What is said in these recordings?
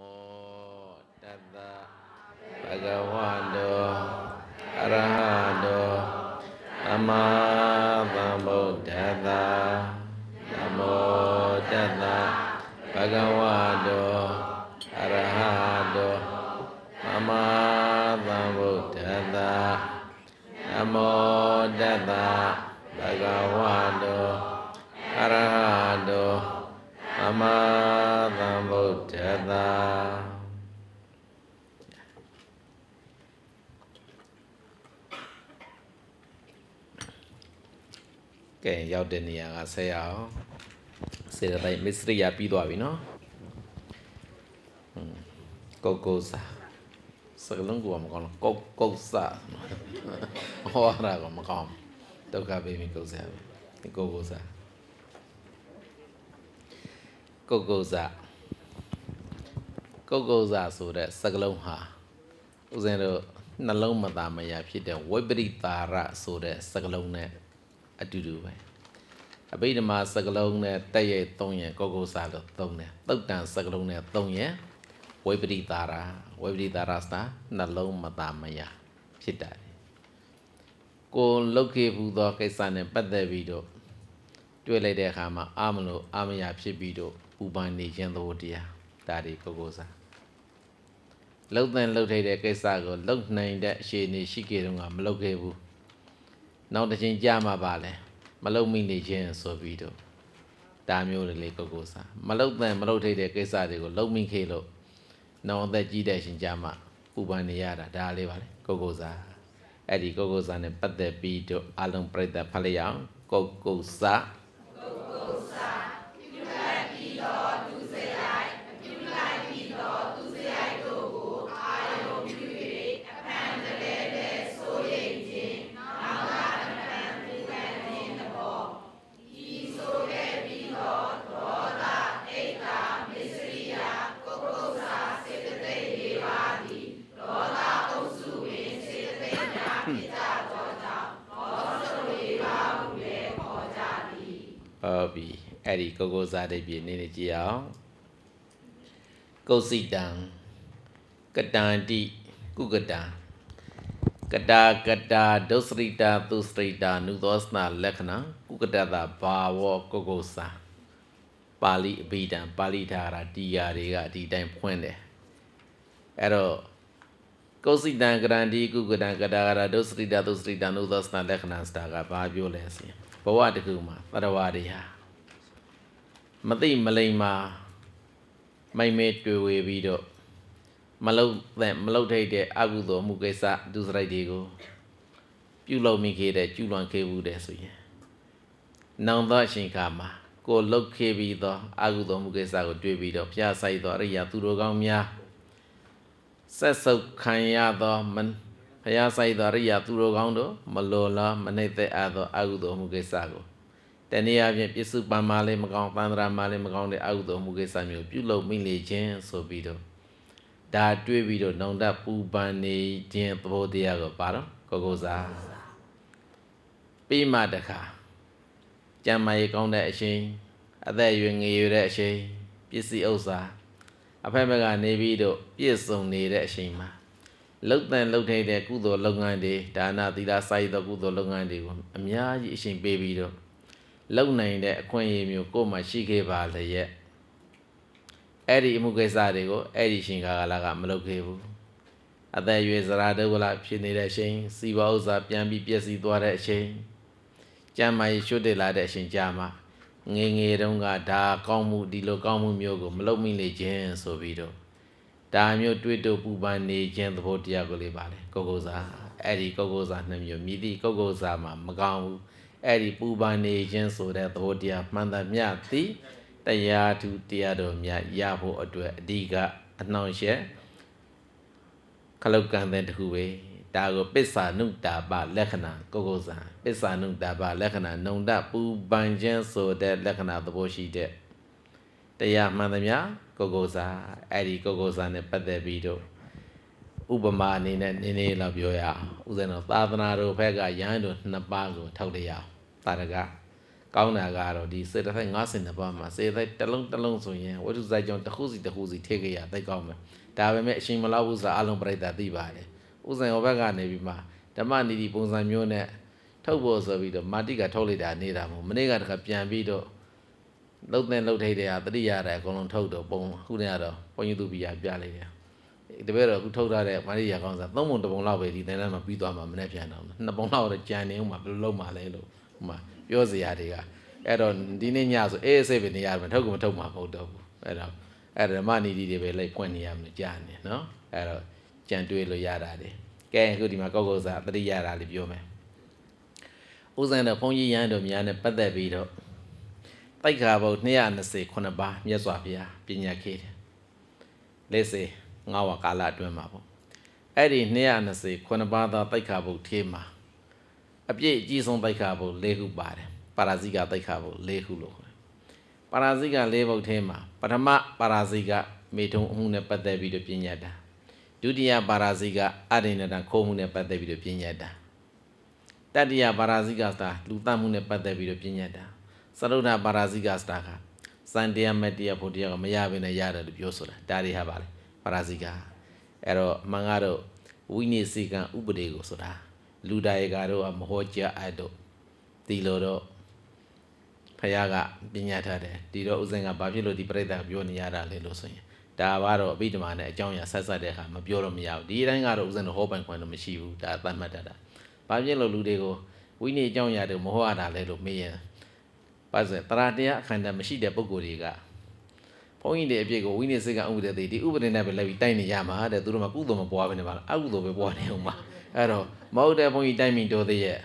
မောတတဘဂဝတောအရဟတောသမ္မာသမ္ဗုဒ္ဓတာနမောတတဘဂဝတောအရဟတောသမ္မာသမ္ဗုဒ္ဓတာနမောတတဘဂဝတောအရဟတောသမ္မာတာကဲရောက်တဲ့နေရာကဆက်ရအောင်စေတသိက်မစ္စရိယာပြီးသွားပြီနော်ကုတ်ကုတ်စာစကလုံးကမကောင်းကုတ်ကုတ်စာဟောရတာမကောင်းဒုက္ခပေးပြီးကုတ်စာဒီကုတ်ကုတ်စာကုတ်ကုတ်စာကုတ်ကုတ်စာဆိုတဲ့စကလုံးဟာဥစဉ်တို့နှလုံးမသားမရဖြစ်တဲ့ဝိပရိတာရဆိုတဲ့စကလုံးနဲ့အတူတူပဲအဘိဓမ္မာစကလုံးနဲ့တက်ရဲ့၃ရံကုတ်ကုတ်စာလို့၃တယ်တုတ်တန်စကလုံးနဲ့၃ရံဝိပရိတာရဝိပရိတာရစာနှလုံးမသားမရဖြစ်တာကိုလုတ်ခဲ့ဘူးသောကိစ္စနဲ့ပတ်သက်ပြီးတော့တွေ့လိုက်တဲ့အခါမှာအာမလို့အာမရဖြစ်ပြီးတော့ပူပန်နေခြင်းသဘောတရားဒါတွေကိုကိုစားလှုပ်တဲ့လှုပ်ထိုက်တဲ့ကိစ္စကိုလှုပ်နိုင်တဲ့အခြေအနေရှိခဲ့တော့မလှုပ်ခဲ့ဘူးနောက်တစ်ချိန်ကြာမှပါလဲမလှုပ်မိနေခြင်းဆိုပြီးတော့ဒါမျိုးတွေလေးကိုကိုစားမလှုပ်တဲ့မလှုပ်ထိုက်တဲ့ကိစ္စတွေကိုလှုပ်မိခဲ့လို့နောက်အသက်ကြီးတဲ့ရှင်ကြာမှပူပန်နေရတာဒါလေးပါလေကိုကိုစားအဲ့ဒီကိုကိုစားနဲ့ပတ်သက်ပြီးတော့အလုံးပြိတ္တဖတ်လိုက်အောင်ကိုကိုစားကိုကိုစားပြုတတ်ပြီးတော့ဖြစ်ကြသောကြောင့်မောစုရေပါဟုလည်းခေါ်ကြသည်ဟုတ်ပြီအဲ့ဒီကိုကိုစားတဲ့ပြည်နေနေကြည့်အောင်ကုတ်စီတံကတန္တိကုကတံကတာကတာဒုစရိတာ သူစရိတာနုသောစနာလက္ခဏာကုကတတာဘာဝောကုကုစာပါဠိအဘိဓမ္မာပါဠိဓာရာတီယာတွေကဒီတိုင်းဖွင့်တယ်အဲ့တော့ကုသိတံကရန္တိကုကတံကတာရဒုစရိတဒုစရိတနုသစနလက္ခဏာစတာကဘာပြောလဲဆိုရင်ဘဝတစ်ခုမှာသတ္တဝါတွေဟာမသိမလိမ္မာမိုက်မဲတွေ့ဝေပြီးတော့မလုံတဲ့မလုံထိတ်တဲ့အကုသိုလ်မှုကိစ္စဒုစရိုက်တွေကိုပြုလုပ်မိခဲ့တဲ့ကျူးလွန်ခဲ့ဘူးတဲ့ဆိုရင်နောင်သောအရှင်ကမှာကိုလုတ်ခဲ့ပြီးသောအကုသိုလ်မှုကိစ္စကိုတွေ့ပြီးတော့ဖျားဆိုင်သောအရိယာသူတော်ကောင်းများဆက်ဆုပ်ခံရသောမဖျားဆိုင်သောရိယာသူတော်ကောင်းတို့ မလောလားမနှိမ့်သက်အပ်သောအကုသိုလ်မှုကိစ္စကိုတနည်းအားဖြင့်ပြစ္စုပန်မာလေးမကောင်းပန္တရာမာလေးမကောင်းတဲ့အကုသိုလ်မှုကိစ္စမျိုးပြုလုပ်မိလေခြင်းဆိုပြီးတော့ဒါတွေးပြီးတော့နောင်တပူပန်နေခြင်းသဘောတရားကိုပါတော့ကိုကိုစားပြီးမှတခါကြံမာရေကောင်းတဲ့အရှင်အသက်အရွယ်ငယ်ရတဲ့အရှင်ပစ္စည်းဥစ္စာအဖက်ဘက်ကနေပြီးတော့ပြည့်စုံနေတဲ့အချိန်မှာလှုပ်တန်လှုပ်ထိန်တဲ့ကုသိုလ်လုပ်ငန်းတွေဒါနသီလစာရည်တော်ကုသိုလ်လုပ်ငန်းတွေကိုအများကြီးအချိန်ပေးပြီးတော့လုပ်နိုင်တဲ့အခွင့်အရေးမျိုး ကိုယ်မှရှိခဲ့ပါလျက်အဲ့ဒီအမှုကိစ္စတွေကိုအဲ့ဒီရှင်ကာလကမလုပ်ခဲ့ဘူးအသက်ရွယ်စရာဒုက္ခလာဖြစ်နေတဲ့အချိန်စီပါဥစ္စာ ပြန်ပြီးပြည့်စည်သွားတဲ့အချိန်ကျမ်းမာရေးရှုတည်လာတဲ့အချိန်ကြာမှာငယ်ငယ်တုန်းကဒါကောင်းမှုဒီလိုကောင်းမှုမျိုးကိုမလုပ်မိလေခြင်းဆိုပြီးတော့ဒါမျိုးတွေးတုပ်ပူပန်နေခြင်းသဘောတရားကိုလေးပါလေကိုကိုစားအဲ့ဒီကိုကိုစားနှမျိုးမြည်သည့်ကိုကိုစားမှာမကောင်းဘူးအဲ့ဒီပူပန်နေခြင်းဆိုတဲ့သဘောတရားမှန်သမျှသည်တရားသူတရားတော်များရဖို့အတွက်အဓိကအနှောင့်ယှက်ခလုတ်ကံတဲ့တစ်ခုပဲဒါကိုပစ္ဆာနုတာပလက္ခဏာကိုကိုဇံပစ္ဆာနုတာပလက္ခဏာနုံတပူပန်ခြင်းဆိုတဲ့လက္ခဏာသဘောရှိတဲ့တရားမှန်သမျှကိုကိုဇာအဲ့ဒီကိုကိုဇာနဲ့ပတ်သက်ပြီးတော့ဥပမာအနေနဲ့နည်းနည်းလောက်ပြောရအောင်ဥစဉ်တော့သာသနာတော်ဘက်ကရဟန်းတော်နှစ်ပါးကိုထောက်လျောက်တာရကကောင်းတာကတော့ဒီစေတသိက်52ပါးမှာစေတသိက်တစ်လုံးတစ်လုံးဆိုရင်ဝိတုဇာကြောင့်တစ်ခုစီတစ်ခုစီထည့်ခဲ့ရသိကောင်းမယ်ဒါပေမဲ့အရှင်မလောက်ဘူးဆိုအလုံးပြိတ္တာသိပါတယ်ဦးဇင်ဟောဘက်ကနေပြီးမှဓမ္မနီတိပုံစံမျိုးနဲ့ထုတ်ဖို့ဆိုပြီးတော့မာတိကထုတ်လိုက်တာနေတာမို့မနေ့ကတခါပြန်ပြီးတော့လှုပ်တဲ့လှုပ်ထိတ်တဲ့ဟာတတိယရတယ်အကုန်လုံးထုတ်တော့ပုံခုနေရတော့ပုံယူသူပြရပြလိုက်တယ်တပည့်တော်အခုထုတ်ထားတဲ့မာရိယာကောင်းစားသုံးပုံတစ်ပုံလောက်ပဲဒီတန်းတန်းမှာပြီးသွားမှာမနေ့ပြန်တော့နှစ်ပုံလောက်တော့ကြံနေဦးမှာဘယ်လိုလုပ်မှာလဲလို့ဟိုမှာပြောစရာတွေကအဲ့တော့ဒီနေ့ညဆိုအေးစိတ်ပဲနေရမယ်ထုတ်ကမထုတ်မှာမဟုတ်တော့ဘူးအဲ့တော့အဲ့ဓမ္မနီတိတွေပဲလိုက်ဖွင့်နေရမယ်ကြားနေနော်အဲ့တော့ကြံတွေးလို့ရတာလေကဲအခုဒီမှာကောက်ကောက်စားတတိယတာလေးပြောမယ်ဥစဉ်တော့ဘုန်းကြီးရန်တို့များနဲ့ပတ်သက်ပြီးတော့တိုက်ခါဘုတ်229ပါးမြတ်စွာဘုရားပညာခေတယ်လက်စေငါးဝါကာလအတွင်းမှာပေါ့အဲ့ဒီ229ပါးသောတိုက်ခါဘုတ်ထေးမှာ အပြည့်အကြီးဆုံးတိုက်ခါဘုတ်၄ခုပါတယ်ပါရာဇိကတိုက်ခါဘုတ်၄ခုလို့ခေါ်တယ်ပါရာဇိက၄ဘုတ်ထဲမှာပထမပါရာဇိကမေထုံအမှုနဲ့ပတ်သက်ပြီးတော့ပညာတာဒုတိယပါရာဇိကအရိဏတခိုးမှုနဲ့ပတ်သက်ပြီးတော့ပြင်းညတ်တာတတိယပါရာဇိကဆိုတာလူသတ်မှုနဲ့ပတ်သက်ပြီးတော့ပြင်းညတ်တာသရုဒ္ဓပါရာဇိကဆိုတာကစံတရားမတရားဖို့တရားကမရဘဲနဲ့ရတယ်လို့ပြောဆိုတာဒါတွေဟာပါလေပါရာဇိကအဲ့တော့မင်္ဂတော့ဝိနည်းစီကံဥပဒေကိုဆိုတာလူတရေကတော့မဟောကြားအပ်တော့ဒီလိုတော့ဖခင်ကပညာထားတယ်ဒီတော့ဥစဉ်ကဘာဖြစ်လို့ဒီပြိဿကပြောနေရတာလဲလို့ဆိုရင်ဒါကတော့အဘိဓမ္မာနဲ့အကြောင်းအရာဆက်ဆက်တဲ့အခါမပြောလို့မရဘူးဒီအတိုင်းကတော့ဥစဉ်တော့ဟောပိုင်ခွင့်လို့မရှိဘူးဒါသတ်မှတ်တတ်တာဘာဖြစ်လို့လူတွေကိုဝိနည်းအကြောင်းအရာတွေမဟောရတာလဲလို့မေးရင်ပါစေတရာတရားအခန္ဓာမရှိတဲ့ပုံကိုယ်တွေကဘုန်းကြီးတွေအပြစ်ကိုဝိနည်းစိတ်ကဥပဒေတွေဒီဥပဒေနဲ့ပဲလက်ပြီးတိုက်နေရမှာတဲ့သူတို့ကကုသိုလ်မပွားဘဲနဲ့ပါအကုသိုလ်ပဲပွားနေအောင်ပါအဲ့တော့မဟုတ်တဲ့ဘုန်းကြီးတိုက်မိတော်သေးရဲ့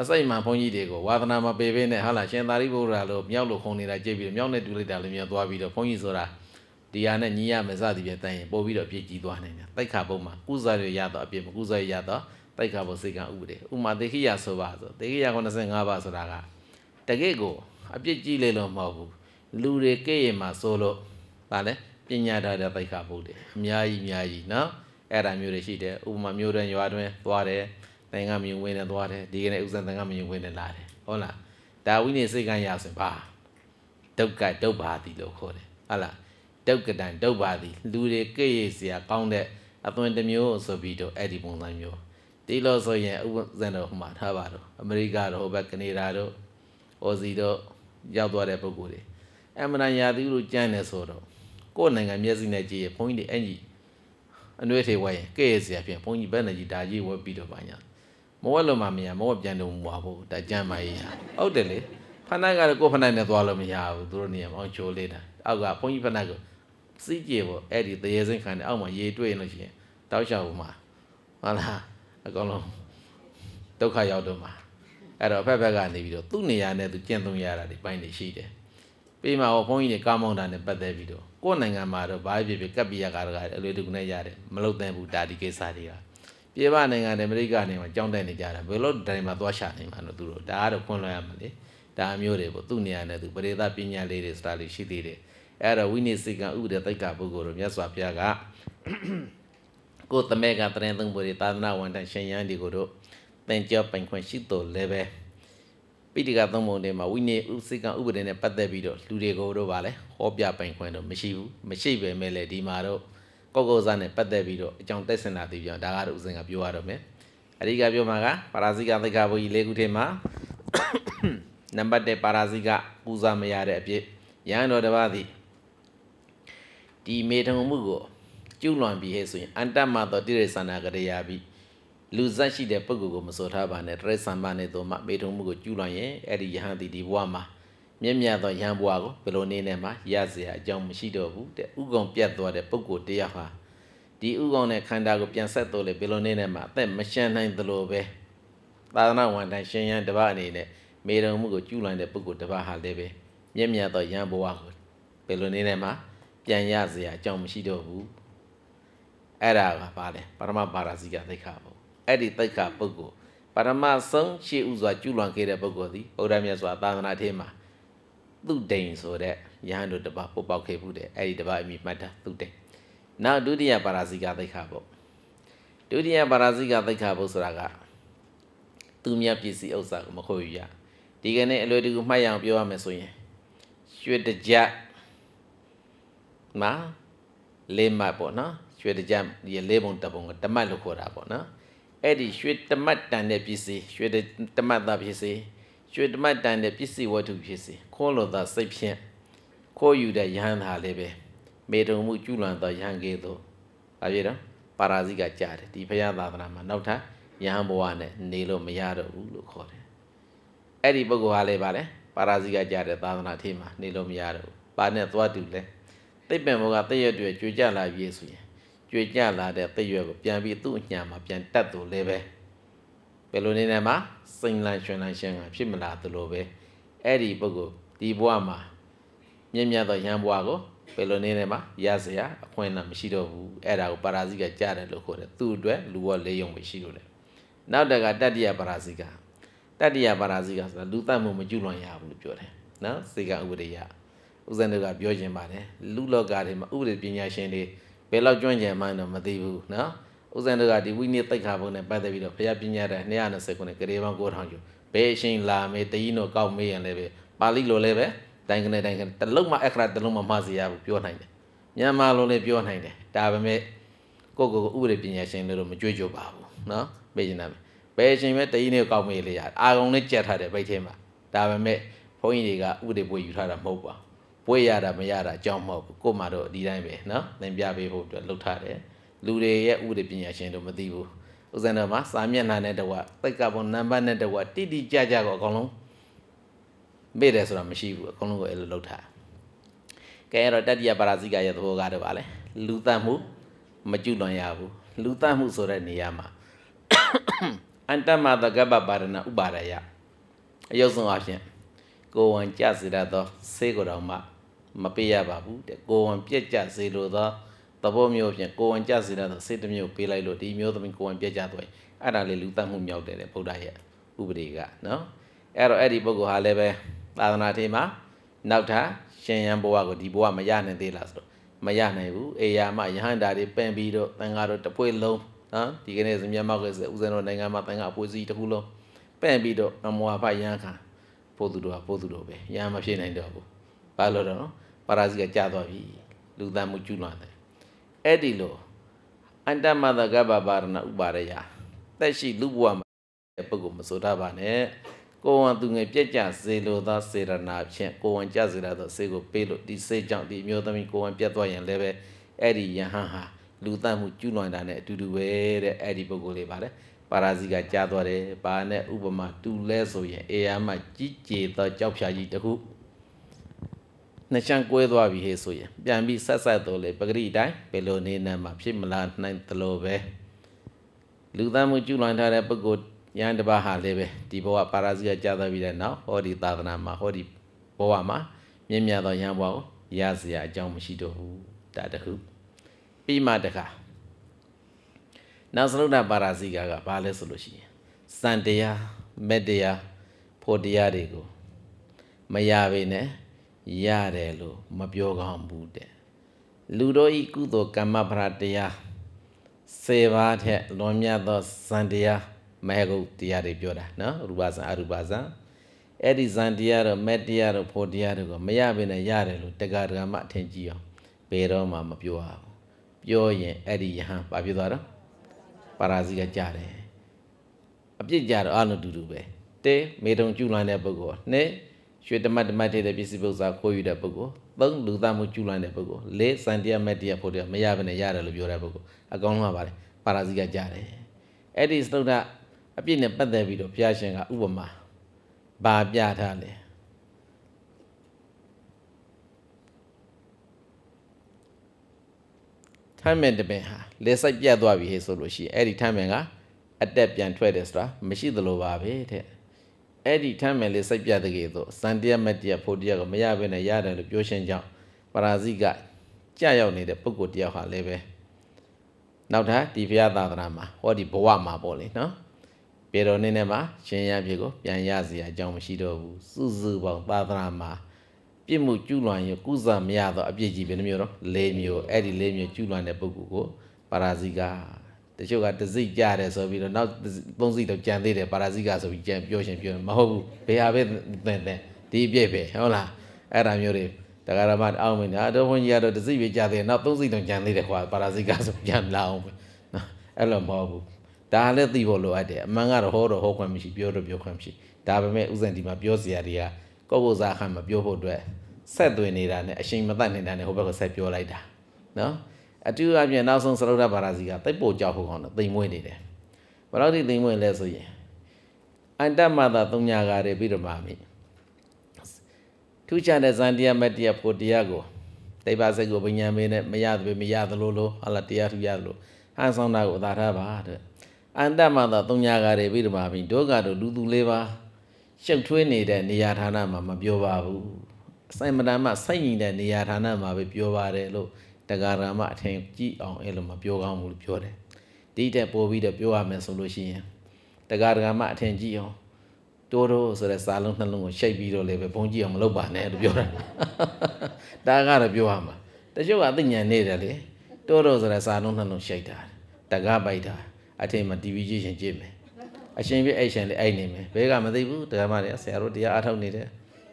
အစိတ်မှဘုန်းကြီးတွေကိုဝါသနာမပေဘဲနဲ့ဟာလာရှင်သာရိပုတ္တရာလို့မြောက်လို့ခုံနေတာကြည့်ပြီးမြောက်နဲ့တူလိုက်တာလည်းမြောက်သွားပြီးတော့ဘုန်းကြီးဆိုတာတရားနဲ့ညီရမယ်စသည်ဖြင့်တန်ရင်ပို့ပြီးတော့အပြစ်ကြီးသွားနိုင်တယ်တိုက်ခါဘုံမှာကုစားရရတော့အပြစ်မကုစားရရတော့တိုက်ခါဘုံစိတ်ကဥပဒေဥမာတေခိယဆိုပါဆိုတေခိယ95ပါဆိုတာကတကယ့်ကိုအပြစ်ကြီးလေလို့မဟုတ်ဘူးလူတွေကဲ့ရင်မှာဆိုလို့ဗာလဲပညာထားတဲ့တိုက်ခါဘုံတွေအများကြီးအများကြီးနော်အဲ့ဒါမျိုးတွေရှိတယ်ဥမာမျိုးတွင်ရွာတွင်သွားတယ်တန်ခါမြင်ဝင်နေသွားတယ်ဒီကနေ့ဥစ္စာတန်ခါမြင်ဝင်နေလာတယ်ဟုတ်လားဒါဝိနည်းစိတ်ကံရဆိုပါဒုက္ခဒုဗ္ဗာတိလို့ခေါ်တယ်ဟုတ်လားဒုက္ကတံဒုပ္ပါတိလူတွေကဲ့ရဲ့စရာကောင်းတဲ့အသွင်တစ်မျိုးဆိုပြီးတော့အဲ့ဒီပုံစံမျိုးတိလို့ဆိုရင်ဥပဇင်တော်ဟိုမှာထားပါတော့အမေရိကတော့ဟိုဘက်ကနေဒါတော့အော်စီတော့ရောက်သွားတဲ့ပုံကိုယ်တွေအမှန်တရားသူတို့ကြမ်းနေဆိုတော့ကိုယ်နိုင်ငံမျက်စိနဲ့ကြည့်ရင်ဘုန်းကြီးတွေအင်ကြီးအနှွေးထေဝဲရင်ကဲ့ရဲ့စရာဖြင့်ဘုန်းကြီးဘက်နဲ့ကြီးဒါကြီးဝဲပြီးတော့ပါညာမဝက်လို့မှမရမဝက်ပြန်တော့မွာဖို့ဒါကြမ်းပါရေးဟာဟုတ်တယ်လေဖဏိုင်ကတော့ကိုယ်ဖဏိုင်နဲ့သွားလို့မရဘူးသူတို့နေရာမှာအောင်ချိုးလေးတာအောက်ကဘုန်းကြီးဖဏိုင်ကိုစီးကြေပေါ့အဲ့ဒီတရေစင်းခံတဲ့အောက်မှာရေတွေ့ရင်လို့ရှိရင်တောက်လျှောက်မှာဟုတ်လားအကောင်လုံးဒုက္ခရောက်တော့မှာအဲ့တော့အဖက်ဖက်ကနေပြီးတော့သူ့နေရာနဲ့သူကျင့်သုံးရတာဒီပိုင်းတွေရှိတယ်ပြီးမှဟောဘုန်းကြီးတွေကာမောင်းတာနဲ့ပတ်သက်ပြီးတော့ကိုယ့်နိုင်ငံမှာတော့ဘာဖြစ်ဖြစ်ကပ်ပြရကားတကားအလွေတကူနဲ့ရတယ်မလုံတဲ့ဘူးဒါဒီကိစ္စတွေကပြည်ပနိုင်ငံတွေအမေရိကနေမှကြောင်းတက်နေကြတာဘယ်လိုတိုင်မှာသွားရှာနေမှာလို့သူတို့ဒါကတော့ခွင့်လွှဲရမှာလေဒါမျိုးတွေပေါ့သူ့နေရာနဲ့သူပရိသတ်ပညာလေးတွေစတာလေးရှိသေးတယ်အဲ့တော့ဝိနည်းစေကံဥပဒေတိတ်ကပုဂ္ဂိုလ်တို့မြတ်စွာဘုရားကကိုယ်တမဲကတရင်သုံးပွေသာသနာဝန်တန်ရှင်ရန်ဒီကိုတို့သင်ကြောပိုင်ခွင့်ရှိတော်လည်းပဲပိဋကသုံးပုံတွေမှာဝိနည်းဥစေကံဥပဒေနဲ့ပတ်သက်ပြီးတော့လူတွေကိုတို့ဗာလဲဟောပြပိုင်ခွင့်တော့မရှိဘူးမရှိပဲမဲ့လေဒီမှာတော့ကောက်ကောက်စားနဲ့ပတ်သက်ပြီးတော့အကြောင်းတက်စင်တာတည်ပြောင်းဒါကတော့ဥစဉ်ကပြောရတော့မယ်အဓိကပြောမှာကပါရာဇိကသိက္ခာပုဒ်ကြီး၄ခုထဲမှာနံပါတ်၁ပါရာဇိကပူဇာမရတဲ့အဖြစ်ရဟန်းတော်တစ်ပါးသည်ဒီမေထုံမှုကိုကျူးလွန်ပြီးဟဲ့ဆိုရင်အန္တမသောတိရိစ္ဆာနာကရေယာပြီးလူဇတ်ရှိတဲ့ပုဂ္ဂိုလ်ကိုမဆိုထားပါနဲ့တိရိစ္ဆာန်ပါနဲ့တို့မှမေထုံမှုကိုကျူးလွန်ရင်အဲ့ဒီယဟန်တိဒီဘဝမှာမြင့်မြတ်သောယဟန်ဘဝကိုဘယ်လိုနည်းနဲ့မှရစေရအကြောင်းမရှိတော့ဘူးတဲ့ဥကုံပြတ်သွားတဲ့ပုဂ္ဂိုလ်တယောက်ဟာဒီဥကုံနဲ့ခန္ဓာကိုပြန်ဆက်တော့လေဘယ်လိုနည်းနဲ့မှအသက်မရှမ်းနိုင်သလိုပဲသာသနာဝန်ထမ်းရှင်ရန်တပါအနေနဲ့မေတုံမှုကိုကျူးလွန်တဲ့ပုဂ္ဂိုလ်တပါဟာလည်းပဲမြင့်မြတ်သောယဟန်ဘဝကိုဘယ်လိုနည်းနဲ့မှပြန်ရစရာအကြောင်းမရှိတော့ဘူးအဲ့ဒါကဘာလဲပရမပါရာဇိကသိက္ခာပေါ့အဲ့ဒီသိက္ခာပုဂ္ဂိုလ်ပရမဆုံးရှေ့ဥစွာကျူးလွန်ခဲ့တဲ့ပုဂ္ဂိုလ်သည်ဗုဒ္ဓမြတ်စွာသာသနာထေးမှာသူဒိန်ဆိုတဲ့ယဟန်တို့တပါပုတ်ပေါက်ခဲ့မှုတဲ့အဲ့ဒီတပါအမိမှတ်တာသူဒိန်နောက်ဒုတိယပါရာဇိကသိက္ခာပေါ့ဒုတိယပါရာဇိကသိက္ခာပေါ့ဆိုတာကသူမြတ်ပစ္စည်းဥစ္စာကိုမခိုးယူရဒီကနေ့အလွယ်တကူမှတ်ရအောင်ပြောရမယ်ဆိုရင်ရွှေတကြမှာလေးမတ်ပေါ့နော်ရွှေတကြံရေလေးပုံတပုံတမတ်လို့ခေါ်တာပေါ့နော်အဲ့ဒီရွှေတမတ်တန်တဲ့ပစ္စည်းရွှေတမတ်သားပစ္စည်းရွှေတမတ်တန်တဲ့ပစ္စည်းဝတ္ထုပစ္စည်းခေါ်လို့သာစိတ်ဖြင့်ခိုးယူတဲ့ယဟန်သာလေးပဲမေတုံမှုကျူးလွန်သောယဟန်ကေသောဘာဖြစ်တော့ပါရာဇိကကြားတယ်ဒီဘုရားသာသနာမှာနောက်ထပ်ယဟန်ဘဝနဲ့နေလို့မရတော့ဘူးလို့ခေါ်တယ်အဲ့ဒီပုဂ္ဂိုလ်ဟာလည်းပါလဲပါရာဇိကကြားတဲ့သာသနာထေးမှာနေလို့မရတော့ဘူးပါနဲ့သွားတူလဲသိပ္ပံဘောကတည့်ရွတွေကြွေကြလာပြီဆိုရင်ကြွေကြလာတဲ့တည့်ရွကိုပြန်ပြီးသူ့အညာမှာပြန်တက်သူလဲပဲဘယ်လိုနေနဲ့မှာစိန်လန်ရွှင်လန်ရှင်ကဖြစ်မလာသလိုပဲအဲ့ဒီပုဂ္ဂိုလ်ဒီဘဝမှာမြင့်မြတ်သောရံဘဝကိုဘယ်လိုနေနဲ့မှာရစရာအခွင့်အလမ်းမရှိတော့ဘူးအဲ့ဒါကိုပါရာဇိကကြားတယ်လို့ခေါ်တယ်သူ့အတွက်လူဝလေးယုံပဲရှိလို့တယ်နောက်တကတတ္တိယပါရာဇိကတတ္တိယပါရာဇိကဆိုတာလူသတ်မှုမကျူးလွန်ရဘူးလို့ပြောတယ်နော်စေကဥပဒေရဦးဇင်းတို့ကပြောခြင်းပါတယ်လူလောကတွေမှာဥပဒေပညာရှင်တွေဘယ်လောက်ကျွမ်းကျင်မှန်းတော့မသိဘူးနော်ဦးဇင်းတို့ကဒီဝိနည်းသိက္ခာပုဒ်နဲ့ပတ်သက်ပြီးတော့ဘုရားပညာတော်229နဲ့ဂရေပေါင်း9000ကျော်ဘယ်အရှင်လာမေးတည်နော်ကောက်မေးရင်လည်းပဲပါဠိလိုလည်းပဲတိုင်းကနေတိုင်းကနေတလုံးမှအခရတလုံးမှမှားစေရဘူးပြောနိုင်တယ်မြန်မာလိုလည်းပြောနိုင်တယ်ဒါပေမဲ့ကိုကိုကိုဥပဒေပညာရှင်တွေတော့မကြွေးကြပါဘူးနော်မေးချင်တာဘယ်အရှင်ပဲတည်နေကောက်မေးလေရအာကုံနဲ့ကြက်ထားတယ်ပိတ်ထဲမှာဒါပေမဲ့ဘုန်းကြီးတွေကဥပဒေပွေယူထားတာမဟုတ်ပါဘူးပွဲရတာမရတာအကြောင်းမဟုတ်ဘူးကို့မှာတော့ဒီတိုင်းပဲเนาะသင်ပြပေးဖို့အတွက်လှုပ်ထားတယ်လူတွေရဲ့ဥပဒေပညာရှင်တို့မသိဘူးဥစဉ်တော်မှာစာမျက်နှာနဲ့တကွသိက္ခာပုံနံပါတ်နဲ့တကွတိတိကျကျကိုအကုန်လုံးမေ့တယ်ဆိုတာမရှိဘူးအကုန်လုံးကိုအဲ့လိုလှုပ်ထားကဲအဲ့တော့တတ္တိယပါရာဇိကရဲ့သဘောကတော့ဗာလဲလူတတ်မှု မကျွလွန်ရဘူးလူတတ်မှုဆိုတဲ့နေရာမှာအန္တမသကပ္ပပါရဏဥပါရယအယုတ်ဆုံးအဖြစ်ကိုယ်ဝန်ကြစေတတ်သောစေကိုယ်တော်မှာမပေးရပါဘူးတဲ့ကိုဝန်ပြက်ကြစေလိုသောသဘောမျိုးဖြင့်ကိုဝန်ကြစေတဲ့စိတ်တစ်မျိုးပေးလိုက်လို့ဒီမျိုးသမီးကိုဝန်ပြက်ကြသွားရင်အဲ့ဒါလေလူသတ်မှုမြောက်တယ်တဲ့ဗုဒ္ဓရဲ့ဥပဒေကနော်အဲ့တော့အဲ့ဒီပုဂ္ဂိုလ်ဟာလည်းပဲသာသနာထေမှာ နောက်ထပ်ရှင်ယံဘဝကိုဒီဘဝမရနိုင်သေးလားဆိုတော့မရနိုင်ဘူးအေယာမယဟန္တာတွေပင်ပြီးတော့တန်ဃာတို့တပွေလုံးနော်ဒီကနေ့စမြတ်မောက်ကစဦးဇင်းတို့နိုင်ငံမှာတန်ဃာအပွေစီတစ်ခုလုံးပင်ပြီးတော့အမောဟဖယံခံပို့သူတို့ကပို့သူတို့ပဲယဟန်မဖြစ်နိုင်တော့ဘူးဘာလို့တော့ပါရာစီကကြာသွားပြီလူသားမှုကျူးလွန်တယ်အဲ့ဒီလိုအန္တမသကဗ္ဗပါရဏဥပါရယသက်ရှိလူဘဝမှာပုဂ္ဂိုလ်မဆိုထားပါနဲ့ကိုဝံသူငယ်ပြက်ကြစေလိုသောစေရနာဖြင့်ကိုဝံကြစေရသောစေကိုပေးလို့ဒီစေကြောင့်ဒီမျိုးသမီးကိုဝံပြတ်သွားရင်လည်းပဲအဲ့ဒီယဟန်ဟာလူသတ်မှုကျူးလွန်တာနဲ့အတူတူပဲတဲ့အဲ့ဒီပုဂ္ဂိုလ်လေးပါတယ်ပါရာစီကကြားသွားတယ်ဘာနဲ့ဥပမာတူလဲဆိုရင်အေယာမကြီးကျေသောကြောက်ဖြာကြီးတခုနှစ်ချမ်းကွဲသွားပြီဟေ့ဆိုရင်ပြန်ပြီးဆက်ဆက်တော့လေပဂရိတိုင်းဘယ်လိုနေနဲ့မှဖြစ်မလာနိုင်သလိုပဲလူသားမှုကျူးလွန်ထားတဲ့ပုဂ္ဂိုလ်ယန္တပါဟာလည်းပဲဒီဘဝပါရာဇီကကြာသွားပြီးတဲ့နောက်ဟောဒီသာသနာမှာဟောဒီဘဝမှာ မြင့်မြတ်သောယန္တပါကိုရစရာအကြောင်းမရှိတော့ဘူးဒါတခုပြီးမှတခါနောက်စရုဒ္ဓပါရာဇီကကဘာလဲဆိုလို့ရှိရင်စံတရားမက်တရားဖို့တရားတွေကိုမရပေနဲ့ရတယ်လို့မပြောကောင်းဘူးတဲ့လူတို့ဤကုသိုလ်ကမ္မပရတရားစေပါထက်လွန်မြတ်သောဇန်တရားမဟဂုတ်တရားတွေပြောတာနော်ရူပဇန်အရူပဇန်အဲ့ဒီဇန်တရားတော့မက်တရားတော့ဖို့တရားတော့မရဘဲနဲ့ရတယ်လို့တက္ကရာမအထင်ကြီးအောင်ဘယ်တော့မှမပြောရဘူးပြောရင်အဲ့ဒီယဟန်ဘာဖြစ်သွားတော့ပါရာဇီကကြားတယ်အပြစ်ကြတော့အလုံးတူတူပဲတဲမေတုံကျူလွန်တဲ့ပုဂ္ဂိုလ်နှစ်ရွှေတမတ်တမတ်ထည့်တဲ့ပစ္စည်းပုစ္ဆာခိုးယူတဲ့ပုဂ္ဂိုလ်သုံးလူသားမှုကျူးလွန်တဲ့ပုဂ္ဂိုလ်လေးစံတရားမက်တရားဖို့တရားမရဘဲနဲ့ရတယ်လို့ပြောတဲ့ပုဂ္ဂိုလ်အကောင်းဆုံးပါလေပါရာဇီကကြားတယ်အဲ့ဒီသုဒ္ဓအပြစ်နဲ့ပတ်သက်ပြီးတော့ဘုရားရှင်ကဥပမာဘာပြထားလဲထမ်းမဲ့တပင်ဟာလေစိုက်ပြတ်သွားပြီဟဲ့ဆိုလို့ရှိရင်အဲ့ဒီထမ်းမဲ့ကအတက်ပြန်ထွက်တယ်ဆိုတာမရှိသလိုပါပဲတဲ့အဲ့ဒီထမ်းမယ်လေးစိတ်ပြတဲ့ကေဆိုစံတရားမတရားဖို့တရားကိုမရဘဲနဲ့ရတယ်လို့ပြောရှင်းကြောင်းပရာဇိကကြရောက်နေတဲ့ပုဂ္ဂိုလ်တယောက်ဟာလည်းပဲနောက်ထပ်ဒီဘုရားသာသနာမှာဟောဒီဘဝမှာ ပေါ့လေနော်ပေတော်နေနဲ့မှာရှင်ရပြေကိုပြန်ရစီအကြောင်းမရှိတော့ဘူးစုစုပေါင်းသာသနာမှာ ပြစ်မှုကျူးလွန်ရကုသမရသောအပြစ်ကြီးပဲမျိုးတော့၄မျိုးအဲ့ဒီ၄မျိုးကျူးလွန်တဲ့ပုဂ္ဂိုလ်ကိုပရာဇိကတချို့ကတစိကြတယ်ဆိုပြီးတော့နောက်သုံးစိတော့ကြံသေးတယ်ပါရာစိကဆိုပြီးကြံပြောရှင်ပြောမဟုတ်ဘူးဘယ်ဟာပဲသင်သင်ဒီအပြည့်ပဲဟုတ်လားအဲ့ဒါမျိုးတွေတရားဓမ္မအောက်မင်းဒါတော့ဘုန်းကြီးကတော့တစိပဲကြသေးတယ်နောက်သုံးစိတော့ကြံသေးတယ်ခွာပါရာစိကဆိုပြန်လာအောင်ပဲနော်အဲ့လိုမဟုတ်ဘူးဒါလည်းသိဖို့လိုအပ်တယ်အမှန်ကတော့ဟောတော့ဟောခွင့်မရှိပြောတော့ပြောခွင့်မရှိဒါပေမဲ့ဥစဉ်ဒီမှာပြောစရာတွေကကောဘုဇာခံမပြောဖို့အတွက်ဆက်သွင်းနေတာနဲ့အရှိန်မတတ်နေတာနဲ့ဟိုဘက်ကဆက်ပြောလိုက်တာနော်အတူအပြင်နောက်ဆုံးသရုပ်ဓာတ်ပါရစီကတိတ်ပိုကြောက်ဖို့ကောင်းတယ်တိမ်မွေးနေတယ်ဘယ်တော့ဒီတိမ်မွေးလဲဆိုရင်အန္တမတာသုံးညာကားတွေပြီးတော့မှမိထူးခြားတဲ့ဇန်တရားမတရားဖို့တရားကိုတိဗ္ဗစိတ်ကိုပညာမင်းနဲ့မရသဘဲမရသလိုလိုဟာလာတရားထူရသလိုဟန်ဆောင်တာကိုသာထားပါတဲ့အန္တမတာသုံးညာကားတွေပြီးတော့မှမိဒုက္ခတို့လူသူလေးပါရှုပ်ထွေးနေတဲ့နေရာဌာနမှာမပြောပါဘူးအစိုင်မတန်မှစိုက်ညင်တဲ့နေရာဌာနမှာပဲပြောပါတယ်လို့တရားရမအထင်ကြည့်အောင်အဲ့လိုမပြောကောင်းဘူးလို့ပြောတယ်တိတက်ပို့ပြီးတော့ပြောရမယ်ဆိုလို့ရှိရင်တရားရမအထင်ကြည့်အောင်တိုးတိုးဆိုတဲ့စာလုံးနှလုံးကိုရှိတ်ပြီးတော့လည်းပဲဘုံကြည့်အောင်မလုပ်ပါနဲ့လို့ပြောတာဒါကတော့ပြောရမှာတချို့ကအသိဉာဏ်နေတယ်လေတိုးတိုးဆိုတဲ့စာလုံးနှလုံးရှိတ်တာတကားပိုက်တာအထင်မှာ TV ကြည့်ရှင်ကြည့်မယ်အရှင်ပြအဲ့ရှင်လေအဲ့နေမယ်ဘဲကမသိဘူးတရားမတွေဆရာတို့တရားအားထုတ်နေတယ်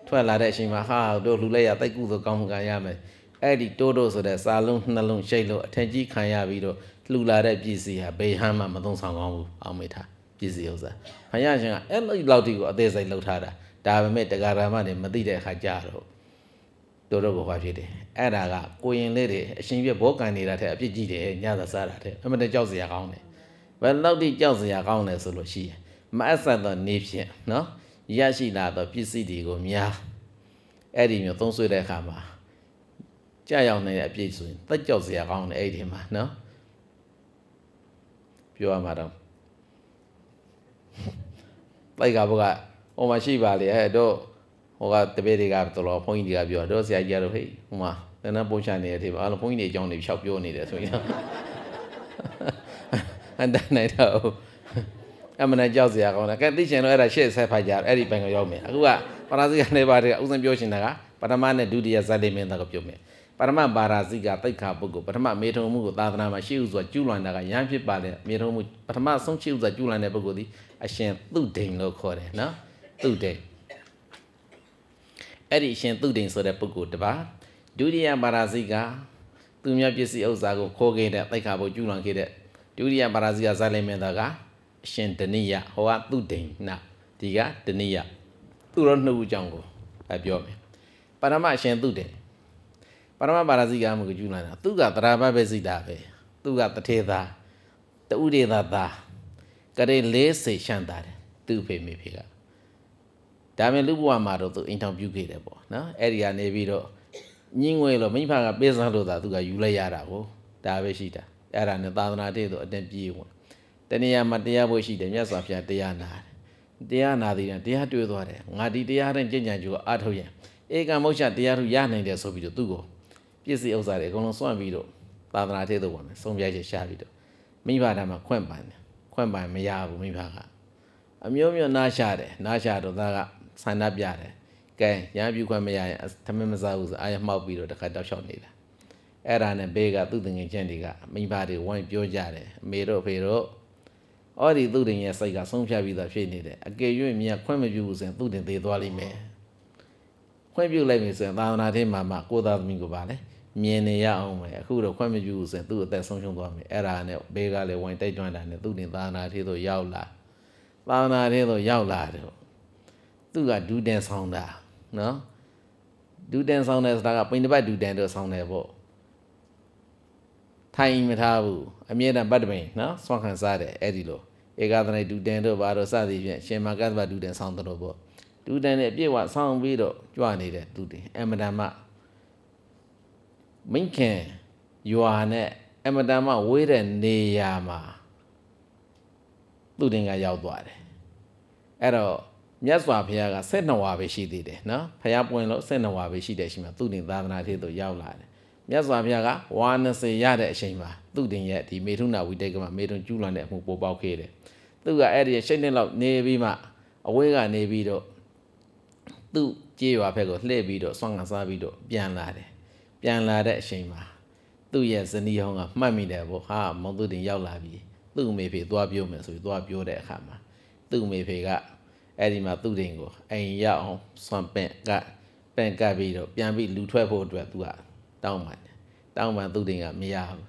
ထွက်လာတဲ့အချိန်မှာဟာတို့လူလဲရတိုက်ကုသိုလ်ကောင်းမှုကရမယ်အဲ့ဒီတိုးတိုးဆိုတဲ့စာလုံးနှလုံးရှိတ်လို့အထက်ကြီးခံရပြီးတော့လှူလာတဲ့ပစ္စည်းဟာဘေးဟမ်းမှမသုံးဆောင်ကောင်းဘူးအောင်မေထားပစ္စည်းဥစ္စာဘုရားရှင်ကအဲ့လိုလောက်တိကိုအသေးစိတ်လှုပ်ထားတာဒါပေမဲ့တရားဓမ္မတွေမသိတဲ့အခါကြတော့တို့တော့ဘာဖြစ်တယ်အဲ့ဒါကကိုရင်လေးတွေအရှင်ပြဘောကန်နေတာထက်အဖြစ်ကြီးတယ်ညသာစားတာထက်အမှန်တကြောက်စရာကောင်းတယ်ဘယ်လောက်တိကြောက်စရာကောင်းလဲဆိုလို့ရှိရင်မအပ်ဆန်သောနေဖြင့်နော်ရရှိလာသောပစ္စည်းတွေကို များအဲ့ဒီမျိုးသုံးဆွဲတဲ့အခါမှာကြာရောက်နေတဲ့အပြည့်ဆိုရင်တက်ကြောက်စရာကောင်းတယ်အဲ့ဒီမှာနော်ပြောရမှာတော့တိုက်ကဘုကဟိုမှာရှိပါလေဟဲ့တို့ဟိုကတပည့်တွေကတော်တော်ဘုန်းကြီးတွေကပြောတို့ဆရာကြီးကတော့ဟေ့ဟိုမှာတန်းတန်းပုံချနေတဲ့ဒီမှာအားလုံးဘုန်းကြီးတွေအကြောင်းတွေဖြောက်ပြောနေတယ်ဆိုရင်အန်တန်နိုင်တော့အမနာကြောက်စရာကောင်းတယ်ကဲသိချင်တော့အဲ့ဒါရှေ့ဆက်ဖတ်ကြအဲ့ဒီပိုင်ကရောက်မယ်အခုကပရာဇိကနေပါတယ်ဥစဉ်ပြောချင်တာကပထမနဲ့ဒုတိယဇာတိမင်းသားကိုပြောမယ်ပရမပါရာဇိကတိတ်ခါပုဂ္ဂိုလ်ပထမမေထုံမှုကိုသာသနာမှာရှိဥစွာကျူးလွန်တာကရန်ဖြစ်ပါလေမေထုံမှုပထမဆုံးရှိဥစွာကျူးလွန်တဲ့ပုဂ္ဂိုလ်သည်အရှင်သူဒိန်လို့ခေါ်တယ်နော်သူဒိန်အဲ့ဒီအရှင်သူဒိန်ဆိုတဲ့ပုဂ္ဂိုလ်တပါဒုတိယပါရာဇိကသူမြတ်ပစ္စည်းဥစ္စာကိုခိုးခဲ့တဲ့တိတ်ခါပုဂ္ဂိုလ်ကျူးလွန်ခဲ့တဲ့ဒုတိယပါရာဇိကဇာလိမင်းသားကအရှင်ဒနိယဟောကသူဒိန်နာဒီကဒနိယသူတို့နှစ်ဦးကြောင့်ကိုပြောမယ်ပရမအရှင်သူဒိန်ပရမပါရဇိကမှုကိုကျူးလွန်တာသူကတရာဘပဲစိတာပဲသူကတထေသာတူဒေသာသာကရေလေးစေရှန်တာတယ်သူ့ဖေမိဖေကဒါပေမဲ့လူဘဝမှာတော့သူအိမ်ထောင်ပြုခဲ့တယ်ပေါ့နော်အဲ့ဒီကနေပြီးတော့ညင်းငွေလို့မိဖကပေးစားလို့သာသူကယူလိုက်ရတာကိုဒါပဲရှိတာအဲ့ဒါနဲ့သာသနာတည်းဆိုအတင်းပြေးဝင်တနေရာမှာတရားဖို့ရှိတယ်မြတ်စွာဘုရားတရားနာတယ်တရားနာသေးတယ်တရားတွေ့သွားတယ်ငါဒီတရားတိုင်းကြင်ကြံကြူအားထုတ်ရင်ဧကမောက္ခတရားထုရနိုင်တယ်ဆိုပြီးတော့သူ့ကိုပစ္စည်းဥစ္စာတွေအကုန်လုံးစွန့်ပြီးတော့သာသနာထဲသို့ပေါ့မယ်ဆုံးပြချက်ရှာပြီးတော့မိဘဒါမှခွင့်ပန်တယ်ခွင့်ပန်မရဘူးမိဘကအမျိုးမျိုးနားရှာတယ်နားရှာတော့သားကဆန္ဒပြတယ်ကဲရမ်းပြခွင့်မရရင်သမင်းမစားဘူးဆိုအားရမှောက်ပြီးတော့တခါတောက်လျှောက်နေတာအဲ့ဒါနဲ့ဘေးကသူ့တငယ်ချင်းတွေကမိဘတွေဝိုင်းပြောကြတယ်အမေတို့အဖေတို့အော်ဒီသူ့တင်ရဲ့စိတ်ကဆုံးဖြတ်ပြီးသားဖြစ်နေတယ်အကယ်၍မြတ်ခွင့်မပြုဘူးဆိုရင်သူ့တင်သေးသွားလိမ့်မယ်ခွင့်ပြုလိုက်ပြီဆိုရင်သာသနာ့ထဲမှာမှကိုသားသမီးကိုပါလဲမြင်နေရအောင်ပဲအခုတော့ခွင့်မပြုဘူးဆိုရင်သူ့အသက်ဆုံးရှုံးသွားမယ်အဲ့ဒါနဲ့ဘေးကလည်းဝိုင်းတိုက်တွန်းတာနဲ့သူ့တင်သာနာထေးသို့ရောက်လာသာနာထေးသို့ရောက်လာတော့သူကဒူးတင်ဆောင်တာနော်ဒူးတင်ဆောင်တယ်ဆိုတာကပိန်တပတ်ဒူးတင်တော့ဆောင်တယ်ပေါ့ထိုင်မထားဘူးအမြဲတမ်းပတ်တပိန်နော်ဆွမ်းခံစားတယ်အဲ့ဒီလိုဧကသနေဒူးတင်တော့ဘာတော့စသည်ဖြင့်ရှင်မကတ်ဘဒူးတင်ဆောင်တယ်လို့ပေါ့ဒူးတင်နဲ့အပြည့်ဝဆောင်ပြီးတော့ကြွနေတယ်သူတင်အမတန်မှမိခင်ရွာနဲ့အမတန်မှဝေးတဲ့နေရာမှာသူတင်ကရောက်သွားတယ်အဲ့တော့မြတ်စွာဘုရားကဆက်နှဝါပဲရှိသေးတယ်နော်ဘုရားပွင့်လို့ဆက်နှဝါပဲရှိတယ်ရှင်မသူတင်သာသနာထေသို့ရောက်လာတယ်မြတ်စွာဘုရားကဝါ20ရတဲ့အချိန်မှာသူတင်ရဲ့ဒီမေထုနာဝိတိတ်ကမှာမေထုန်ကျူးလွန်တဲ့အမှုပေါ်ပေါက်ခဲ့တယ်သူကအဲ့ဒီရှိတ်နှစ်လောက်နေပြီးမှအဝေးကနေပြီးတော့သူ့ကြေးရွာဘက်ကိုလှည့်ပြီးတော့ဆွမ်းခံစားပြီးတော့ပြန်လာတယ်ပြန်လာတဲ့အချိန်မှာသူ့ရဲ့ဇနီးဟောင်းကမှတ်မိတယ်ဗောဟာမောင်သူတင်ရောက်လာပြီသူ့အမေဖေသွားပြောမယ်ဆိုပြီးသွားပြောတဲ့အခါမှာသူ့အမေဖေကအဲ့ဒီမှာသူ့တင်ကိုအိမ်ရောက်အောင်ဆွမ်ပင့်ကပင့်ကပ်ပြီးတော့ပြန်ပြီးလူထွက်ဖို့အတွက်သူကတောင်းပန်တယ်တောင်းပန်သူ့တင်ကမရဘူး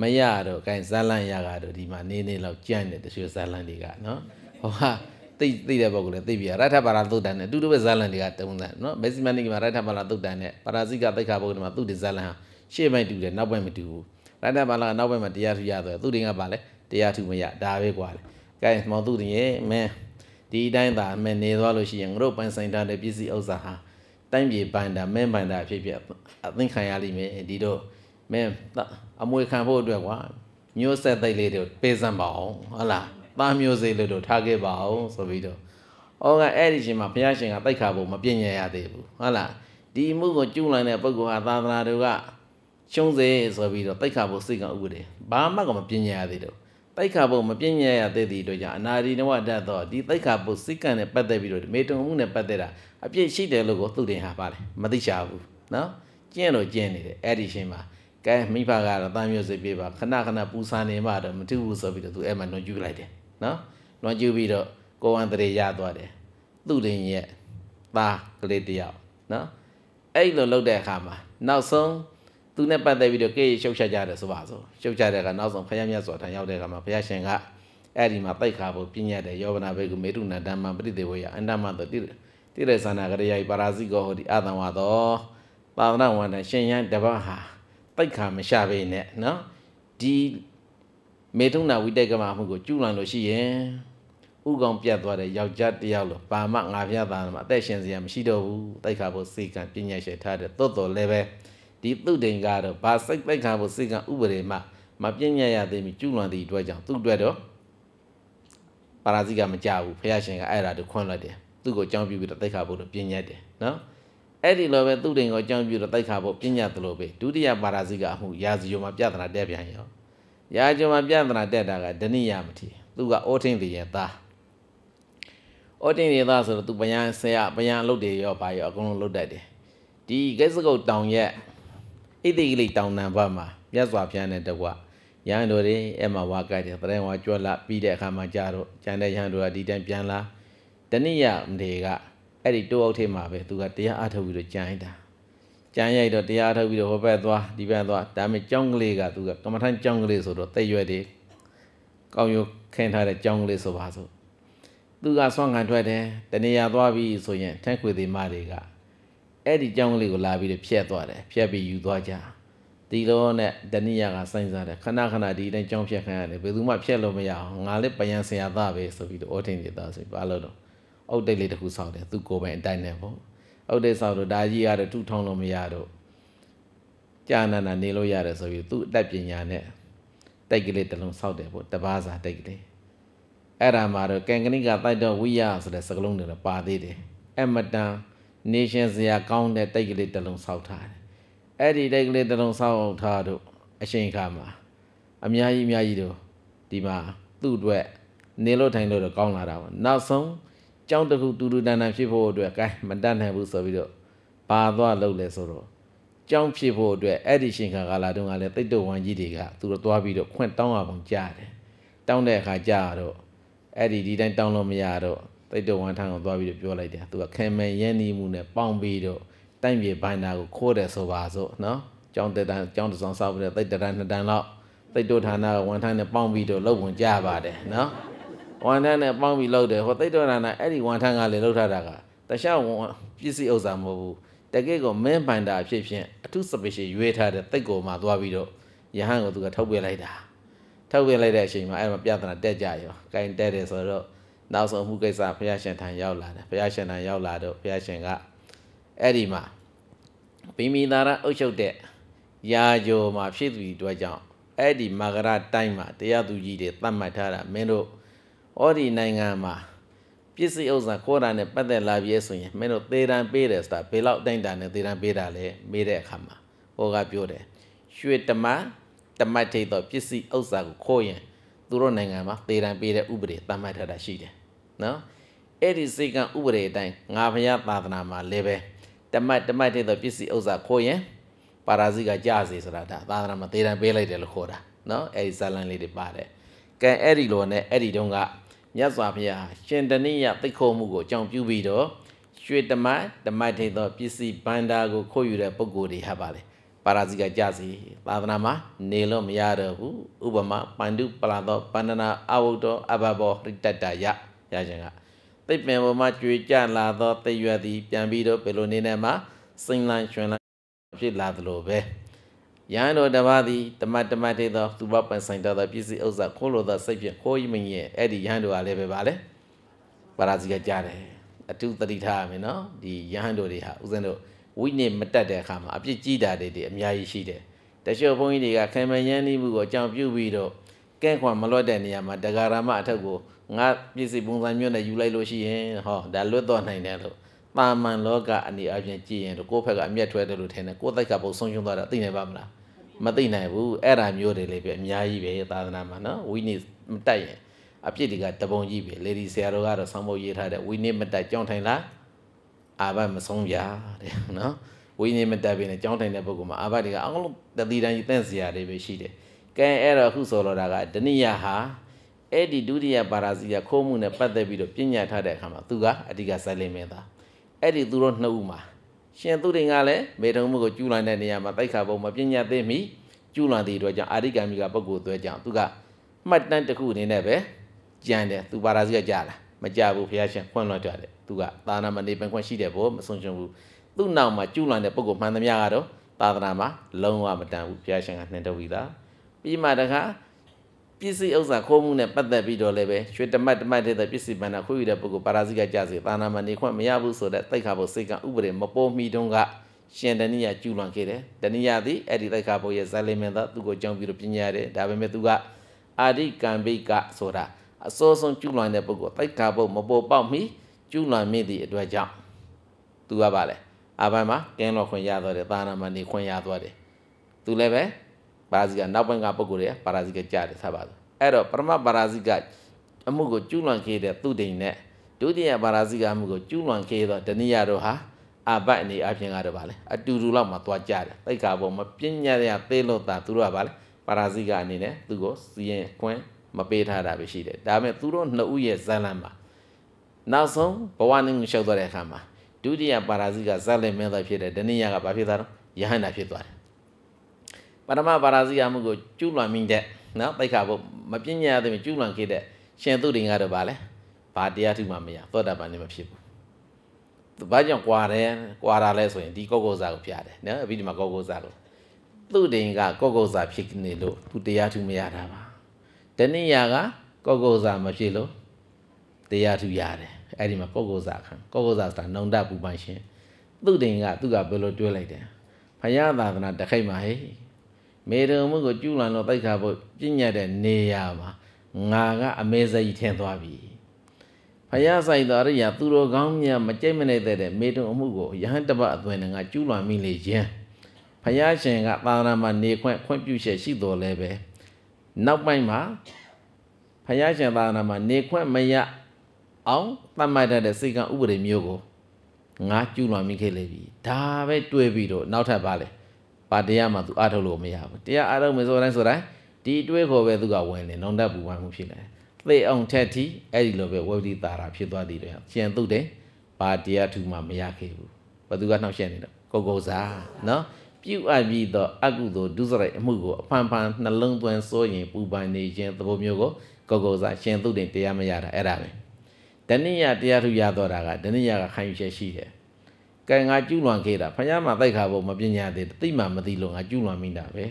မရတော့ gain ဇာလန်ရကတော့ဒီမှာနေနေလောက်ကြံ့တယ်တချို့ဇာလန်တွေကနော်ဟောဟာသိသိတဲ့ဘောကလည်းသိပြီရထပါရသုတ်တန်နဲ့အတူတူပဲဇာလန်တွေကတုံးတယ်နော်မက်ဆီမန်နီကမှာရထပါရသုတ်တန်နဲ့ပါရာဇိကသိခါဘောကမှာသူ့ဒီဇာလန်ဟာရှေ့ပိုင်းတူတယ်နောက်ပိုင်းမတူဘူးရထပါရကနောက်ပိုင်းမှာတရားထူရဆိုသူ့တင်ကပါလဲတရားထူမရဒါပဲกว่าလေကဲမောသူတင်ရဲ့မင်းဒီတိုင်းသာမင်းနေသွားလို့ရှိရင်ငါတို့ပိုင်ဆိုင်တာတဲ့ပစ္စည်းဥစ္စာဟာတိုင်းပြည်ပိုင်တာမင်းပိုင်တာဖြစ်ဖြစ်အသိခံရလိမ့်မယ်ဒီတော့မင်းအမွေခံဖို့အတွက်ကွာမျိုးဆက်သိလေးတွေပေးစမ်းပါအောင်ဟုတ်လားပန်းမျိုးစေ့လို့လို့ထားခဲ့ပါအောင်ဆိုပြီးတော့အော်ကအဲ့ဒီချိန်မှာဘုရားရှင်ကတိုက်ခါဖို့မပြည့်ညံ့ရသေးဘူးဟုတ်လားဒီမှုကိုကျူးလွန်တဲ့ပုဂ္ဂိုလ်ဟာသာသနာတော်ကရှုံးစေဆိုပြီးတော့တိုက်ခါဖို့စိတ်ကဥပဒေဘာမှကမပြည့်ညံ့ရသေးတော့တိုက်ခါဖို့မပြည့်ညံ့ရသေးသည့်အတွက်ကြောင့်အနာဒီနဝတတ်တော့ဒီတိုက်ခါဖို့စိတ်ကံနဲ့ပတ်သက်ပြီးတော့မေတုံမှုနဲ့ပတ်သက်တာအပြည့်ရှိတယ်လို့ကိုသူတင်ဟာပါတယ်မသိချဘူးနော်ကျင့်တော့ကျင့်နေတယ်အဲ့ဒီချိန်မှာကဲမိဘကတော့တမ်းမျိုးစိတ်ပြပါခဏခဏပူဆန်နေမှတော့မထူးဘူးဆိုပြီးတော့သူအဲ့မှာနှုတ်ယူလိုက်တယ်နော်လွန်ကျူးပြီးတော့ကိုဝံတရေရသွားတယ်သူ့လင်ရဲ့သားကလေးတယောက် နော်အဲ့လိုလုပ်တဲ့အခါမှာ နောက်ဆုံးသူနဲ့ပတ်သက်ပြီးတော့ကိရေရှုပ်ချကြတယ်ဆိုပါဆိုရှုပ်ချတဲ့အခါနောက်ဆုံးဖယားမြတ်စွာထံရောက်တဲ့အခါမှာဖယားရှင်ကအဲ့ဒီမှာတိုက်ခါဖို့ပြညတ်တယ်ယောဗနာဘေကုမေတုနာဓမ္မပရိဒေဝေယအန္တမတတိတိရဇာနာကရယာပါရာဇိကောဟောဒီအာသံဝါတော်ပါဒနာဝန္တရှင်ယံတပတ်ဟာတိုက်ခါမရှာပေနဲ့နော်ဒီမေထုံနာဝိတက်ကမမှုကိုကျူးလွန်လို့ရှိရင်ဥကောင်ပြတ်သွားတဲ့ယောက်ျားတယောက်လို့ဘာမှငါပြသားမှအသက်ရှင်စရာမရှိတော့ဘူးတိုက်ခါဖို့စိတ်ကံပညာရှိထားတဲ့တော်တော်လည်းပဲဒီသူတင်ကတော့ဘာစိတ်တိုက်ခါဖို့စိတ်ကံဥပဒေမှမပညာရသေးမီကျူးလွန်သည့်အတွက်ကြောင့်သူ့အတွက်တော့ပါရာဇိကမကြဘူးဖះရှင်ကအဲ့ဒါတို့ခွန့်လိုက်တယ်သူ့ကိုအကြောင်းပြုပြီးတော့တိုက်ခါဖို့တော့ပညာတယ်နော်အဲ့ဒီလိုပဲသူတင်ကိုအကြောင်းပြုတော့တိုက်ခါဖို့ပညာသလိုပဲဒုတိယပါရာဇိကအမှုရာဇီယောမှာပြဿနာတက်ပြန်ရောရာဇဝင်ပြဿနာတက်တာကဒဏိယမထီသူကအိုထင်းသေးရဲ့သားအိုထင်းသေးသားဆိုတော့သူပယံဆရာပယံအလုပ်တွေရောဘာရောအကုန်လုံးလုပ်တတ်တယ်ဒီကိစ္စကုတ်တောင်ရဲ့ဣတိကိလေတောင်တန်ဘမှာမြတ်စွာဘုရားနဲ့တကွရဟန်းတို့တွေအဲ့မှာဝါကြိုက်တယ်တရင်ဝါကြွက်လာပြီးတဲ့အခါမှာကြတော့ကျန်တဲ့ရဟန်းတို့ကဒီတိုင်းပြန်လာတဏိယမတွေကအဲ့ဒီတိုးအောက်ထဲမှာပဲသူကတရားအထုတ်ပြီးတော့ကြံလိုက်တာကြမ်းရိုက်တော့တရားထုတ်ပြီးတော့ဟိုဘက်သွားဒီဘက်သွားဒါပေမဲ့ကြောင်းကလေးကသူကကမ္မထန်ကြောင်းကလေးဆိုတော့တိတ်ရွယ်တယ်ကောင်းရုပ်ခင်းထားတဲ့ကြောင်းကလေးဆိုပါစို့သူကဆွမ်းခံထွက်တယ်တနေရာသွားပြီးဆိုရင်ထက်ခွေသေးမတွေကအဲ့ဒီကြောင်းကလေးကိုလာပြီးတော့ဖြတ်သွားတယ်ဖြတ်ပြီးယူသွားကြဒီလိုနဲ့တဏိယာကစိုင်းစားတယ်ခဏခဏဒီတိုင်းကြောင်းဖြတ်ခံရတယ်ဘယ်သူမှဖြတ်လို့မရအောင်ငါလည်းပယံဆရာသားပဲဆိုပြီးတော့ဩထင်းနေတာဆိုပြီးပါလို့တော့အုတ်တိတ်လေးတစ်ခုဆောက်တယ်သူကိုယ်ပိုင်အတိုင်းနဲ့ပေါ့ဥဒေဆောင်တို့ဒါကြီးကတော့ထူထောင်လို့မရတော့ကြာနာနာနေလို့ရတယ်ဆိုပြီးသူ့အတတ်ပညာနဲ့တိုက်ကလေးတစ်လုံးဆောက်တယ်ပေါ့တပါးစာတိုက်ကလေးအဲ့ဒါမှာတော့ကံကဏိကတိုက်တော့ဝိယဆိုတဲ့စကားလုံးတွေတော့ပါသေးတယ်အမတန် nation စရာကောင်းတဲ့တိုက်ကလေးတစ်လုံးဆောက်ထားတယ်အဲ့ဒီတိုက်ကလေးတစ်လုံးဆောက်ထားတော့အချိန်အခါမှာ အများကြီးအများကြီးတော့ဒီမှာသူ့အတွက်နေလို့ထိုင်လို့တော့ကောင်းလာတာပေါ့နောက်ဆုံးကြောင်းတစ်ခုတူတူတန်တန်ဖြစ်ဖို့အတွက်ကဲမတတ်နိုင်ဘူးဆိုပြီးတော့ဘာသွားလုပ်လဲဆိုတော့ကြောင်းဖြစ်ဖို့အတွက်အဲ့ဒီရှင်ခါကာလာတုန်းကလည်းတိတ်တုတ်ဝမ်းကြီးတွေကသူတို့သွားပြီးတော့ခွင့်တောင်းရပုံကြားတယ်တောင်းတဲ့အခါကြားတော့အဲ့ဒီဒီတိုင်းတောင်းလို့မရတော့တိတ်တုတ်ဝမ်းထမ်းကိုသွားပြီးတော့ပြောလိုက်တယ်သူကခင်မန်ရန်နီမှုနဲ့ပေါင်ပြီးတော့တိုင်ပြေဘိုင်နာကိုခိုးတယ်ဆိုပါစို့နော်ကျောင်းတက်တန်းကျောင်းတစောင်းစားပြီးတော့တိတ်တန်းနှစ်တန်းလောက်တိတ်တုတ်ဌာနကဝန်ထမ်းနဲ့ပေါင်ပြီးတော့လုပ်ဝင်ကြပါတယ်နော်ဝန်ထမ်းနဲ့ပေါင်းပြီးလုပ်တယ်ဟိုသိတ္တရဏအဲ့ဒီဝန်ထမ်းကလည်းလှုပ်ထတာကတခြားဝန်ပစ္စည်းဥစ္စာမဟုတ်ဘူးတကယ့်ကိုမင်းပိုင်တာအဖြစ်ဖြင့်အထုစပရှေရွေးထားတဲ့တိတ်ကိုမှသွားပြီးတော့ယဟန်ကိုသူကထုတ်ပြလိုက်တာထုတ်ပြလိုက်တဲ့အချိန်မှာအဲ့မှာပြဿနာတက်ကြရောကင်တက်တယ်ဆိုတော့နောက်ဆုံးမှုကိစ္စဘုရားရှင်ထံရောက်လာတယ်ဘုရားရှင်ထံရောက်လာတော့ဘုရားရှင်ကအဲ့ဒီမှာဘိမိသာရအုပ်ချုပ်တဲ့ယာယောမှာဖြစ်သူတွေအတွက်ကြောင့်အဲ့ဒီမဂရတိုင်းမှာတရားသူကြီးတွေသတ်မှတ်ထားတာမင်းတို့ဩဒီနိုင်ငံမှာပစ္စည်းဥစ္စာခိုးတာနဲ့ပတ်သက်လာပြဲဆိုရင်မင်းတို့သေတံပေးတယ်ဆိုတာဘယ်လောက်တိုင်းတာနဲ့သေတံပေးတာလဲမေးတဲ့အခါမှာဟောကပြောတယ်ရွှေတမန်တမတ်ထိတ်တော့ပစ္စည်းဥစ္စာကိုခိုးရင်သူတို့နိုင်ငံမှာသေတံပေးတဲ့ဥပဒေသတ်မှတ်ထားတာရှိတယ်နော်အဲ့ဒီစိတ်ကဥပဒေအတိုင်းငါဖရာသာသနာမှာလည်းပဲတမတ်တမတ်ထိတ်တော့ပစ္စည်းဥစ္စာခိုးရင်ပါရာဇိကကြာစေဆိုတာဒါသာသနာမှာသေတံပေးလိုက်တယ်လို့ခေါ်တာနော်အဲ့ဒီဇာလန်လေးတွေပါတယ်ကံအဲ့ဒီလိုနဲ့အဲ့ဒီတုန်းကမြတ်စွာဘုရားရှင်တဏိယသိက္ခာမှုကိုအကြောင်းပြုပြီးတော့ရွှေတမန်ဓမ္မထေသောပစ္စည်းဘန္တာကိုခိုးယူတဲ့ပုဂ္ဂိုလ်တွေဟာပါလေပါရာဇိကကြစီသာသနာမှာနေလို့မရတော့ဘူးဥပမာပန္တုပလာသောပန္ဒနာအဝုတ္တောအဘဘောရိတတ္တယရခြင်းကသိပ္ပံပေါ်မှာကြွေကြလာသောသိရွယ်သည် ပြန်ပြီးတော့ဘယ်လိုနေနဲ့မှစိမ့်လန်းရှင်လန်းဖြစ်လာသလိုပဲယံတော်တပါးသည်တမတ်တမတ်တေသောသူဘပန်ဆိုင်တော်သောပစ္စည်းဥစ္စာခိုးလိုသောစိတ်ဖြင့်ခိုးမင်းရဲ့အဲ့ဒီယံတော်ကလည်းပဲပါလေပါရာစီကကြားတယ်အတုတတိထားရမယ်နော်ဒီယဟန်တို့တွေဟာဥစဉ်တို့ဝိနည်းမတက်တဲ့အခါမှာအပြစ်ကြီးတာတွေတွေအများကြီးရှိတယ်တချို့ဘုန်းကြီးတွေကခံမယမ်းနေမှုကိုအကြောင်းပြုပြီးတော့ကဲခွန်မလွတ်တဲ့နေရာမှာတဂါရမအထက်ကိုငါပြည့်စုံပုံစံမျိုးနဲ့ယူလိုက်လို့ရှိရင်ဟောဒါလွတ်တော့နိုင်တယ်လို့ပါမန်လောကအနေအချင်းကြည့်ရင်တော့ကိုယ့်ဘက်ကအမျက်ထွက်တယ်လို့ထင်တယ်ကိုယ့်သက်ကပုံဆုံးရှုံးသွားတာသိနေပါမလားမသိနိုင်ဘူးအဲ့ဒါမျိုးတွေလည်းပဲအများကြီးပဲသာသနာမှာနော်ဝိနည်းမတိုက်ရင်အပြစ်တွေကတပုံကြီးပဲလေဒီဆရာတော်ကတော့ဆောင်းပုတ်ရေးထားတဲ့ဝိနည်းမတိုက်ကြောင်းထိုင်လားအာဘတ်မဆုံးပြတဲ့နော်ဝိနည်းမတိုက်ပဲနဲ့ကြောင်းထိုင်တဲ့ပုဂ္ဂိုလ်မှာအာဘတ်တွေကအကုန်လုံးတတိတန်ကြီးတန့်စရာတွေပဲရှိတယ်ကဲအဲ့တော့အခုဆိုလိုတာကဒနိယဟာအဲ့ဒီဒုတိယပါရာစီကခိုးမှုနဲ့ပတ်သက်ပြီးတော့ပြညာထားတဲ့အခါမှာသူကအဓိကဇလိမင်းသားအဲ့ဒီသူတို့နှစ်ဦးမှာရှင်သူတင်ကလည်းမေထုံမှုကိုကျူးလွန်တဲ့နေရာမှာတိုက်ခါပုံမှာပညာသိမိကျူးလွန်သည့်အတွက်ကြောင့်အာရိကံမိကပုဂ္ဂိုလ်သွဲကြောင့်သူကမှတ်တမ်းတစ်ခုအနေနဲ့ပဲကြံတယ်သူပါရာစီကကြားလားမကြဘူးဘုရားရှင်ခွင့်လွှတ်ကြတယ်သူကသာနာမနေပင်ခွင့်ရှိတယ်ဗောမဆုံးချင်ဘူးသူ့နောက်မှာကျူးလွန်တဲ့ပုဂ္ဂိုလ်မှန်သမျှကတော့သာသနာမှာလုံးဝမတန်ဘူးဘုရားရှင်ကနှင်ထုတ်ပြီးသားပြီးမှတခါပစ္စည်းဥစ္စာခိုးမှုနဲ့ပတ်သက်ပြီးတော့လည်းပဲရွှေတမတ်တမတ်တဲ့ပစ္စည်းပန္နာခွေယူတဲ့ပုဂ္ဂိုလ်ပါရာဇိကကြစေသာနာမနေခွင့်မရဘူးဆိုတဲ့တိုက်ခါဖို့စိတ်ကဥပဒေမပေါ်မီတုန်းကရှင်တဏိယကျူလွန်ခဲ့တယ်တဏိယသည်အဲ့ဒီတိုက်ခါဖို့ရဲ့ဇာလိမင်သာသူ့ကိုကြောင်းပြီးတော့ပညာရတယ်ဒါပေမဲ့သူကအာရိကံဘိကဆိုတာအစောဆုံးကျူလွန်တဲ့ပုဂ္ဂိုလ်တိုက်ခါဖို့မပေါ်ပေါက်မီကျူလွန်မိသည့်အတွက်ကြောင့်သူကပါလေအဘိုင်းမှာကင်းတော်ခွင့်ရသွားတယ်သာနာမနေခွင့်ရသွားတယ်သူလည်းပဲပါရာဇိကနောက်ပိုင်းကပုဂ္ဂိုလ်တွေကပါရာဇိကကြားတယ်ဆက်ပါဆိုအဲ့တော့ပရမပါရာဇိကအမှုကိုကျူးလွန်ခဲ့တဲ့သူတိန်နဲ့ဒုတိယပါရာဇိကအမှုကိုကျူးလွန်ခဲ့သောတဏှာတို့ဟာအဘတ်အနေအချင်းကတော့ဗာလေအတူတူလောက်မှသွားကြတယ်တိတ်ခါပေါ်မှာပညာရသေးလို့သာသူတို့ကဗာလေပါရာဇိကအနေနဲ့သူကိုစီရင်ခွင့်မပေးထားတာပဲရှိတယ်ဒါပေမဲ့သူတို့နှစ်ဦးရဲ့ဇာလန်မှာနောက်ဆုံးဘဝနဲ့ရှောက်သွားတဲ့အခါမှာဒုတိယပါရာဇိကဇာလန်မင်းသားဖြစ်တဲ့ဒဏိယကဘာဖြစ်သွားတော့ယဟန္တာဖြစ်သွားတယ်ပရမပါရာဇီယမှုကိုကျူးလွန်မိတဲ့နော်သိခါဖို့မပညာသည်ကျူးလွန်ခဲ့တဲ့ရှင်သူတွေကတော့ဗာလဲဘာတရားထုမှမရသောတာပန်နေမဖြစ်ဘူး။ဘာကြောင့်ကွာတယ်ကွာတာလဲဆိုရင်ဒီကောကောစာကိုပြတယ်နော်အပြီးဒီမှာကောကောစာကိုသူတင်ကကောကောစာဖြစ်နေလို့သူတရားထုမရတာပါ။တနည်းရာကကောကောစာမဖြစ်လို့တရားထုရတယ်။အဲ့ဒီမှာကောကောစာခံကောကောစာဆိုတာနှုံတပူပန်ရှင်သူတင်ကသူ့ကဘယ်လိုတွဲလိုက်တယ်။ဘုရားသာသနာတခိတ်မှာဟဲ့မေတုံမှုကိုကျူးလွန်လို့တိုက်ခါဖို့ပြညတ်တဲ့နေရာမှာငါကအမေစိတ်ထင်သွားပြီဖယားဆိုင်တော်ရိယာသူတော်ကောင်းမြတ်မကြိတ်မနေတဲ့တဲ့မေတုံအမှုကိုယဟန်တပအသွင်ငါကျူးလွန်မိလေခြင်းဖယားရှင်ကပါရမနေခွင့်ခွင့်ပြုချက်ရှိတော်လဲပဲနောက်ပိုင်းမှာဖယားရှင်ပါရမနေခွင့်မရအောင်တတ်မှတ်တဲ့စိတ်ကဥပဒေမျိုးကိုငါကျူးလွန်မိခဲ့လေပြီဒါပဲတွေးပြီးတော့နောက်ထပ်ပါလဲပါတရားမှသူအထုတ်လို့မရဘူးတရားအထုတ်မယ်ဆိုတိုင်းဆိုတိုင်းဒီအတွေးခေါ်ပဲသူကဝင်နေနောင်တပူပန်မှုဖြစ်နေတယ်သေအောင်ထက်တီအဲ့ဒီလိုပဲဝိတိတာရာဖြစ်သွားသေးတယ်ကျန်သူတယ်ပါတရားထူမှမရခဲ့ဘူးဘသူကနှောက်ရှက်နေတော့ကိုကိုစားနော်ပြုတ်အပ်ပြီးတော့အကုသိုလ်ဒုစရိုက်အမှုကိုအဖန်ဖန်နှလုံးသွင်းစိုးရင်ပူပန်နေခြင်းသဘောမျိုးကိုကိုကိုစားရှင်သူတင်တရားမရတာအဲ့ဒါပဲတဏိယတရားထူရတော့တာကတဏိယကခံယူချက်ရှိတယ်ကဲငါကျူးလွန်ခဲ့တာဖယားမှာတိုက်ခါဖို့မပညာသေးတိမှမသိလို့ငါကျူးလွန်မိတာပဲ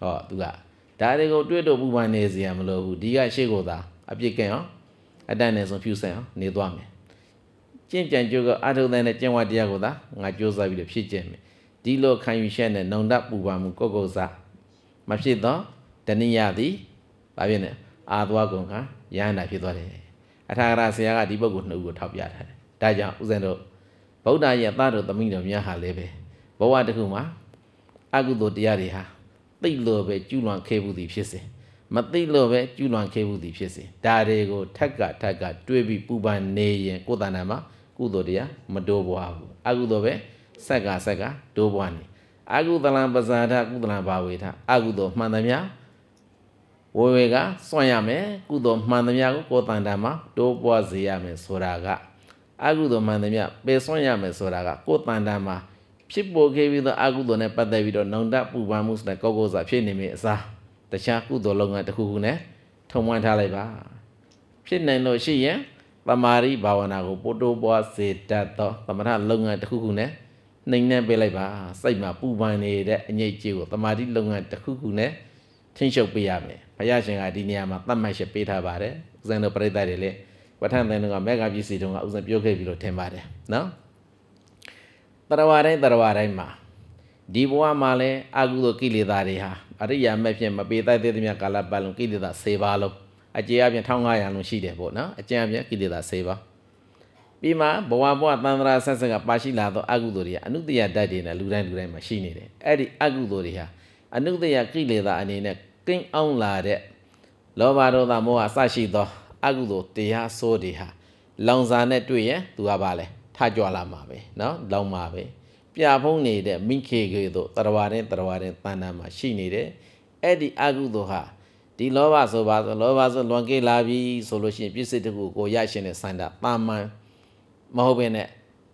ဟောသူကဒါတွေကိုတွေ့တော့ပူပန်နေစရာမလိုဘူးဒီကရှေ့ကိုသာအပြစ်ကင်အောင်အတန်နဲ့ဆုံးဖြူဆန်အောင်နေသွားမယ်ကျင့်ကြံကြိုးကအထုံတဲ့နဲ့ကျင့်ဝတ်တရားကိုသာငါကြိုးစားပြီးတော့ဖြစ်ကျင့်မယ်ဒီလိုခံယူချက်နဲ့နှုံတပူပန်မှုကိုကိုစားမဖြစ်တော့တဏှာသည်ဘာဖြစ်လဲအာသွားကုန်ကရဟန္တာဖြစ်သွားတယ်အထာဂရဆရာကဒီပုဂ္ဂိုလ်နှစ်ဦးကိုထောက်ပြထားတယ်ဒါကြောင့်ဦးဇင်းတို့ဗုဒ္ဓရဲ့သားတော်သမီးတော်များဟာလည်းပဲဘဝတစ်ခုမှာအကုသိုလ်တရားတွေဟာသိလို့ပဲကျူးလွန်ခဲ့မှုသည်ဖြစ်စေမသိလို့ပဲကျူးလွန်ခဲ့မှုသည်ဖြစ်စေဒါတွေကို ထက်ကထက်ကတွေးပြီးပူပန်နေရင်ကိုယ်တဏ္ဍာမှာကုသိုလ်တရားမတိုးပွားဘူးအကုသိုလ်ပဲဆက်ကဆက်ကတိုးပွားနေအကုသလံပဇာထကုသလံဘာဝေထအကုသိုလ်မှန်သမျှဝေဝေကစွန့်ရမယ်ကုသိုလ်မှန်သမျှကိုကိုယ်တဏ္ဍာမှာတိုးပွားစေရမယ်ဆိုတာကအကုသိုလ်မှန်သမျှပယ်စွန့်ရမယ်ဆိုတာကကိုယ်တန်တန်မှာဖြစ်ပေါ်ခဲ့ပြီးသောအကုသိုလ်နဲ့ပတ်သက်ပြီးတော့နောင်တပူပန်မှုစတဲ့ကောကောစာဖြစ်နေမိအစားတခြားကုသိုလ်လုပ်ငန်းတစ်ခုခုနဲ့ထုံမွှမ်းထားလိုက်ပါ ဖြစ်နိုင်လို့ရှိရင်တမာရီဘာဝနာကိုပို့တိုးပွားစေတတ်သောသမထလုပ်ငန်းတစ်ခုခုနဲ့နှိမ်နှင်းပေးလိုက်ပါစိတ်မှာပူပန်နေတဲ့အငြိတ်ကြီးကိုတမာတိလုပ်ငန်းတစ်ခုခုနဲ့ထင်းရှုပ်ပေးရမယ်ဘုရားရှင်ကဒီနေရာမှာသတ်မှတ်ချက်ပေးထားပါတယ်ဦးဇင်းတို့ပြိတ္တတွေလည်းဝထန်သင်္ကမေဃပစ္စည်းတုံးကဥစဉ်ပြောခဲ့ပြီးလို့ထင်ပါတယ်နော်တရဝတိုင်းတရဝတိုင်းမှာဒီဘဝမှာလည်းအကုသိုလ်ကိလေသာတွေဟာအရိယာမဲ့ဖြင့်မပေတိုက်သေးသမျှကာလပတ်လုံးကိလေသာ၁၀ပါးလုံးအကျေအပြင်1500လုံးရှိတယ်ပေါ့နော်အကျေအပြင်ကိလေသာ၁၀ပါးပြီးမှဘဝဘဝသန္တရာဆက်ဆက်ကပါရှိလာသောအကုသိုလ်တွေဟာအနုတ္တရဓာတ်တွေနဲ့လူတိုင်းလူတိုင်းမှာရှိနေတယ်အဲ့ဒီအကုသိုလ်တွေဟာအနုတ္တရကိလေသာအနေနဲ့ကိန်းအောင်လာတဲ့လောဘဒေါသမောဟအစရှိသောအကုသို့တရားစိုးတွေဟာလောင်စာနဲ့တွေ့ရင်သူကဘာလဲထကြွလာမှာပဲเนาะလောင်မှာပဲပြဖုံးနေတဲ့မိခေကေတို့တရဝရင်တရဝရင်တဏ္ဍာမှာရှိနေတယ်အဲ့ဒီအကုသို့ဟာဒီလောဘဆိုပါဆိုလောဘဆိုလွန်ကဲလာပြီဆိုလို့ရှိရင် ပြစ်စစ်တခုကိုရရှင်တဲ့စန္ဒပါမန်မဟုတ်ဘဲနဲ့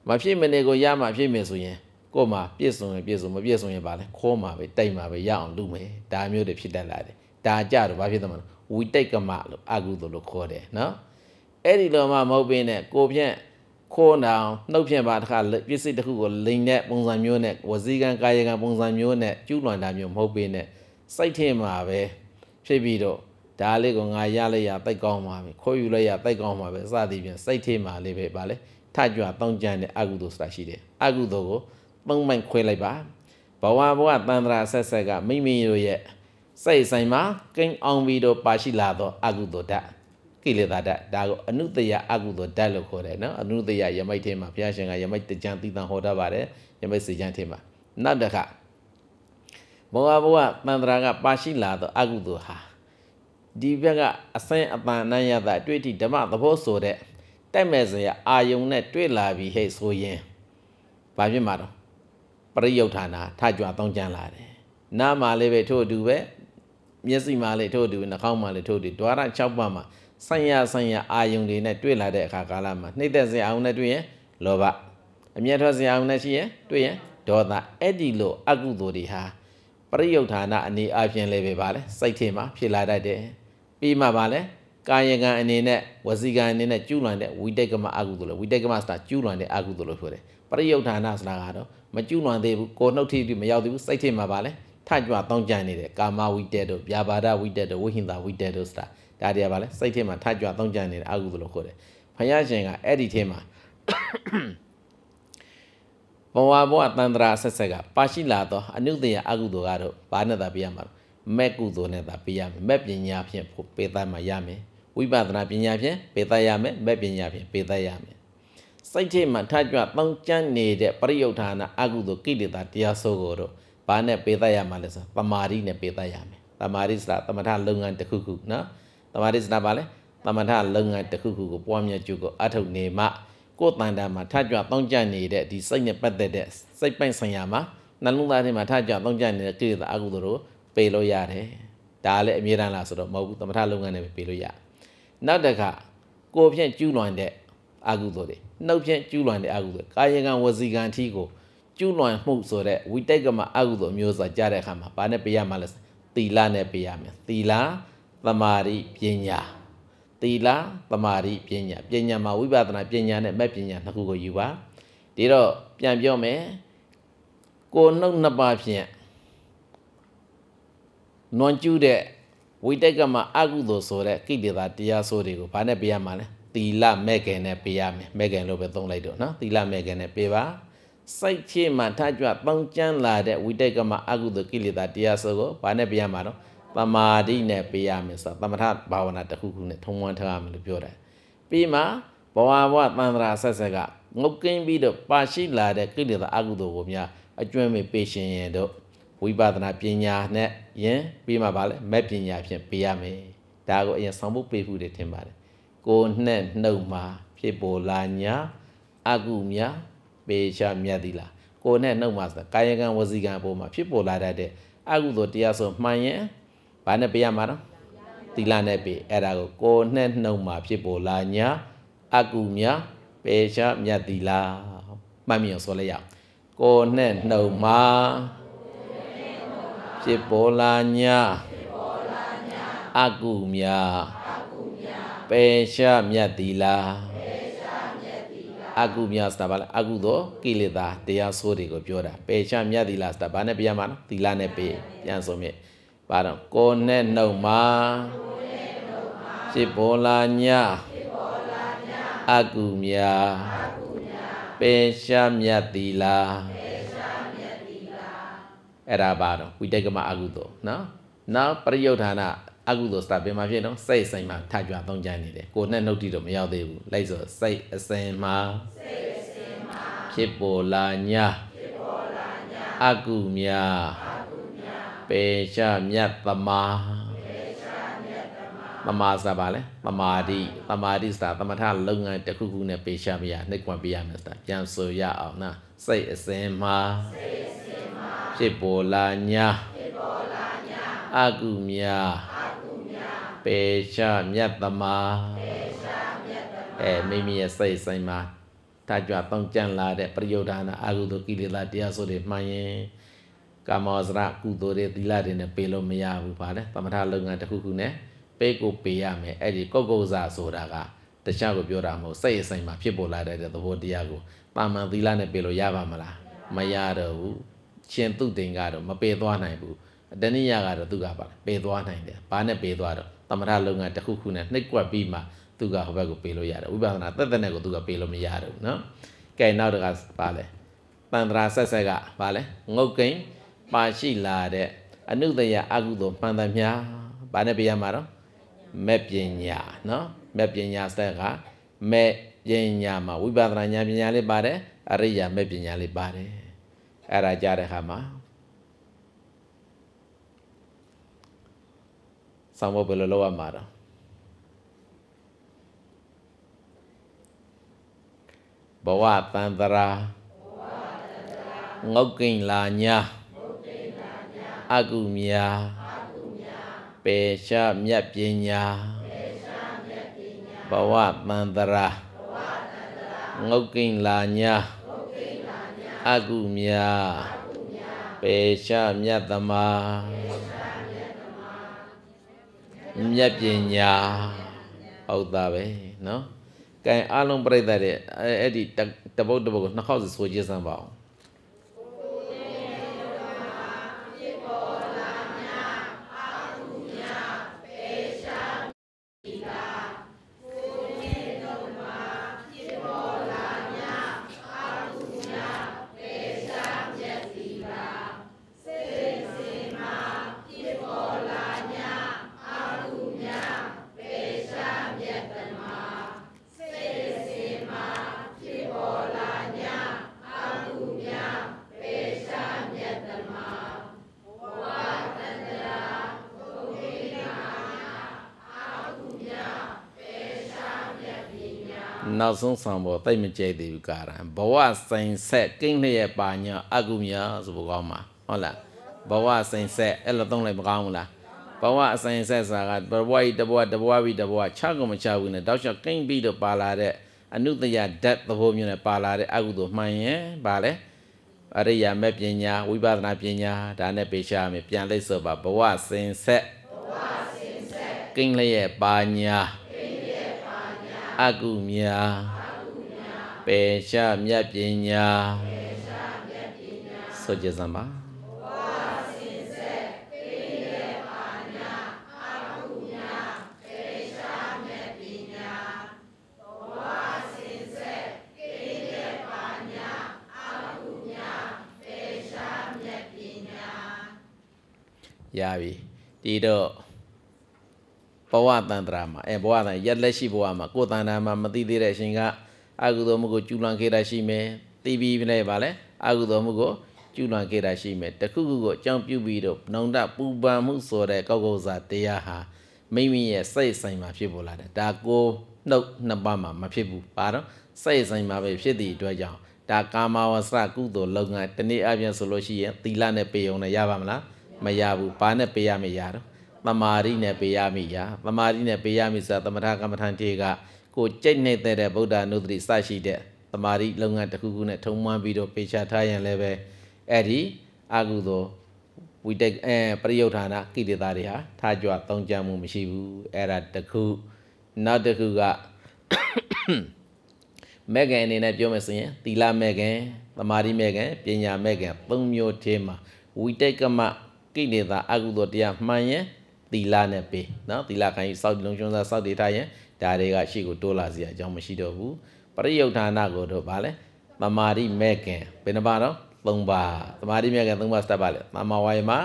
မဖြစ်မနေကိုရမှာဖြစ်မယ်ဆိုရင်ကို့မှာပြည့်စုံရင်ပြည့်စုံမပြည့်စုံရင်ပါလဲခိုးမှာပဲတိတ်မှာပဲရအောင်လုပ်မယ်ဒါမျိုးတွေဖြစ်တတ်လာတယ်ဒါကြတော့ဘာဖြစ်သမှာလဲဝီတိတ်ကမလို့အကုသိုလ်လို့ခေါ်တယ်နော်အဲ့ဒီလိုမှမဟုတ်ပင်နဲ့ကိုဖြင့်ခိုးနောင်နှုတ်ဖြင့်ပါတခါပစ္စည်းတစ်ခုကိုလိမ်တဲ့ပုံစံမျိုးနဲ့ဝစီကံကာယကံပုံစံမျိုးနဲ့ကျူးလွန်တာမျိုးမဟုတ်ပင်နဲ့စိတ်ထင်မှာပဲဖြစ်ပြီးတော့ဒါလေးကိုငါရလိုက်ရတိုက်ကောင်းပါပဲခိုးယူလိုက်ရတိုက်ကောင်းပါပဲစသည်ဖြင့်စိတ်ထင်မှာလေးပဲပါလေထကြွတောင်းကြတဲ့အကုသိုလ်ဆိုတာရှိတယ်အကုသိုလ်ကိုပုံမှန်ခွဲလိုက်ပါဘဝဘဝတန္တရာဆက်ဆက်ကမိမိတို့ရဲ့စိတ်ဆိုင်မှာကိန်းအောင်ပြီးတော့ပါရှိလာသော အကုသိုလ်ဓာတ်ကိလေသာဓာတ်ဒါကိုအနုတ္တယအကုသိုလ်ဓာတ်လို့ခေါ်တယ်နော်အနုတ္တယယမိတ်ထဲမှာဘုရားရှင်ကယမိတ်တကြံသီတံဟောတတ်ပါတယ်ယမိတ်စေကြံထဲမှာနောက်တစ်ခါဘောဂဘောဂတန္တရာကပါရှိလာသော အကုသိုလ်ဟာဒီဘက်ကအစင်းအပန်အနယတာအတွေ့အထိဓမ္မသဘောဆိုတဲ့တိုက်မဲ့စရာအာယုံနဲ့တွေ့လာပြီးဟဲ့ဆိုရင်ဘာဖြစ်မှာတော့ပရိယုဌာနာထကြွတောင်းကြံလာတယ်နားမှာလည်းပဲထို့အတူပဲမျက်စိမှာလည်းထို့အတူနှာခေါင်းမှာလည်းထို့အတူဒွါရ6ပါးမှာဆိုင်ရဆိုင်ရအာယုန်တွေနဲ့တွေ့လာတဲ့အခါကာလမှာနှိမ့်သက်စရာအောင်နဲ့တွေ့ရင်လောဘအမျက်ထွက်စရာအောင်နဲ့ရှိရင်တွေ့ရင်ဒေါသအဲ့ဒီလို အကုသိုလ်တွေဟာပရိယုဌာနအနေအချင်းလည်းပဲပါလေစိတ်ထဲမှာဖြစ်လာတတ်တယ်ပြီးမှပါလေကာယကံအနေနဲ့ဝစီကံအနေနဲ့ကျူးလွန်တဲ့ဝိတက်ကမအကုသိုလ်လို့ဝိတက်ကမဆိုတာကျူးလွန်တဲ့အကုသိုလ်လို့ဆိုတယ်ပရိယုဌာနဆိုတာကတော့မကျူးလွန်သေးဘူးကိုနှုတ်ထိပ်ပြီးမရောက်သေးဘူးစိတ်ထဲမှာပါလေထကြွတောင်းကြနေတယ်ကာမဝိတက်တို့ပြာပါဒဝိတက်တို့ဝိဟိန္တာဝိတက်တို့ဆိုတာဒါတွေကဘာလဲစိတ်ထဲမှာထကြွတောင်းကြနေတယ်အာဟုသလိုခေါ်တယ်ဘုရားရှင်ကအဲ့ဒီထဲမှာဘဝဘဝတန္တရာဆက်ဆက်ကပါရှိလာသောအနုတ္တယအကုသိုလ်ကတော့ဘာနဲ့သာပြရမှာလဲမက်ကုသိုလ်နဲ့သာပြရမယ်မက်ပညာဖြင့်ပေးသမှာရမယ်ဝိပဿနာပညာဖြင့်ပေးသရမယ်မက်ပညာဖြင့်ပေးသရမယ်စိတ်ထဲမှာထကြွတောင်းကြနေတဲ့ပရိယုဌာနာအကုသိုလ်ကိလေသာတရားစိုးကိုတော့ဘာနဲ့ပေးသက်ရမှာလဲဆိုတမာရီနဲ့ပေးသက်ရမယ်တမာရီဆိုတာတမထလုပ်ငန်းတစ်ခုခုနော်တမာရီဆိုတာဘာလဲတမထလုပ်ငန်းတစ်ခုခုကိုပွားများကြိုးကိုအထုတ်နေမှကိုယ်တန်တာမှာထကြွတောင်းကြနေတဲ့ဒီစိတ်နဲ့ပတ်သက်တဲ့စိတ်ပိုင်ဆိုင်ရာမှာနှလုံးသားထဲမှာထကြွတောင်းကြနေတဲ့ကိလေသာအကုသိုလ်တို့ပေးလို့ရတယ်ဒါလည်းအမြဲတမ်းလားဆိုတော့မဟုတ်ဘူးတမထလုပ်ငန်းနဲ့ပဲပေးလို့ရနောက်တစ်ခါကိုယ်ဖြင့်ကျူးလွန်တဲ့အကုသိုလ်တွေနှုတ်ဖြင့်ကျူးလွန်တဲ့အကုသိုလ်ကာယကံဝစီကံအထီးကိုကျူးလွန်မှုဆိုတဲ့ဝိတက်ကမအကုသိုလ်မျိုးဆိုကြတဲ့အခါမှာဘာနဲ့ပေးရမှာလဲသီလနဲ့ပေးရမယ်သီလသမာဓိပညာသီလသမာဓိပညာပညာမှာဝိပဿနာပညာနဲ့မဲ့ပညာနှစ်ခုကိုယူပါဒီတော့ပြန်ပြောမယ်ကိုနှုတ်နှစ်ပါးဖြင့်နွန်ကျူးတဲ့ဝိတက်ကမအကုသိုလ်ဆိုတဲ့ကိလေသာတရားဆိုတွေကိုဘာနဲ့ပေးရမှာလဲသီလမဲ့ခင်နဲ့ပေးရမယ်မဲ့ခင်လို့ပဲသုံးလိုက်တော့နော်သီလမဲ့ခင်နဲ့ပေးပါစိတ်ချေမှထကြွပေါင်းကျမ်းလာတဲ့ဝိတက်ကမအကုသိုလ်ကိလေသာတရားစုကိုဘာနဲ့ပြရမှာတော့တမာတိနဲ့ပြရမယ်ဆိုတာတမထဘာဝနာတစ်ခုခုနဲ့ထုံမွမ်းထားရမယ်လို့ပြောတယ်ပြီးမှဘဝဘဝတန္တရာဆက်ဆက်ကငုတ်ကင်းပြီးတော့ပါရှိလာတဲ့ကိလေသာအကုသိုလ်ကိုများအကျွမ်းမေပေရှင်ရင်တို့ဝိပဿနာပညာနဲ့ယင်ပြီးမှဗာလဲမဲ့ပညာဖြင့်ပေးရမယ်ဒါကိုအရင်ဆောင်ဖို့ပေးဖို့တွေထင်ပါတယ်ကိုနဲ့နှုတ်မှာဖြစ်ပေါ်လာညာအကုများပေရှာမြတ်သီလားကိုယ်နဲ့နှုတ်မှာဆိုကာယကံဝစီကံအပေါ်မှာဖြစ်ပေါ်လာတတ်တဲ့အကုသိုလ်တရားဆိုမှန်ရင်ဘာနဲ့ပေးရမှာတော့သီလနဲ့ပေးအဲ့ဒါကိုကိုယ်နဲ့နှုတ်မှာဖြစ်ပေါ်လာညာအကုမြပေရှာမြတ်သီလားမှတ်မိအောင်ဆိုလိုက်ရကိုယ်နဲ့နှုတ်မှာဖြစ်ပေါ်လာညာအကုမြပေရှာမြတ်သီလားအကုမြတ်ဆိုတာဗာလဲအကုသောကိလေသာတရားဆိုးတွေကိုပြောတာပယ်ချမြတ်သီလဆိုတာဗာနဲ့ပြန်ပါနော်သီလနဲ့ပေးပြန်ဆိုမြင့်ပါတော့ကိုနဲ့နှုတ်မှာဖြစ်ပေါ်လာညအကုမြာပယ်ချမြတ်သီလအဲ့ဒါပါတော့ဝိတက်ကမအကုသောနော်နောက်ပရိယုဌာဏအကုသိုလ်စတာပင်မှာဖြစ်တော့စိတ်ဆိုင်မှာထကြွသုံးကြနေတယ်ကိုနဲ့နှုတ်တိတော့မရောက်သေးဘူးလိုက်ဆိုစိတ်အစဉ်မှာစိတ်အစဉ်မှာဖြစ်ပေါ်လာညာဖြစ်ပေါ်လာညာအကုမြာအကုမြာပေချမြတ်သမာပေချမြတ်သမာပမာစပါလဲပမာတိပမာတိစတာပမထလုပ်ငန်းတစ်ခုခုနဲ့ပေချမရနှိတ်ကွန်ပေးရမယ်စတာပြန်ဆိုရအောင်နော်စိတ်အစဉ်မှာစိတ်အစဉ်မှာဖြစ်ပေါ်လာညာဖြစ်ပေါ်လာညာအကုမြာအပေရှမြတ်သမာပေရှမြတ်သမာအဲမိမိရဲ့စိတ်ဆိုင်မှာတကြွတောင်းကြံလာတဲ့ပရိယုဒ္ဓနာအာဟုသောကိလေသာတရားစုတွေမှန်ရင်ကာမောစရကုသိုလ်တွေသီလတွေနဲ့ပေလို့မရဘူးပါလေသမထလုပ်ငန်းတစ်ခုခုနဲ့ပေးကိုပေးရမယ်အဲ့ဒီကုတ်ကုတ်စာဆိုတာကတခြားကိုပြောတာမဟုတ်စိတ်အဆိုင်မှာဖြစ်ပေါ်လာတဲ့သဘောတရားကိုပါမန်သီလနဲ့ပေးလို့ရပါမလားမရတော့ဘူးရှင်သူတင်ကတော့မပေးသွားနိုင်ဘူးတဏိယကတော့သူကပါပေးသွားနိုင်တယ်ဘာနဲ့ပေးသွားတော့သမထလုပ်ငန်းတစ်ခုခုနဲ့နှိပ်ကွက်ပြီးမှသူကဟိုဘက်ကိုပေးလို့ရတယ်ဝိပဿနာသက်သက်နဲ့ကိုသူကပေးလို့မရတော့ဘူးနော်ကဲနောက်တကပါလဲတန်ត្រာဆက်ဆက်ကပါလဲငုတ်ကိန်းပါရှိလာတဲ့အနုတယအကုသိုလ်မှန်သမျှဘာနဲ့ပေးရမှာတော့မဲ့ပညာနော်မဲ့ပညာဆက်ကမဲ့ပညာမှာဝိပဿနာဉာဏ်ပညာလေးပါတယ်အရိယာမဲ့ပညာလေးပါတယ်အဲ့ဒါကြားတဲ့အခါမှာဆောင်းဖို့ဘယ်လိုလုပ်ရမှာတော့ဘဝတန္တရာငုတ်ကိန်လာညာအကုမြာပေရှာမြတ်ပညာဘဝတန္တရာငုတ်ကိန်လာညာအကုမြာပေရှာမြတ်သမားမြတ်ပညာဟုတ်တာပဲเนาะကဲအလုံးပြိတ္တတွေအဲ့ဒီတပုတ်တပုတ်ကိုနှစ်ခေါက်ဆိုဆိုကြည့်စမ်းပါအောင်ဆောင်ဖို့တိတ်မကြိုက်သေးဘူးကာရံဘဝဆိုင်ဆက်ကိန်းလျက်ပါညအကုမြဆိုဖို့ကောင်းပါဟုတ်လားဘဝဆိုင်ဆက်အဲ့လိုသုံးလိုက်မကောင်းဘူးလားဘဝအဆိုင်ဆက်စာကဘဝဤတဘဝတဘဝပြီးတဘဝခြားကုန်မခြားဘူးနဲ့တောက်လျှောက်ကိန်းပြီးတော့ပါလာတဲ့အနုတယဓာတ်သဘောမျိုးနဲ့ပါလာတဲ့အကုသိုလ်မှန်ရင်ပါလေအရိယာမဲ့ပညာဝိပဿနာပညာဒါနဲ့ပေရှားမယ်ပြန်လိုက်ဆိုပါဘဝစင်ဆက်ဘဝစင်ဆက်ကိန်းလျက်ပါညာကိန်းလျက်ပါညာအကုမြာပေရှမြတ်ပညာပေရှမြတ်ပညာဆိုကြစမ်းပါရပြီဒီတော့ဘဝတန္တရာမှာအဲဘဝတန်ရက်လက်ရှိဘဝမှာကိုယ်တန္တရာမှာမသိသေးတဲ့အရှင်ကအကုသိုလ်မှုကိုကျူးလွန်ခဲ့တာရှိမယ်သိပြီးလည်းပါလေအကုသိုလ်မှုကိုကျူးလွန်ခဲ့တာရှိမယ်တခုခုကိုအကြောင်းပြုပြီးတော့နှုံတပူပန်မှုဆိုတဲ့ကောက်ကောက်စားတရားဟာမိမိရဲ့စိတ်ဆိုင်မှာဖြစ်ပေါ်လာတယ်ဒါကိုနှုတ်နှစ်ပါးမှာမဖြစ်ဘူးပါတော့စိတ်ဆိုင်မှာပဲဖြစ်သည့်အတွက်ကြောင့်ဒါကာမဝဆကုသိုလ်လုပ်ငန်းတနည်းအားဖြင့်ဆိုလို့ရှိရင်သီလနဲ့ပေယုံနဲ့ရပါမလားမရဘူးဘာနဲ့ပေးရမရတော့တမာရီနဲ့ပေးရမိရာတမာရီနဲ့ပေးရမိဆိုတာတမထကမ္မထန်တေကကိုကြိတ်နေတဲ့ဗုဒ္ဓနုဒတိစရှိတဲ့သမာဓိလုပ်ငန်းတစ်ခုခုနဲ့ထုံမွှမ်းပြီးတော့ပေချထားရင်လည်းပဲအဲ့ဒီအကုသိုလ်ဝိတက်အဲပရိယုဌာနာကိလေသာတွေဟာထားကြွသုံးကြမှုမရှိဘူးအဲ့ဒါတစ်ခုနောက်တစ်ခုကမဲခင်အနေနဲ့ပြောမယ်ဆိုရင်သီလမဲခင်သမာဓိမဲခင်ပညာမဲခင်သုံးမျိုးထဲမှာဝိတက်ကမကိလေသာအကုသိုလ်တရားမှန်ရင်သီလနဲ့ပေးနော်သီလခံယူစောက်လုံချုံစားစောက်တည်ထားရင်ဒါတွေကရှေ့ကိုတိုးလာစရာအကြောင်းမရှိတော့ဘူးပရိယုဌာဏကိုတော့ဗာလဲမမာရိမဲ့ခင်ဘယ်နှပါတော့၃ပါသမာရိမဲ့ခင်၃ပါစတတ်ပါလေမမဝိုင်မာ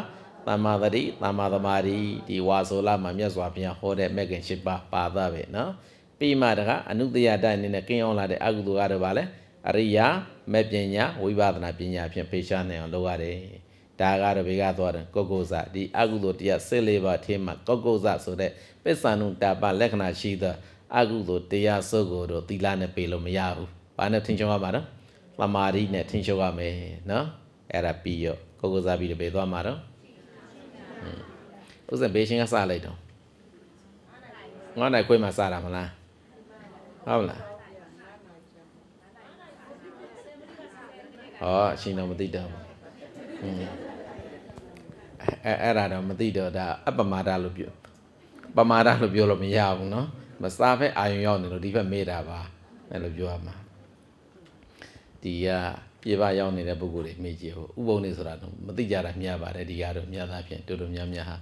သမ္မာသတိသမ္မာသမာဓိဒီဝါဆိုလာမှာမြတ်စွာဘုရားဟောတဲ့မဲ့ခင်၈ပါးပါသပဲเนาะပြီးမှတကအနုတ္တရတအနေနဲ့ကင်းအောင်လာတဲ့အကုသိုလ်ကတော့ဗာလဲအရိယာမဲ့ပညာဝိပဿနာပညာဖြင့်ဖေရှားနိုင်အောင်လုပ်ရတယ်ဒါကတော့ဘေကသွားတယ်ကောကုဇဒီအကုသိုလ်တရား၁၄ပါးထဲမှာကောကုဇဆိုတဲ့ပစ္ဆာနုတာပလက္ခဏာရှိသောအကုသိုလ်တရားစုကိုတော့သီလနဲ့ပေလို့မရဘူး။ဘာနဲ့ထင်ရှားရမှာတော့သမာဓိနဲ့ထင်ရှားရမယ်နော်။အဲ့ဒါပြီးရောကောကုဇပြီးတော့ပေသွားမှာတော့ဥစဉ်ဘေးရှင်ကစလိုက်တော့ငါးနိုင်ခွေးမှာစတာမလားဟုတ်လားဟောရှင်တော့မသိတော့ဘူးအဲအဲ့ဒါတော့မသိတော့ဒါအပမာဒလို့ပြောပမာဒလို့ပြောလို့မရဘူးเนาะမစားဖက်အာယုံရောက်နေလို့ဒီဘက်မေ့တာပါအဲ့လိုပြောရမှာဒီကပြေပရောက်နေတဲ့ပုဂ္ဂိုလ်တွေမေ့ကြည့်ဟိုဥပုံနေဆိုတာတော့မသိကြတာမြတ်ပါတယ်ဒီကတော့မြတ်သားဖြင့်တူတူများများဟာ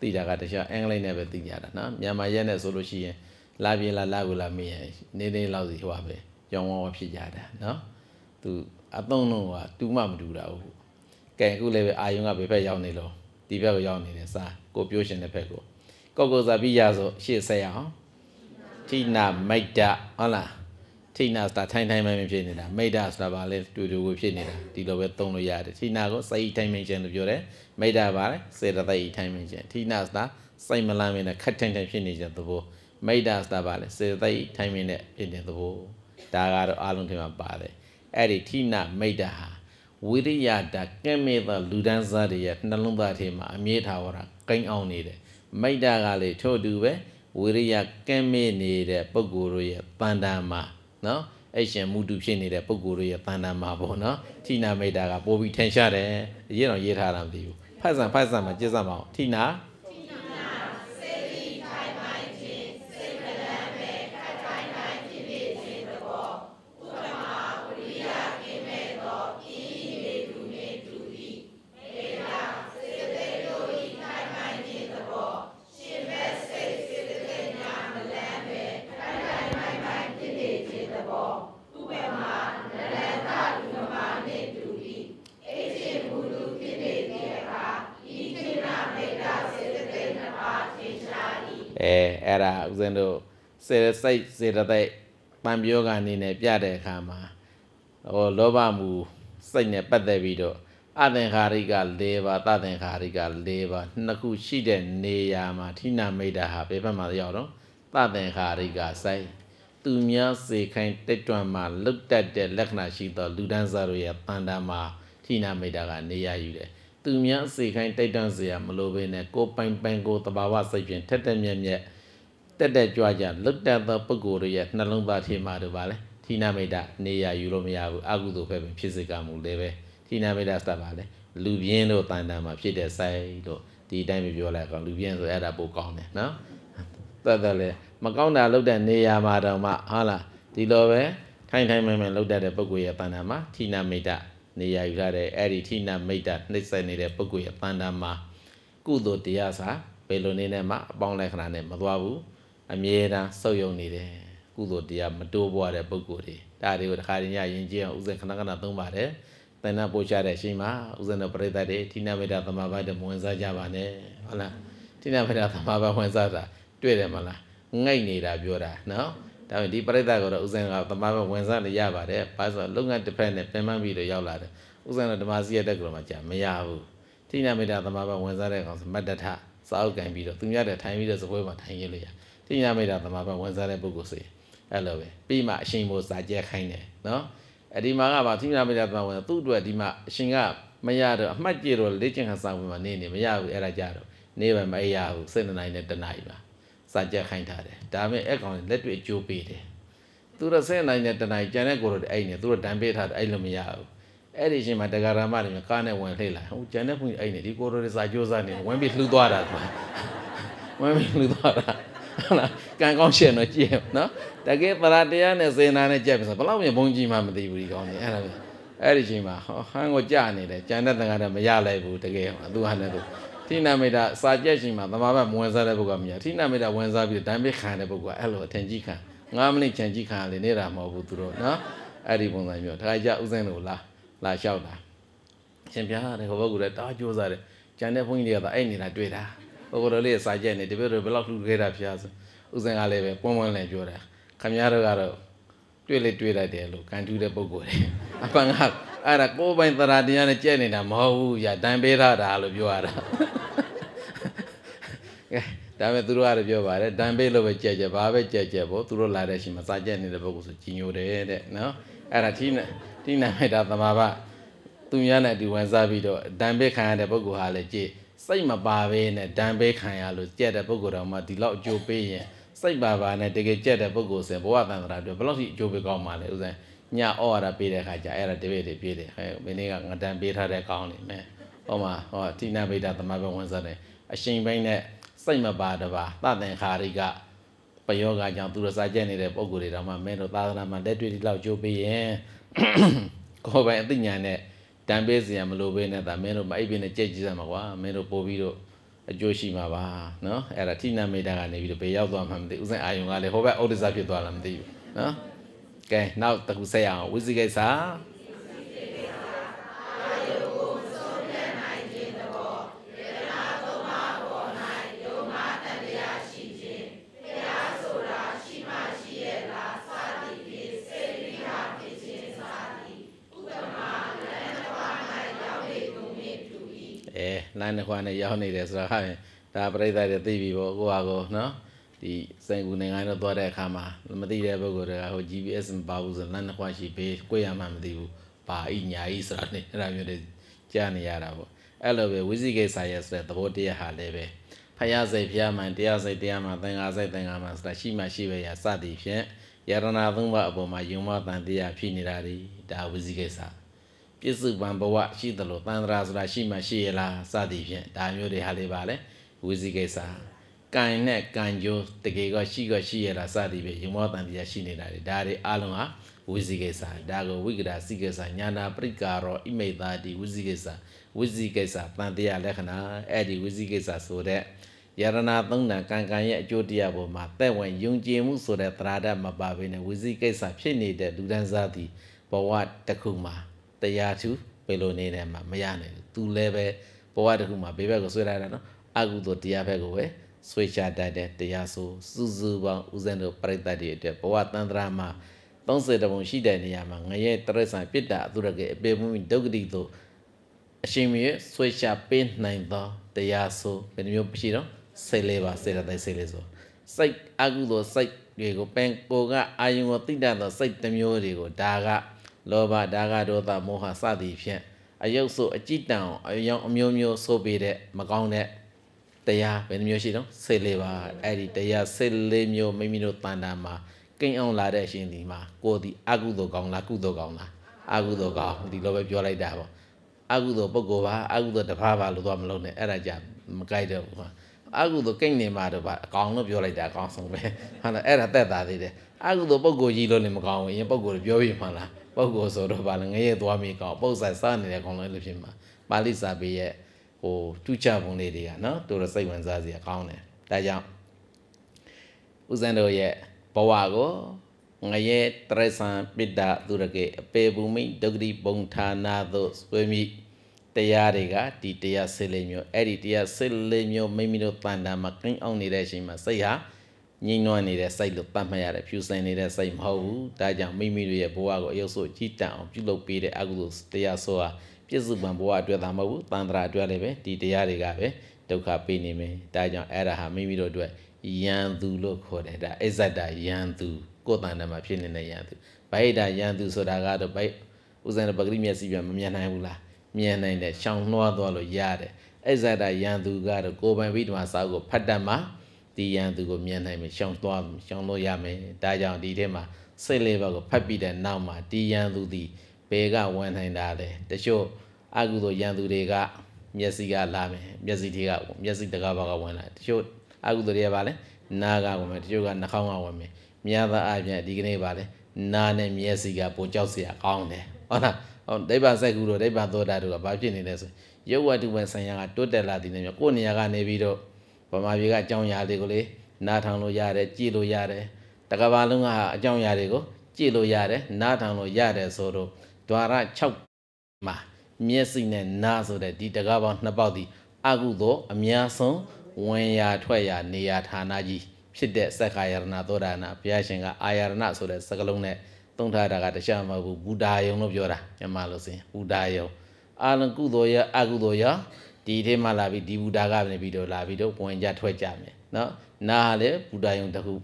သိတာကတခြားအင်္ဂလိပ်နဲ့ပဲသိကြတာနော်မြန်မာရက်နဲ့ဆိုလို့ရှိရင်လာပြင်းလာလာကိုလာမေ့ရင်နေနေလောက်စီဟိုပါပဲကြောင်ဝဝဖြစ်ကြတာနော်သူအသုံးလုံးကတူမမတူတာဟုတ်ကဲအခုလည်းပဲအာယုံကဘယ်ဘက်ရောက်နေလို့ဒီဘက်ကိုရောက်နေတယ်စာကိုပြောရှင်တဲ့ဘက်ကိုကောကောဇာပိယဆိုရှေ့ဆက်ရအောင်ထိနာမိတ်တဟုတ်လားထိနာဆိုတာထိုင်ထိုင်မင်းဖြစ်နေတာမိတ်တဆိုတာဘာလဲတူတူကိုဖြစ်နေတာဒီလိုပဲသုံးလို့ရတယ်ထိနာကိုစိတ်ထိုင်မင်းခြင်းလို့ပြောတယ်မိတ်တဘာလဲစေတသိက်ထိုင်မင်းခြင်းထိနာဆိုတာစိတ်မလန်းမင်းနဲ့ခက်ထိုင်ထိုင်ဖြစ်နေတဲ့သဘောမိတ်တဆိုတာဘာလဲစေတသိက်ထိုင်မင်းနဲ့ဖြစ်တဲ့သဘောဒါကတော့အလုံးထဲမှာပါတယ်အဲ့ဒီထိနာမိတ်တဟာဝိရိယတာကဲ့မဲ့သောလူဒန်းစားတွေရဲ့နှလုံးသားထဲမှာအမြဲထားဝရကိန်းအောင်နေတယ်မိတ္တာကလေထို့တူပဲဝိရိယကဲ့မဲ့နေတဲ့ပုဂ္ဂိုလ်တို့ရဲ့ပန္တာမှာနော်အရှင်မူတူဖြစ်နေတဲ့ပုဂ္ဂိုလ်တို့ရဲ့ပန္တာမှာပေါ့နော်ဌိနာမိတ္တာကပို့ပြီးထင်ရှားတယ်အရင်တော့ရေးထားတာမသိဘူးဖတ်စံဖတ်စံမှာကျက်စံမှာဌိနာစေစိတ်စေတသိက်ပံပြောကအနေနဲ့ပြတဲ့အခါမှာဟောလောဘမူစိတ်နဲ့ပတ်သက်ပြီးတော့အသင်္ခါရိက၄ပါးသသင်္ခါရိက၄ပါးနှစ်ခုရှိတဲ့နေရာမှာဌိနမိတ်တာဟာဘယ်ဘက်မှာရောက်တော့သသင်္ခါရိကစိုက်သူများစေခိုင်းတက်တွန့်မှာလွတ်တက်တဲ့လက္ခဏာရှိသော လူဒန်းစားတို့ရဲ့တန်တာမှာဌိနမိတ်တာကနေရာယူတယ်သူများစေခိုင်းတိုက်တန့်စရာမလိုဘဲနဲ့ကိုပိုင်ပိုင်ကိုတဘာဝစိတ်ဖြင့်ထက်တက်မြက်မြက်တက်တက်ကြွကြလွတ်တက်သောပုဂ္ဂိုလ်တို့ရဲ့နှလုံးသားထဲမှာတို့ပါလဲဌိနမိတ်တနေရယူလို့မရဘူးအကုသိုလ်ပဲဖြစ်စေကမူလည်းပဲဌိနမိတ်တစတာပါလဲလူပြင်းတို့တန်တန်မှာဖြစ်တဲ့ဆိုင်တို့ဒီအတိုင်းပဲပြောလိုက်ကောင်လူပြင်းဆိုအဲ့ဒါပိုကောင်းတယ်နော်တတ်တယ်လေမကောင်းတာလုပ်တဲ့နေရာမှာတော့မှဟာလားဒီလိုပဲထိုင်ထိုင်မှန်မှန်လုပ်တတ်တဲ့ပုဂ္ဂိုလ်ရဲ့တန်တန်မှာဌိနမိတ်တနေရာယူရတဲ့အဲ့ဒီဌိနမိတ်တနှိမ့်ဆက်နေတဲ့ပုဂ္ဂိုလ်ရဲ့တန်တန်မှာကုသိုလ်တရားစာဘယ်လိုနည်းနဲ့မှအပေါင်းလက္ခဏာနဲ့မသွားဘူးအမြဲတမ်းစုပ်ယုံနေတယ်ကုသိုလ်တရားမတိုးပွားတဲ့ပုံကိုယ်တွေဒါတွေကိုတစ်ခါတည်းညရင်ကျင်းအောင်ဥစဉ်ခဏခဏသုံးပါတယ်တဏ္ဍပို့ချတဲ့အချိန်မှာဥစဉ်တို့ပြိတ္တတွေဌိနမိတ်တာသမာဘတ်တွေမဝင်စားကြပါနဲ့ဟုတ်လားဌိနမိတ်တာသမာဘတ်ဝင်စားတာတွေ့တယ်မလားငိတ်နေတာပြောတာနော်ဒါပေမဲ့ဒီပြိတ္တကတော့ဥစဉ်ကသမာဘတ်ဝင်စားနေရပါတယ်ဘာလို့လုပ်ငန်းတစ်ဖက်နဲ့ပင်ပန်းပြီးတော့ရောက်လာတယ်ဥစဉ်တော့ဓမ္မစီရတဲ့ကတော့မှကြာမရဘူးဌိနမိတ်တာသမာဘတ်ဝင်စားတဲ့ကောင်ဆိုမတ္တထစာအုပ်ကင်ပြီးတော့သူများတဲ့ထိုင်ပြီးတော့စပွဲမှာထိုင်ရလို့ရတယ်တိညာမိတ်တာသမာပတ်ဝင်စားတဲ့ပုဂ္ဂိုလ်စေအဲ့လိုပဲပြီးမှအရှင်ဘုဇာကြက်ခိုင်းတယ်နော်အဒီမှာကပါတိညာမိတ်တာသမာဝင်သူ့အတွက်ဒီမှာအရှင်ကမရတော့အမှတ်ကြည့်တော့လေ့ကျင့်ခန်းစာဝင်မှာနေနေမရဘူးအဲ့ဒါကြတော့နေပဲမအေးရဘူးစိတ်နှိုင်းနဲ့တနားကြီးပါစာကြက်ခိုင်းထားတယ်ဒါပေမဲ့အဲ့ကောင်လက်တွေ့အကျိုးပေးတယ်သူတို့စိတ်နှိုင်းနဲ့တနားကြီးကြံတဲ့ကိုယ်တို့အဲ့နေသူတို့တန်ပေးထားတယ်အဲ့လိုမရဘူးအဲ့ဒီရှင်မှာတဂရမတွေကားနဲ့ဝင်လှိလာဟိုကျန်တဲ့ဖွင့်အဲ့နေဒီကိုရိုတွေစာကြိုးစားနေဝင်ပြီးလှူသွားတာကွာဝင်ပြီးလှူသွားတာဟုတ်လားကံကောင်းရှင်တော့ကြည့်ရနော်တကယ်ပရာတရားနဲ့စေနာနဲ့ကြက်ပြီဆိုဘလောက်မြဘုံကြီးမှမသိဘူးဒီကောင်းနေအဲ့ဒါပဲအဲ့ဒီချိန်မှာဟောဟန်းကိုကြနေတယ်ကြံတဲ့တန်ခါတော့မရလိုက်ဘူးတကယ်ဟောသူဟာလည်းသူထိနာမိတာစာကြက်ချိန်မှာသမာဘမဝင်စားတဲ့ပုဂ္ဂိုလ်မြတ်ထိနာမိတာဝင်စားပြီးဒိုင်းပိခံတဲ့ပုဂ္ဂိုလ်အဲ့လိုအထင်ကြီးခံ9မိနစ်ခြံကြီးခံလေနေတာမဟုတ်ဘူးသူတို့နော်အဲ့ဒီပုံစံမျိုးတခါကြဥစဉ်လိုလာလာလျှောက်တာရှင်ပြားတဲ့ဟောဘုဂ္ဂိုလ်လည်းတားကြိုးစားတယ်ကြံတဲ့ဘုန်းကြီးတွေကအဲ့နေတာတွေ့တာဟိုကိုတော်လေးစာကြက်နေတပည့်တော်ဘယ်လောက်လှူခဲ့တာဖျားဆိုဥစဉ်ကလည်းပဲပွန်းပွန်းလည်ပြောတာခမည်းတော်ကတော့တွေ့လေတွေ့လိုက်တယ်လို့ကန်တူးတဲ့ပုံကိုယ်တယ်အပန်ကအဲ့ဒါကိုယ်ပိုင်သရတရားနဲ့ကြက်နေတာမဟုတ်ဘူးရတန်ပေးထားတာလို့ပြောရတာဒါပေမဲ့သူတို့ကတော့ပြောပါတယ်တန်ပေးလို့ပဲကြက်ကြက်ဘာပဲကြက်ကြက်ပေါ့သူတို့လာတဲ့အချိန်မှာစာကြက်နေတဲ့ပုံကိုယ်ဆိုကြီးညိုတယ်တဲ့နော်အဲ့ဒါထိနေတိနာမိတ်တာသမာဘသူများနဲ့အတူဝန်စားပြီးတော့တန်ပေးခံရတဲ့ပုံကိုယ်ဟာလည်းကြည့်စိတ်မပါဘဲနဲ့တန်ပေးခံရလို့ကြက်တဲ့ပုဂ္ဂိုလ်တော်မှဒီလောက်အကျိုးပေးရင်စိတ်ပါပါနဲ့တကယ်ကြက်တဲ့ပုဂ္ဂိုလ်စဉ်ဘဝတန်ត្រာပြောဘယ်လောက်ထိအကျိုးပေးကောင်းပါလဲဥစဉ်ညဩဝါဒပေးတဲ့အခါကျအဲ့ဒါတပည့်တွေပြေးတယ်ဟဲ့မင်းလေးကငတန်ပေးထားတဲ့ကောင်းနေမယ်ဟောမှာဟောတိနာဗိဒသမဘဝင်စားတယ်အရှင်ဘိန်းနဲ့စိတ်မပါတပါ သတန်ခါရိကပယောဂကြောင့်သူရစာကျက်နေတဲ့ပုံကိုယ်တွေတော့မှမင်းတို့သာသနာမှာလက်တွေ့ဒီလောက်ကြိုးပေးရင်ကိုယ်ပိုင်အသိဉာဏ်နဲ့တန်ပေးစရာမလိုဘဲနဲ့ဒါမင်းတို့မအိပ်ပြင်းနဲ့ကြိတ်ကြည့်စမ်းပါကွာမင်းတို့ပို့ပြီးတော့အကျိုးရှိမှာပါနော်အဲ့ဒါထိနာမေတ္တာကနေပြီးတော့ဘယ်ရောက်သွားမှမသိဦးစင်အာယုံကလည်းဟောဘက်ဩဒိသဖြစ်သွားလားမသိဘူးနော်ကဲနောက်တစ်ခုဆက်ရအောင်ဝိဇိကိစ္စလမ်းတစ်ခွနဲ့ရောက်နေတယ်ဆိုတော့ဟာဒါပြိဿတွေသိပြီပေါ့ကိုဟာကိုနော်ဒီစိန်ကူနေငိုင်းတော့သွားတဲ့အခါမှာမသိတဲ့ပုဂ္ဂိုလ်တွေကဟို GPS မပါဘူးဆိုလမ်းတစ်ခွရှိပေးကိုရမှမသိဘူးပါဤညာဤဆိုတာနေအဲ့ဒါမျိုးတွေကြားနေရတာပေါ့အဲ့လိုပဲဝိသိကိစ္စရဲ့ဆိုတဲ့သဘောတရားဟာလည်းပဲဖယားစိတ်ဖယားမှန်တရားစိတ်တရားမှန်သင်္ဃာစိတ်သင်္ဃာမှန်ဆိုတာရှိမှရှိပဲရစသည်ဖြင့်ယရဏသုံးပါးအပေါ်မှာယုံမတန်တရားဖြစ်နေတာ ड़ी ဒါဝိသိကိစ္စပြစ္စုပန်ဘဝရှိသလိုတန်ត្រာဆိုတာ ရှိမှရှိရလားစသည်ဖြင့်ဒါမျိုးတွေဟာလေပါလေဝိဇိကိစ္စကံနဲ့ကံကြိုးတကယ်ကရှိကရှိရလားစသည်ဖြင့်ယမောတန်တရားရှိနေတာတွေဒါတွေအလုံးဟာဝိဇိကိစ္စဒါကိုဝိကရာစိကိစ္စညာနာပရိကာရောအိမိတာတိဝိဇိကိစ္စဝိဇိကိစ္စတန်တရားလက္ခဏာအဲ့ဒီဝိဇိကိစ္စဆိုတဲ့ယရနာသုံးဏကံကံရဲ့အကျိုးတရားပေါ်မှာတဲ့ဝင်ယုံကြည်မှုဆိုတဲ့သရဒတ်မပါဘဲနဲ့ဝိဇိကိစ္စဖြစ်နေတဲ့လူဒန်းစားသည်ဘဝတစ်ခုမှာတရားသူဘယ်လိုနေတယ်မှမရနိုင်ဘူးသူလည်းပဲဘဝတစ်ခုမှာဘေးဘက်ကိုဆွဲလိုက်တာနော်အကုသိုလ်တရားဘက်ကိုပဲဆွေချတတ်တဲ့တရားဆိုစုစုပေါင်းဥစဉ်တို့ပြိတ္တတွေအတွက်ဘဝတန်ត្រာမှာ30တပုံရှိတဲ့နေရာမှာငရဲတရစ္ဆာန်ပြစ်တာအသူရကေအပေမှုဒုက္ခတိတို့အရှင်မြေဆွေချပေးနိုင်သောတရားဆိုဘယ်မျိုးရှိတော့စိတ်လေးပါစေတသိက်စိတ်လေးဆိုစိတ်အကုသိုလ်စိတ်တွေကိုပင်ကိုကအာယုံကိုတိတတ်သောစိတ်တစ်မျိုးတွေကိုဒါကလောဘဒါဂဒေါသမောဟစသည်ဖြင့်အယုတ်ဆိုအကြည့်တန်အယောင်အမျိုးမျိုးဆိုပေးတဲ့မကောင်းတဲ့တရားဘယ်နှမျိုးရှိတော့စိတ်လေးပါအဲ့ဒီတရားစိတ်လေးမျိုးမိမိတို့တန်တာမှာကိန်းအောင်လာတဲ့အရှင်ဒီမှာကိုယ်ဒီအကုသိုလ်ကောင်းလားကုသိုလ်ကောင်းလားအကုသိုလ်ကောင်းဒီလိုပဲပြောလိုက်တာပေါ့အကုသိုလ်ပုဂ္ဂိုလ်ပါအကုသိုလ်တပါးပါလို့တော့မလုပ်နဲ့အဲ့ဒါကြမကြိုက်တော့ဘူးအကုသိုလ်ကိန့်နေမှာတော့ပါအကောင်လို့ပြောလိုက်တာအကောင်ဆုံးပဲဟုတ်လားအဲ့ဒါတက်တာသေးတယ်အကုသိုလ်ပုဂ္ဂိုလ်ကြီးလို့လည်းမကောင်းဘူးအရင်ပုဂ္ဂိုလ်ပြောပြီးမှလားပုဂ္ဂိုလ်ဆိုတော့ဘာလဲငရဲသွားမိကောင်ပုတ်ဆက်စားနေတဲ့ကောင်လည်းလို့ဖြစ်မှာပါဠိစာပေရဲ့ဟိုထူးခြားပုံလေးတွေကနော်တို့တော့စိတ်ဝင်စားစရာကောင်းတယ်ဒါကြောင့်ဦးဇင်းတို့ရဲ့ဘဝကိုငရဲတရဆံပိတ္တသူရကေအပေဘူမိဒုဂတိပုံဌာနာသို့ဆွေးမိတရားတွေကဒီတရားစစ်လေးမျိုးအဲ့ဒီတရားစစ်လေးမျိုးမိမိတို့တန်တာမှာကင်းအောင်နေတဲ့အချိန်မှာစိတ်ဟာငြိမ်းနှွမ်းနေတဲ့စိတ်လို့တတ်မှတ်ရတယ်ဖြူစင်နေတဲ့စိတ်မဟုတ်ဘူးဒါကြောင့်မိမိတို့ရဲ့ဘဝကိုအယုတ်ဆိုကြည်တန်အောင်ပြုလုပ်ပေးတဲ့အကုသိုလ်တရားဆိုဟာပြည့်စုံပံဘဝအတွက်သာမဟုတ်ဘူးတန်ត្រာအတွက်လည်းပဲဒီတရားတွေကပဲဒုက္ခပေးနေမယ်ဒါကြောင့်အဲ့ဒါဟာမိမိတို့အတွက်ယံသူလို့ခေါ်တယ်ဒါအစ္ဆတယံသူကိုယ်တန်တယ်မှာဖြစ်နေတဲ့ယံသူဗဟိတယံသူဆိုတာကတော့ဗိဥဇဏပဂရိမျက်စိပြန်မမြင်နိုင်ဘူးလားမြင်နိုင်တယ်ရှောင်လွှားသွားလို့ရတယ်အစ္ဆတယံသူကတော့ကိုယ်ပိုင်ဝိဓမာစာကိုဖတ်တတ်မှာတီးရန်သူကိုမြင်နိုင်မယ်ရှောင်သွားရှောင်လို့ရမယ်ဒါကြောင့်ဒီထဲမှာစိတ်လေးပါးကိုဖတ်ပြီးတဲ့နောက်မှာတီးရန်သူသည်ဘယ်ကဝင်နိုင်တာလဲတချို့အကုသိုလ်ရန်သူတွေကမျက်စိကလာမယ်မျက်စိတွေကမျက်စိတကားပါကဝင်လာတချို့အကုသိုလ်တွေကပါလဲနာကဝင်မယ်တချို့ကနှာခေါင်းကဝင်မယ်မြတ်သားအပြင်ဒီကနေ့ပါလဲနာနဲ့မျက်စိကပုံကြောက်စရာကောင်းတယ်ဟုတ်လားဟောဒိဗ္ဗစိုက်ကူတို့ဒိဗ္ဗသောတာတို့ကဘာဖြစ်နေလဲဆိုရုပ်ဝတ္ထုပဲဆံရကတိုးတက်လာတည်နေမျိုးကိုယ်နေရာကနေပြီးတော့ဗမာပြည်ကအကြောင်းအရာတွေကိုလေနားထောင်လို့ရတယ်ကြည့်လို့ရတယ်တကဘာလုံးကအကြောင်းအရာတွေကိုကြည့်လို့ရတယ်နားထောင်လို့ရတယ်ဆိုတော့ဒွါရ6မှာမျက်စိနဲ့နားဆိုတဲ့ဒီတကားပေါင်းနှစ်ပေါက်ဒီအကုသို့အများဆုံးဝင်ရာထွက်ရာနေရာဌာနကြီးဖြစ်တဲ့သက္ကာယရဏသောတာနာဘုရားရှင်ကအာယရဏဆိုတဲ့စကလုံးနဲ့သုံးထားတာကတခြားမဟုတ်ဘူးဘုဒ္ဓယုံလို့ပြောတာမြန်မာလိုဆိုရင်ဘုဒ္ဓယုံအာလကုသိုလ်ရအကုသိုလ်ရဒီထဲမှာလာပြီးဒီဘူတာကနေပြီးတော့လာပြီးတော့ဝင်ကြထွက်ကြမယ်နော်နားလည်းဘူတာယုံတစ်ခု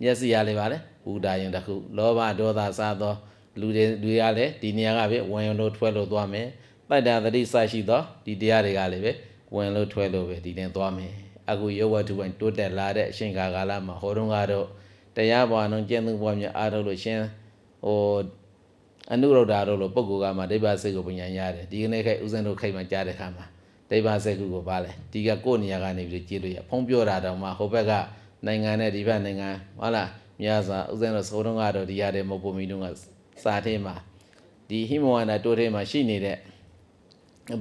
မျက်စိကလည်းပါလေဘူတာယုံတစ်ခုလောဘဒေါသစသောလူတွေတွေကလည်းဒီနေရာကပဲဝင်လို့ထွက်လို့သွားမယ်တတ္တသတိစရှိသောဒီတရားတွေကလည်းပဲဝင်လို့ထွက်လို့ပဲဒီတင်သွားမယ်အခုယောဝတ္ထုဝင်တိုးတက်လာတဲ့အရှင်ခါကာလမှာဟောတုန်းကတော့တရားပွားနှုံကျင့်သူပွားများအားထုတ်လို့ရှင်ဟိုအနုရုဒ္ဓတို့လိုပုဂ္ဂိုလ်ကမှဒိဗ္ဗစိတ်ကိုပညာရတယ်ဒီကနေ့ခိုက်ဥစဉ်တို့ခိုက်မှကြားတဲ့ခါမှာတိဗ္ဗစကုကိုပါလဲဒီကကိုယ့်နေရာကနေပြီးကြည့်လို့ရဖုံးပြောတာတောင်မှဟိုဘက်ကနိုင်ငံနဲ့ဒီဘက်နိုင်ငံဟုတ်လားမြားစာဥစဉ်တော့သုံးတော့ကတော့ဒီရတဲ့မဟုတ်ဘူးမိတို့ကစာထဲမှာဒီဟိမဝန္တာတိုးထဲမှာရှိနေတဲ့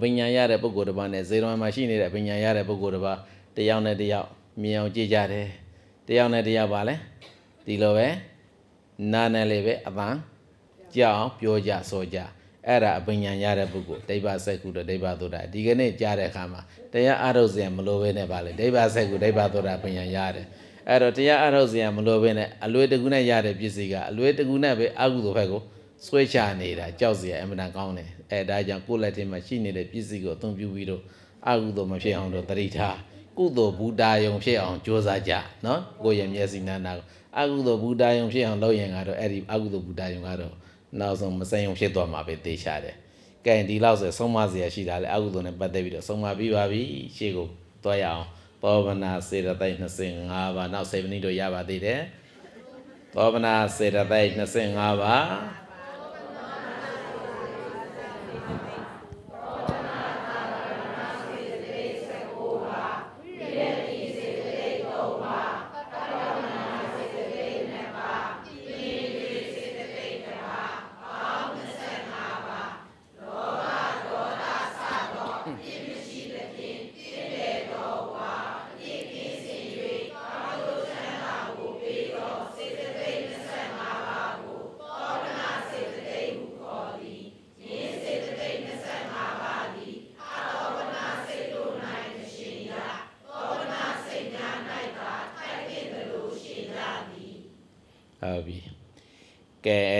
ပညာရတဲ့ပုဂ္ဂိုလ်တစ်ပါးနဲ့ဇေရဝမှာရှိနေတဲ့ပညာရတဲ့ပုဂ္ဂိုလ်တစ်ပါးတယောက်နဲ့တယောက်မြင်အောင်ကြည့်ကြတယ်တယောက်နဲ့တယောက်ပါလဲဒီလိုပဲနားနဲ့လည်းပဲအပန်းကြောင်ပြောကြဆိုကြအဲ့ဒါအပညာရတဲ့ပုဂ္ဂိုလ်ဒိဗ္ဗစက္ကုတဒိဗ္ဗသောတာဒီကနေ့ကြားတဲ့အခါမှာတရားအထုတ်စရာမလိုဘဲနဲ့ပါလေဒိဗ္ဗစက္ကုဒိဗ္ဗသောတာပညာရတယ်အဲ့တော့တရားအထုတ်စရာမလိုဘဲနဲ့အလွယ်တကူနဲ့ရတဲ့ပစ္စည်းကအလွယ်တကူနဲ့ပဲအကုသိုလ်ဘက်ကိုဆွဲချနေတာကြောက်စရာအမှန်တန်ကောင်းတယ်အဲဒါကြောင့်ကိုယ်လက်ထဲမှာရှိနေတဲ့ပစ္စည်းကိုအသုံးပြုပြီးတော့အကုသိုလ်မဖြစ်အောင်တော့တတိထားကုသိုလ်ဘူတာယုံဖြစ်အောင်ကြိုးစားကြနော်ကိုယ့်ရဲ့မျက်စိနာနာကိုအကုသိုလ်ဘူတာယုံဖြစ်အောင်လုပ်ရင်ကတော့အဲ့ဒီအကုသိုလ်ဘူတာယုံကတော့နောက်ဆုံးမစိမ်ုံဖြစ်သွားမှာပဲသေချာတယ်ကဲဒီလောက်ဆိုဆုံးမစရာရှိတာလေအကုသိုလ်နဲ့ပတ်သက်ပြီးတော့ဆုံးမပြီးပါပြီရှေ့ကိုသွားရအောင်သောဗနာစေတသိက်25ပါနောက်7မိနစ်တော့ရပါသေးတယ်သောဗနာစေတသိက်25ပါ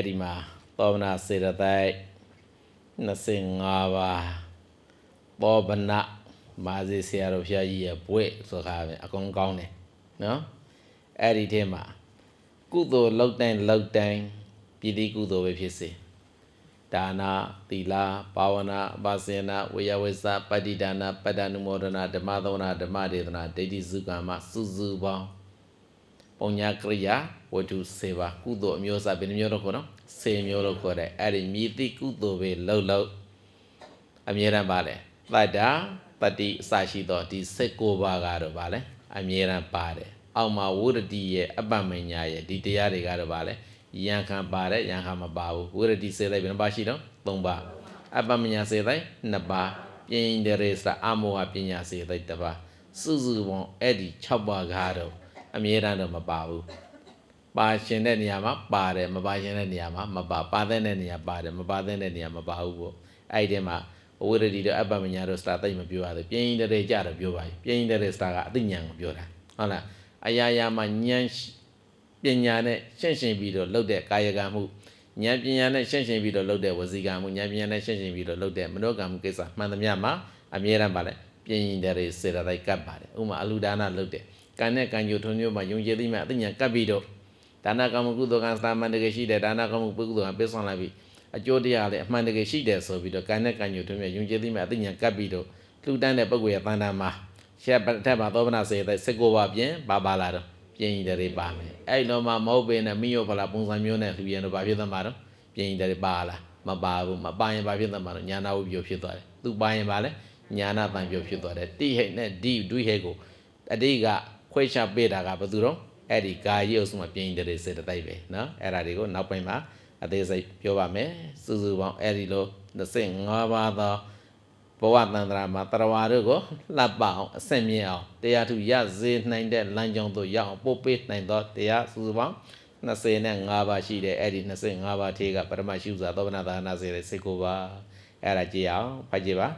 ဒီမှာသောမနာစေတသိက်25ပါးသောဗနမာဇီဆရာတော်ဖျားကြီးရဲ့ဘွဲ့ဆိုခါပဲအကုန်ကောင်းတယ်နော်အဲ့ဒီထဲမှာကုသိုလ်လောက်တိုင်းလောက်တိုင်းပြည်တိကုသိုလ်ပဲဖြစ်စေဒါနာသီလဘာဝနာအပါစေနာဝေယဝိစာပတ္တိဒါနာပတ္တနုမောဒနာဓမ္မသောနာဓမ္မဒေသနာဒိဋ္ဌိစုကံမစုစုပေါင်းပုံညာကရိယာဝတ္ထုစေပါကုသိုလ်အမျိုးအစားဘယ်နှမျိုးတော့ခေါ်နော်စေမျိုးလို့ခေါ်တယ်အဲ့ဒီမြည်တိကုသိုလ်ပဲလှုပ်လှုပ်အမြဲတမ်းပါလေတတ္တာပတိအစရှိသောဒီ၁၉ပါးကတော့ပါလေအမြဲတမ်းပါတယ်အောက်မှာဝိရတိရဲ့အပ္ပမညာရဲ့ဒီတရားတွေကတော့ပါလေယံခံပါတယ်ယံခံမပါဘူးဝိရတိစေလိုက်ဘယ်နှပါရှိတော့၃ပါးအပ္ပမညာစေလိုက်၂ပါးပြင်ဒရေစအမောဟပညာစေလိုက်တစ်ပါးစုစုပေါင်းအဲ့ဒီ၆ပါးကတော့အမြဲတမ်းတော့မပါဘူးပါရှင်တဲ့နေရာမှာပါတယ်မပါရှင်တဲ့နေရာမှာမပါပါတဲ့နေရာပါတယ်မပါတဲ့နေရာမပါဘူးပေါ့အဲ့ဒီထဲမှာအဝိရဒီတို့အပ္ပမညာတို့စတာတိတ်မပြောရသေးပြင်းရင်တဲ့ကြတော့ပြောပါပြင်းရင်တဲ့စတာကအသိဉာဏ်ကိုပြောတာဟုတ်လားအရာရာမှာဉာဏ်ပညာနဲ့ရှင်းရှင်းပြီးတော့လုပ်တဲ့ကာယကံမှုဉာဏ်ပညာနဲ့ရှင်းရှင်းပြီးတော့လုပ်တဲ့ဝစီကံမှုဉာဏ်ပညာနဲ့ရှင်းရှင်းပြီးတော့လုပ်တဲ့မနောကံမှုကိစ္စမှန်သမျှမှာအမြဲတမ်းပါလေပြင်းရင်တဲ့စေတသိက်ကပ်ပါတယ်ဥမာအလူဒါနလုပ်တဲ့ကံနဲ့ကံကြိုထွန်းကြိုမှာယုံကြည်သိမှအသိဉာဏ်ကပ်ပြီးတော့ဒါနကံမှုကုသိုလ်ကံသာမန်တကယ်ရှိတယ်ဒါနကံမှုပုဂ္ဂိုလ်ကံပေးဆောင်လိုက်ပြီးအကျိုးတရားလည်းအမှန်တကယ်ရှိတယ်ဆိုပြီးတော့ကံနဲ့ကံညို့ထွန်းမြယုံကြည်သိမြအသိဉာဏ်ကပ်ပြီးတော့လှူဒန်းတဲ့ပုဂ္ဂိုလ်ရဲ့တန်တာမှာရှက်ထက်ပါသောဗနာစေတဲ့စစ်ကိုပါပြင်ပါပါလာတော့ပြင်ရည်တွေပါမယ်အဲ့တော့မှမဟုတ်ပင်နဲ့မိရောဖလာပုံစံမျိုးနဲ့လှူရင်တော့ဘာဖြစ်သမှာတော့ပြင်ရည်တွေပါလာမပါဘူးမပါရင်ဘာဖြစ်သမှာတော့ညာနာဝိပျောဖြစ်သွားတယ်သူပါရင်ပါလဲညာနာပံပျောဖြစ်သွားတယ်တိဟိတ်နဲ့ဒီဒွိဟိတ်ကိုအတိတ်ကခွဲခြားပေးတာကဘယ်သူတော့အဲ့ဒီကာယုတ်စုမှာပြင်တဲ့စေတသိက်ပဲเนาะအဲ့ဒါတွေကိုနောက်ပိုင်းမှာ အသေးစိတ်ပြောပါမယ်စုစုပေါင်းအဲ့ဒီလို25ပါးသောဘဝတန္တရာမှာတရဝါတို့ကိုလှပအောင်အဆင့်မြင့်အောင်တရားထုရစေနိုင်တဲ့လမ်းကြောင်းသို့ရောက်အောင်ပို့ပေးနိုင်သောတရားစုစုပေါင်း25ပါးရှိတယ်အဲ့ဒီ25ပါးထေကပရမရှိဥစွာသောဗနာသာနာစေတဲ့စိတ်ကိုပါအဲ့ဒါကြည့်အောင်ဖတ်ကြည့်ပါ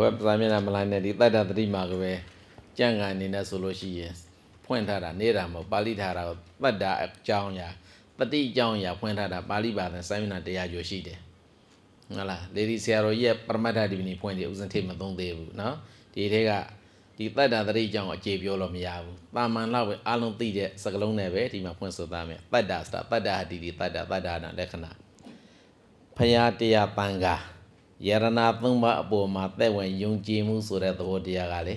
ဟိုဘက်ပစာမျက်နှာမလိုက်နဲ့ဒီတတ္တသတိမှာကပဲကြံ့ကန်အနေနဲ့ဆိုလို့ရှိရင်ဖွင့်ထားတာနေတာမဟုတ်ပါဠိထားတာကိုတတ္တာအကြောင်းအရာတတိအကြောင်းအရာဖွင့်ထားတာပါဠိဘာသာစာမျက်နှာတရားကျော်ရှိတယ်ဟုတ်လားလေဒီဆရာတော်ကြီးရဲ့ပရမတ္ထဒီဗနီဖွင့်တယ်ဥစဉ်ထေမသုံးသေးဘူးเนาะဒီထဲကဒီတတ္တာသတိအကြောင်းအခြေပြောလို့မရဘူးတာမန်လောက်ပဲအလုံးသိတဲ့စကလုံးနဲ့ပဲဒီမှာဖွင့်ဆိုသားမယ်တတ္တာဆိုတာတတ္တာဟာဒီဒီတတ္တာတတ္တာနာလက္ခဏာဖရာတရားပန်ကားယရနာသုံးပါးအပေါ်မှာသက်ဝင်ယုံကြည်မှုဆိုတဲ့သဘောတရားကလေ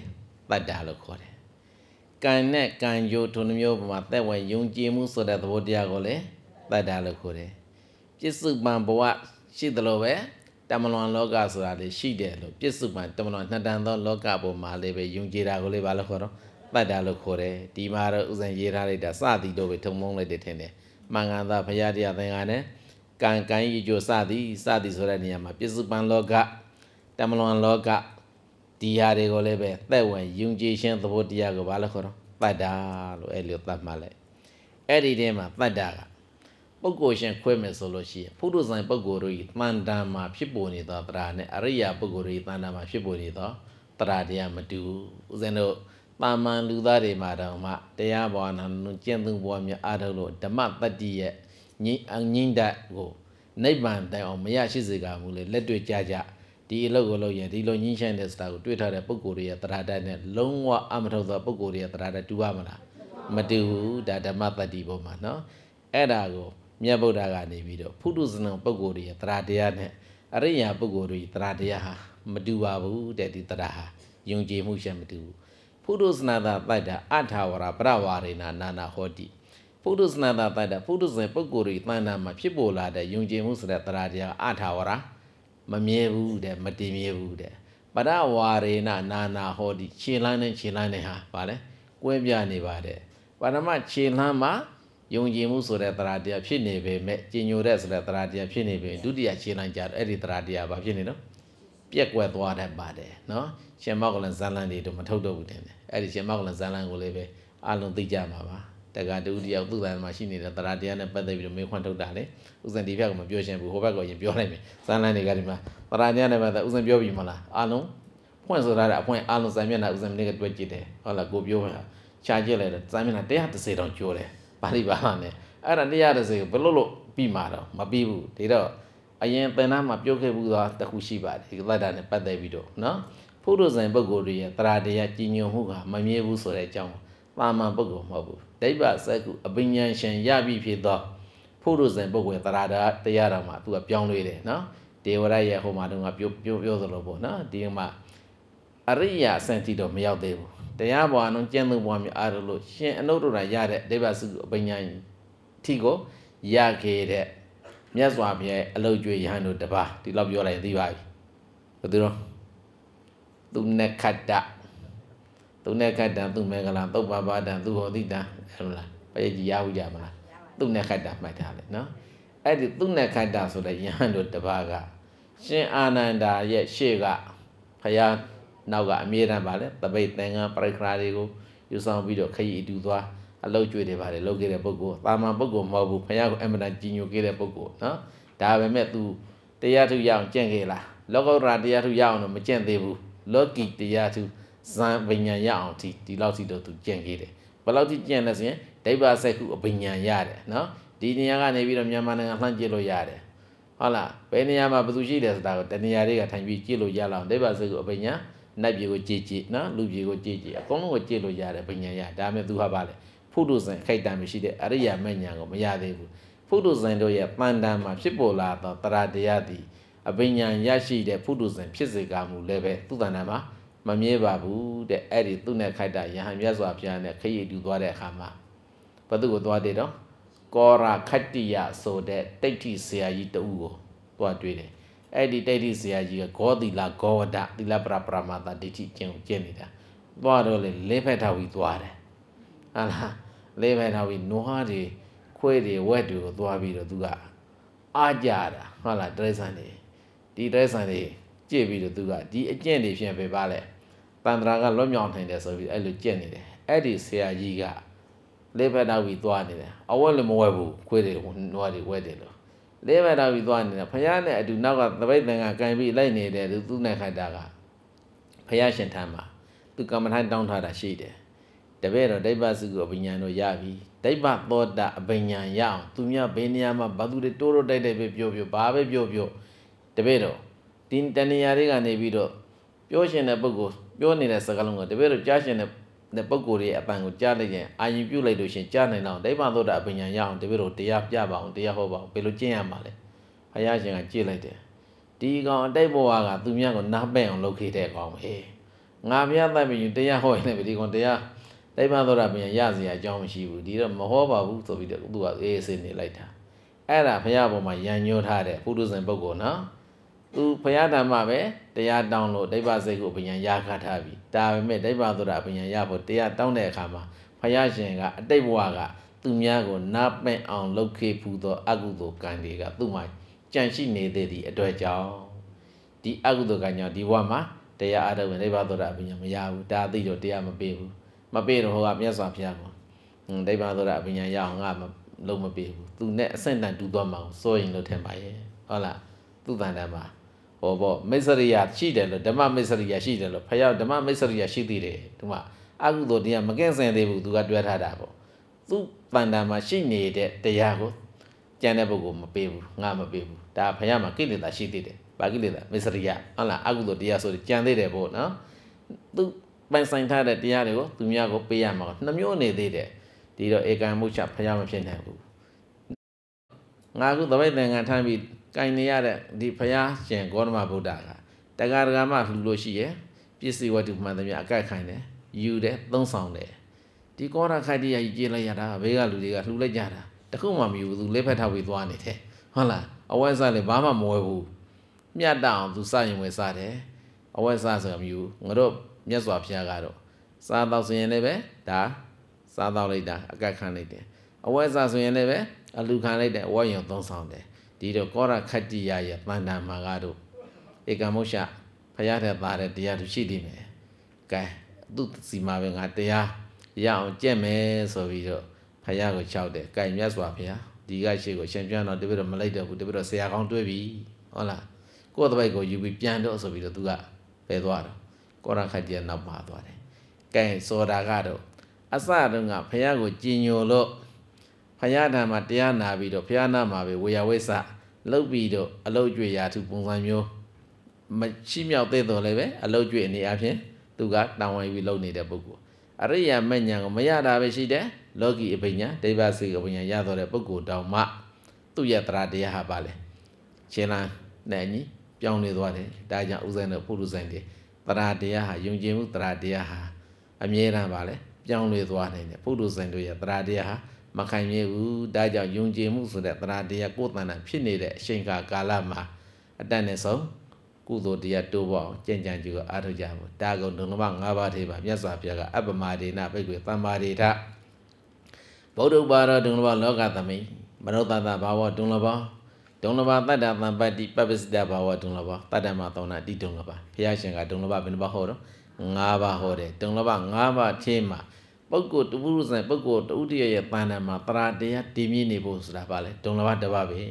တတ္တာလို့ခေါ်တယ်။ကံနဲ့ကံယိုထုံမျိုးပေါ်မှာသက်ဝင်ယုံကြည်မှုဆိုတဲ့သဘောတရားကိုလေတတ္တာလို့ခေါ်တယ်။ပြစ္စုပန်ဘဝရှိသလိုပဲတမလွန်လောကဆိုတာလေရှိတယ်လို့ပြစ္စုပန်တမလွန်နှစ်တန်သောလောကပေါ်မှာလေပဲယုံကြည်တာကိုလေဘာလို့ခေါ်တော့တတ္တာလို့ခေါ်တယ်။ဒီမှာတော့ဥစဉ်ရေးထားလိုက်တာစသည်တော့ပဲထုံမုံလိုက်တယ်ထင်တယ်။မင်္ဂလာဘုရားတရားသင်္ကန်းနဲ့ကံကံရည်ကြိုစသည်စသည်ဆိုတဲ့နေရာမှာပြစ္စုပန်လောကတမလွန်လောကဒီဟာတွေကိုလည်းပဲသက်ဝင်ယုံကြည်ခြင်းသဘောတရားကိုဘာလို့ခေါ်တော့တတ်တာလို့အဲ့လိုသတ်မှတ်လိုက်အဲ့ဒီထဲမှာတတ်တာကပုဂ္ဂိုလ်ရှင်ခွဲမယ်ဆိုလို့ရှိရင်ဖုဒ္ဓဆိုင်ပုဂ္ဂိုလ်တို့ဤတန်တန်မှာဖြစ်ပေါ်နေသောတရားနဲ့အရိယာပုဂ္ဂိုလ်တို့ဤတန်တန်မှာဖြစ်ပေါ်နေသောတရားတရားမတူဦးဇင်းတို့ပါမန်လူသားတွေမှာတောင်မှတရားဘောနာကျင့်သုံးဘောမြတ်အားထုတ်လို့ဓမ္မတတ္တိရဲ့ငြိအငြိမ့်တတ်ကိုနိဗ္ဗာန်တိုင်အောင်မရရှိစေကမူလေလက်တွေ့ကြကြဒီအလုပ်ကိုလုပ်ရင်ဒီလိုငြိမ့်ချမ်းတဲ့စတာကိုတွေ့ထားတဲ့ပုံကိုယ်တွေရဲ့တရားတတ်နဲ့လုံးဝအမထုတ်သောပုံကိုယ်တွေရဲ့တရားတတ်တူပါမလားမတူဘူးဒါဓမ္မပတ္တိပုံမှာနော်အဲ့ဒါကိုမြတ်ဗုဒ္ဓကနေပြီးတော့ဖုတုဇဏံပုံကိုယ်တွေရဲ့တရားတရားနဲ့အရိယာပုံကိုယ်တွေတရားတရားဟာမတူပါဘူးတဲ့ဒီတရားဟာယုံကြည်မှုရှက်မတူဘူးဖုတုဇနာသာပိုက်တာအထာဝရပရဝရေနာနာနာဟောတိပုဒ္ဒစနတာတတ္တပုဒ္ဒဇေပုဂ္ဂိုလ်ဤတဏ္ဍာမှာဖြစ်ပေါ်လာတဲ့ယုံကြည်မှုဆိုတဲ့တရားတရားအထာဝရမမြဲဘူးတဲ့မတည်မြဲဘူးတဲ့ပရဝါရေနနာနာဟောတိခြေလန်းနဲ့ခြေလန်းနဲ့ဟာဗာလဲကွဲပြားနေပါတဲ့ပါရမခြေလန်းမှာယုံကြည်မှုဆိုတဲ့တရားတရားဖြစ်နေပေမဲ့ကျင်ညိုတဲ့ဆိုတဲ့တရားတရားဖြစ်နေပေဒုတိယခြေလန်းကြတော့အဲ့ဒီတရားတရားဘာဖြစ်နေတော့ပြက်ကွက်သွားတတ်ပါတယ်နော်ရှင်မောက်ကလန်ဇန်လန်တွေတို့မထုတ်တော့ဘူးတင်တယ်အဲ့ဒီရှင်မောက်ကလန်ဇန်လန်ကိုလည်းပဲအလုံးသိကြမှာပါတက္ကတူတယောက်သူ့ဘာမှရှိနေတဲ့တရားတရားနဲ့ပတ်သက်ပြီးတော့မေးခွန်းထုတ်တာလေဥစဉ်ဒီဘက်ကမပြောရှင်ဘူးဟိုဘက်ကအရင်ပြောလိုက်မယ်ဇန်လန်းတွေကဒီမှာတရားတရားနဲ့ပတ်သက်ဥစဉ်ပြောပြီးမလားအားလုံးဖွင့်ဆိုတာကအဖွင့်အားလုံးဇန်မျက်နှာဥစဉ်မင်းကတွေ့ကြည့်တယ်ဟုတ်လားကိုပြောမှာချာကြည့်လိုက်တယ်ဇန်မျက်နှာ130တောင်ကျော်တယ်ပါဠိဘာသာနဲ့အဲ့ဒါ130ကိုဘယ်လိုလုပ်ပြီးမှာတော့မပြီးဘူးဒါတော့အရင်ပင်သားမှာပြောခဲ့ဘူးသားတခုရှိပါတယ်သတ္တာနဲ့ပတ်သက်ပြီးတော့နော်ဖုဒ္ဓဇန်ပုဂ္ဂိုလ်တွေရဲ့တရားတရားကြီးညိုမှုကမမြဲဘူးဆိုတဲ့အကြောင်းပါမန်ပုဂ္ဂိုလ်မဟုတ်ဘူးဒိဗ္ဗစက္ကုအပညာရှင်ရပြီဖြစ်သောဖို့ရဇင်ပုဂ္ဂိုလ်သရတာတရားတော်မှာသူကပြောင်းလဲတယ်နော်ဒေဝရရဲ့ဟိုမှာတုန်းကပြောပြောပြောသလိုပေါ့နော်ဒီမှာအရိယာစံတိတော့မရောက်သေးဘူးတရားဘွားအောင်ကျင့်သုံးဘွားမျိုးအားလို့ရှင်အနုတ္တရာရတဲ့ဒိဗ္ဗစုအပညာထိကို ရခဲ့တဲ့မြတ်စွာဘုရားအလုတ်ကျွေရဟန်းတို့တပါးဒီလောက်ပြောလိုက်သိပါပြီဘယ်သူတော့သူနက္ခတ္တသူနဲ့ခတ်တံသူမင်္ဂလာပုပ္ပပါဒံသူဟောတိတံဟုတ်လားပရိတ်ကြီးရဘူးကြမလားသူနဲ့ခတ်တာမှတ်ထားလေနော်အဲ့ဒီသူနဲ့ခတ်တာဆိုတဲ့ယဟန်တို့တပါးကရှင်အာနန္ဒာရဲ့ရှေ့ကဖရာနောက်ကအမြဲတမ်းပါလေတပိတ်သင်္ကန်းပရိခရာတွေကိုယူဆောင်ပြီးတော့ခရီးအတူသွားအလောက်ကျွေတွေပါတယ်လောက်ခဲ့တဲ့ပုဂ္ဂိုလ်တာမန်ပုဂ္ဂိုလ်မဟုတ်ဘူးဖရာကိုအမှန်တန်ကြီးညိုခဲ့တဲ့ပုဂ္ဂိုလ်နော်ဒါပေမဲ့ तू တရားထုရအောင်ကြင့်ခဲ့လားလောကုတ္တရာတရားထုရအောင်တော့မကြင့်သေးဘူးလောကီတရားထုဇံဗိညာရအောင်ဒီဒီလောက်ထိတော့သူကြံ့ခဲ့တယ်ဘယ်လောက်ထိကြံ့လဲဆိုရင်ဒိဗ္ဗစက္ခုအဗိညာရတယ်နော်ဒီနေရာကနေပြီးတော့မြန်မာနိုင်ငံလှမ်းကြည့်လို့ရတယ်ဟုတ်လားဘယ်နေရာမှာဘယ်သူရှိတယ်ဆိုတာကိုတနေရာလေးကထိုင်ပြီးကြည့်လို့ရလောက်ဒိဗ္ဗစက္ခုအဗိညာနတ်ပြည်ကိုကြည့်ကြည့်နော်လူပြည်ကိုကြည့်ကြည့်အကုန်လုံးကိုကြည့်လို့ရတယ်ဗိညာရဒါမှမဟုတ်သူဟာပါလေဖုဒုဇဉ်ခိုက်တံမရှိတဲ့အရိယာမဉ္ဇဉ်ကိုမရသေးဘူးဖုဒုဇဉ်တို့ရဲ့ပန္တန်မှာဖြစ်ပေါ်လာသောတရာတရားသည်အပညာရရှိတဲ့ဖုဒုဇဉ်ဖြစ်စေကမူလည်းပဲသူတဏ္ဍာမှာမမြဲပါဘူးတဲ့အဲ့ဒီသူ့နဲ့ခိုက်တာယဟန်မြတ်စွာဘုရားနဲ့ခရီးတူသွားတဲ့အခါမှာဘသူကိုသွားတယ်တော့ကောရာခတ္တိယဆိုတဲ့တိဋ္ဌိဆရာကြီးတူကိုသွားတွေ့တယ်အဲ့ဒီတိဋ္ဌိဆရာကြီးကဂောတိလဂောဝဒတိလပရပရမတာတိဋ္ဌိကျင့်ကျင့်နေတာသွားတော့လေလေးဖက်ထားပြီးသွားတယ်ဟာလားလေးဖက်ထားပြီးနွားတွေခွေးတွေဝက်တွေကိုသွားပြီးတော့သူကအားကြတာဟုတ်လားတိရစ္ဆာန်တွေဒီတိရစ္ဆာန်တွေကြည့်ပြီးတော့သူကဒီအကျင့်တွေဖြင့်ပဲပါလဲတန်ត្រာကလွတ်မြောက်နိုင်တယ်ဆိုပြီးအဲ့လိုကြက်နေတယ်အဲ့ဒီဆရာကြီးကလေးဘက်နောက်ပြီးသွားနေတယ်အဝက်လည်းမဝက်ဘူးခွေးတွေနွားတွေဝက်တယ်လို့လေးဘက်နောက်ပြီးသွားနေတယ်ဖယားနဲ့အတူနောက်ကသပိတ်တန်ကကန်ပြီးလိုက်နေတယ်သူနဲ့ခိုက်တာကဖယားရှင်ထမ်းမှာသူကမ္မထိုင်းတောင်းထားတာရှိတယ်တပည့်တော်ဒိဗ္ဗစုကအပညာတော်ရပြီဒိဗ္ဗသောတာအပညာရအောင်သူများဘယ်နေရာမှာဘာသူတွေတိုးတိုးတိုက်တိုက်ပဲပြောပြောဘာပဲပြောပြောတပည့်တော်ဒီတဏှာတွေကနေပြီးတော့ပြောရှင်တဲ့ပုဂ္ဂိုလ်ပြောနေတဲ့စကားလုံးကတပည့်တို့ကြားရှင်တဲ့တဲ့ပုံကိုယ်ရဲ့အပံကိုကြားလိုက်ရင်အာရင်ပြုတ်လိုက်လို့ရှင်ကြားနိုင်တော့ဒိဗ္ဗသောတာအပညာရအောင်တပည့်တို့တရားပြပါအောင်တရားဟောပါအောင်ဘယ်လိုကျင့်ရမှာလဲဘုရားရှင်ကကြည့်လိုက်တယ်ဒီကောင်အတိတ်ဘဝကသူများကိုနားပဲ့အောင်လုပ်ခဲ့တဲ့ကောင်ပဲငါဘုရားသတ်ပြီးတရားဟောရင်လည်းဒီကောင်တရားဒိဗ္ဗသောတာပညာရစီရအကြောင်းမရှိဘူးဒီတော့မဟောပါဘူးဆိုပြီးတော့သူကအေးအေးဆေးနေလိုက်တာအဲ့ဒါဘုရားဘုံမှာရံညှိုးထားတဲ့ပုထုဇဉ်ပုဂ္ဂိုလ်နော်သူဘုရားဓမ္မပဲတရားတောင်းလို့ဒိဗ္ဗစိတ်ကိုဘယံရခထားပြီဒါပေမဲ့ဒိဗ္ဗဆိုတာဘယံရဖို့တရားတောင်းတဲ့အခါမှာဘုရားရှင်ကအတိတ်ဘဝကသူများကိုနာပင့်အောင် လုပ်ခဲ့ဘူးသောအကုသိုလ်ကံတွေကသူ့မှာကြံရှိနေသေးသည့်အတွက်ကြောင့်ဒီအကုသိုလ်ကံကြောင့်ဒီဘဝမှာတရားအထုတ်ဝင်ဒိဗ္ဗဆိုတာဘယံမရဘူးဒါသိတော့တရားမပေးဘူးမပေးတော့ဟောကမြတ်စွာဘုရားကဒိဗ္ဗဆိုတာဘယံရအောင်ငါလုံးမပေးဘူးသူနဲ့အဆင့်တန်တူသွားမှာကိုစိုးရင်လို့ထင်ပါရဲ့ဟုတ်လားသူ့တန်တန်မှာဟောပေါ့မိစ္ဆရိယရှိတယ်လို့ဓမ္မမိစ္ဆရိယရှိတယ်လို့ဖယောင်းဓမ္မမိစ္ဆရိယရှိသေးတယ်ဒီမှာအကုသိုလ်တရားမကင်းစင်သေးဘူးသူကတွဲထားတာပေါ့သူတန်တာမှာရှိနေတဲ့တရားကိုကြံတဲ့ပုဂ္ဂိုလ်မပေးဘူးငါမပေးဘူးဒါဖယောင်းမှာကိလေသာရှိသေးတယ်ဗာကိလေသာမိစ္ဆရိယဟုတ်လားအကုသိုလ်တရားဆိုရင်ကြံသေးတယ်ပေါ့နော်သူပိုင်ဆိုင်ထားတဲ့တရားတွေကိုသူများကိုပေးရမှာနှမျိုးနေသေးတယ်ဒီတော့ဧကံမုချဖယောင်းမဖြစ်နိုင်ဘူးငါကုသဘိတ်တန်ခံထမ်းပြီးကင်နေရတဲ့ဒီဘုရားရှင်ဂေါတမဗုဒ္ဓကတက္ကရာမလှူလို့ရှိရယ်ပစ္စည်းဝတ္ထုမှန်သမျှအကက်ခိုင်းတယ်ယူတယ်သုံးဆောင်တယ်ဒီကောရခိုက်တရားကြီးကြေးလိုက်ရတာဘေးကလူတွေကလှူလိုက်ကြတာတခုမှမယူဘူးသူလက်ဖက်ထောက်ပြီးသွားနေတယ်ဟုတ်လားအဝက်စားလည်းဘာမှမဝဲဘူးမြတ်တအောင်သူစရင်ဝဲစားတယ်အဝက်စားဆိုတာမယူငါတို့မြတ်စွာဘုရားကတော့စားတော့ဆိုရင်လည်းပဲဒါစားတော့လိုက်တာအကက်ခံလိုက်တယ်အဝက်စားဆိုရင်လည်းပဲအလူခံလိုက်တယ်အဝက်ရုံသုံးဆောင်တယ်ဒီတော့ကောရခတ္တိယရဲ့ပန္နာမှာကတော့ဧကမုရှဖရတဲ့ပါတဲ့တရားသူရှိနေမယ်။ကဲသူစီမှာပဲငါတရားရအောင်ကြက်မယ်ဆိုပြီးတော့ဖရကိုချောက်တယ်။ကဲမြတ်စွာဘုရားဒီကရှိကိုရှင်ပြန်တော့တပည့်တော်မလိုက်တော့ဘူးတပည့်တော်ဆရာကောင်းတွေ့ပြီ။ဟုတ်လား။ကိုယ့်တပိုက်ကိုယူပြီးပြန်တော့ဆိုပြီးတော့သူကပယ်သွားတော့ကောရခတ္တိယနောက်မှာသွားတယ်။ကဲဆိုတာကတော့အစတုန်းကဖရကိုကြင်ညိုလို့ဖရဓမ္မတရားနာပြီးတော့ဖရနာမှာပဲဝေယဝိဆာလှုပ်ပြီးတော့အလုတ်ကျွေရာထုပုံစံမျိုးမရှိမြောက်သေးတော်လည်းပဲအလုတ်ကျွေအနေအချင်းသူကတာဝန်ယူလုပ်နေတဲ့ပုဂ္ဂိုလ်အရိယာမဉ္ဇဉ်ကိုမရတာပဲရှိတယ်လောကီအပညာဒိဗ္ဗစီအပညာရတော်တဲ့ပုဂ္ဂိုလ်တောင်မှသူ့ရဲ့တရားတရားဟာပါလေရှင်လန်းနဲ့ညီပြောင်းလဲသွားတယ်ဒါကြောင့်ဥစဉ်တို့ပုရုဇဉ်တွေတရားတရားဟာယုံကြည်မှုတရားတရားဟာအမြဲတမ်းပါလေပြောင်းလဲသွားနိုင်တယ်ပုရုဇဉ်တို့ရဲ့တရားတရားဟာမခံရဘူးဒါကြောင့်ယုံကြည်မှုဆိုတဲ့တရားတရားကိုယ်တဏ္ဍဖြစ်နေတဲ့အချိန်ကာကာလမှာအတတ်နဲ့ဆုံးကုသိုလ်တရားတိုးပေါအောင်ကြင်ကြံကြည့်အားထုတ်ကြဖို့တာကုံဒုံလမ၅ပါးထေပါမြတ်စွာဘုရားကအပ္ပမဒေနဘိက္ခွေသမ္မာဒေထဗုဒ္ဓဘာရဒုံလဘလောကသမိမနောတတဘာဝဒုံလဘဒုံလဘတတ္တသံပတ္တိပပ္ပစိတဘာဝဒုံလဘတတ္တမသောနာတိဒုံလဘဘုရားရှင်ကဒုံလဘဘယ်နှပါဟောတော့၅ပါးဟောတယ်ဒုံလဘ၅ပါးထင်းမှာပုဂ္ဂိုလ်တပုရုဇဉ်ပုဂ္ဂိုလ်တဥတ္တရရဲ့ပန္နံမှာတရာတရားတည်မြင့်နေဖို့ဆိုတာပါလေဒုံလဘတပပဲ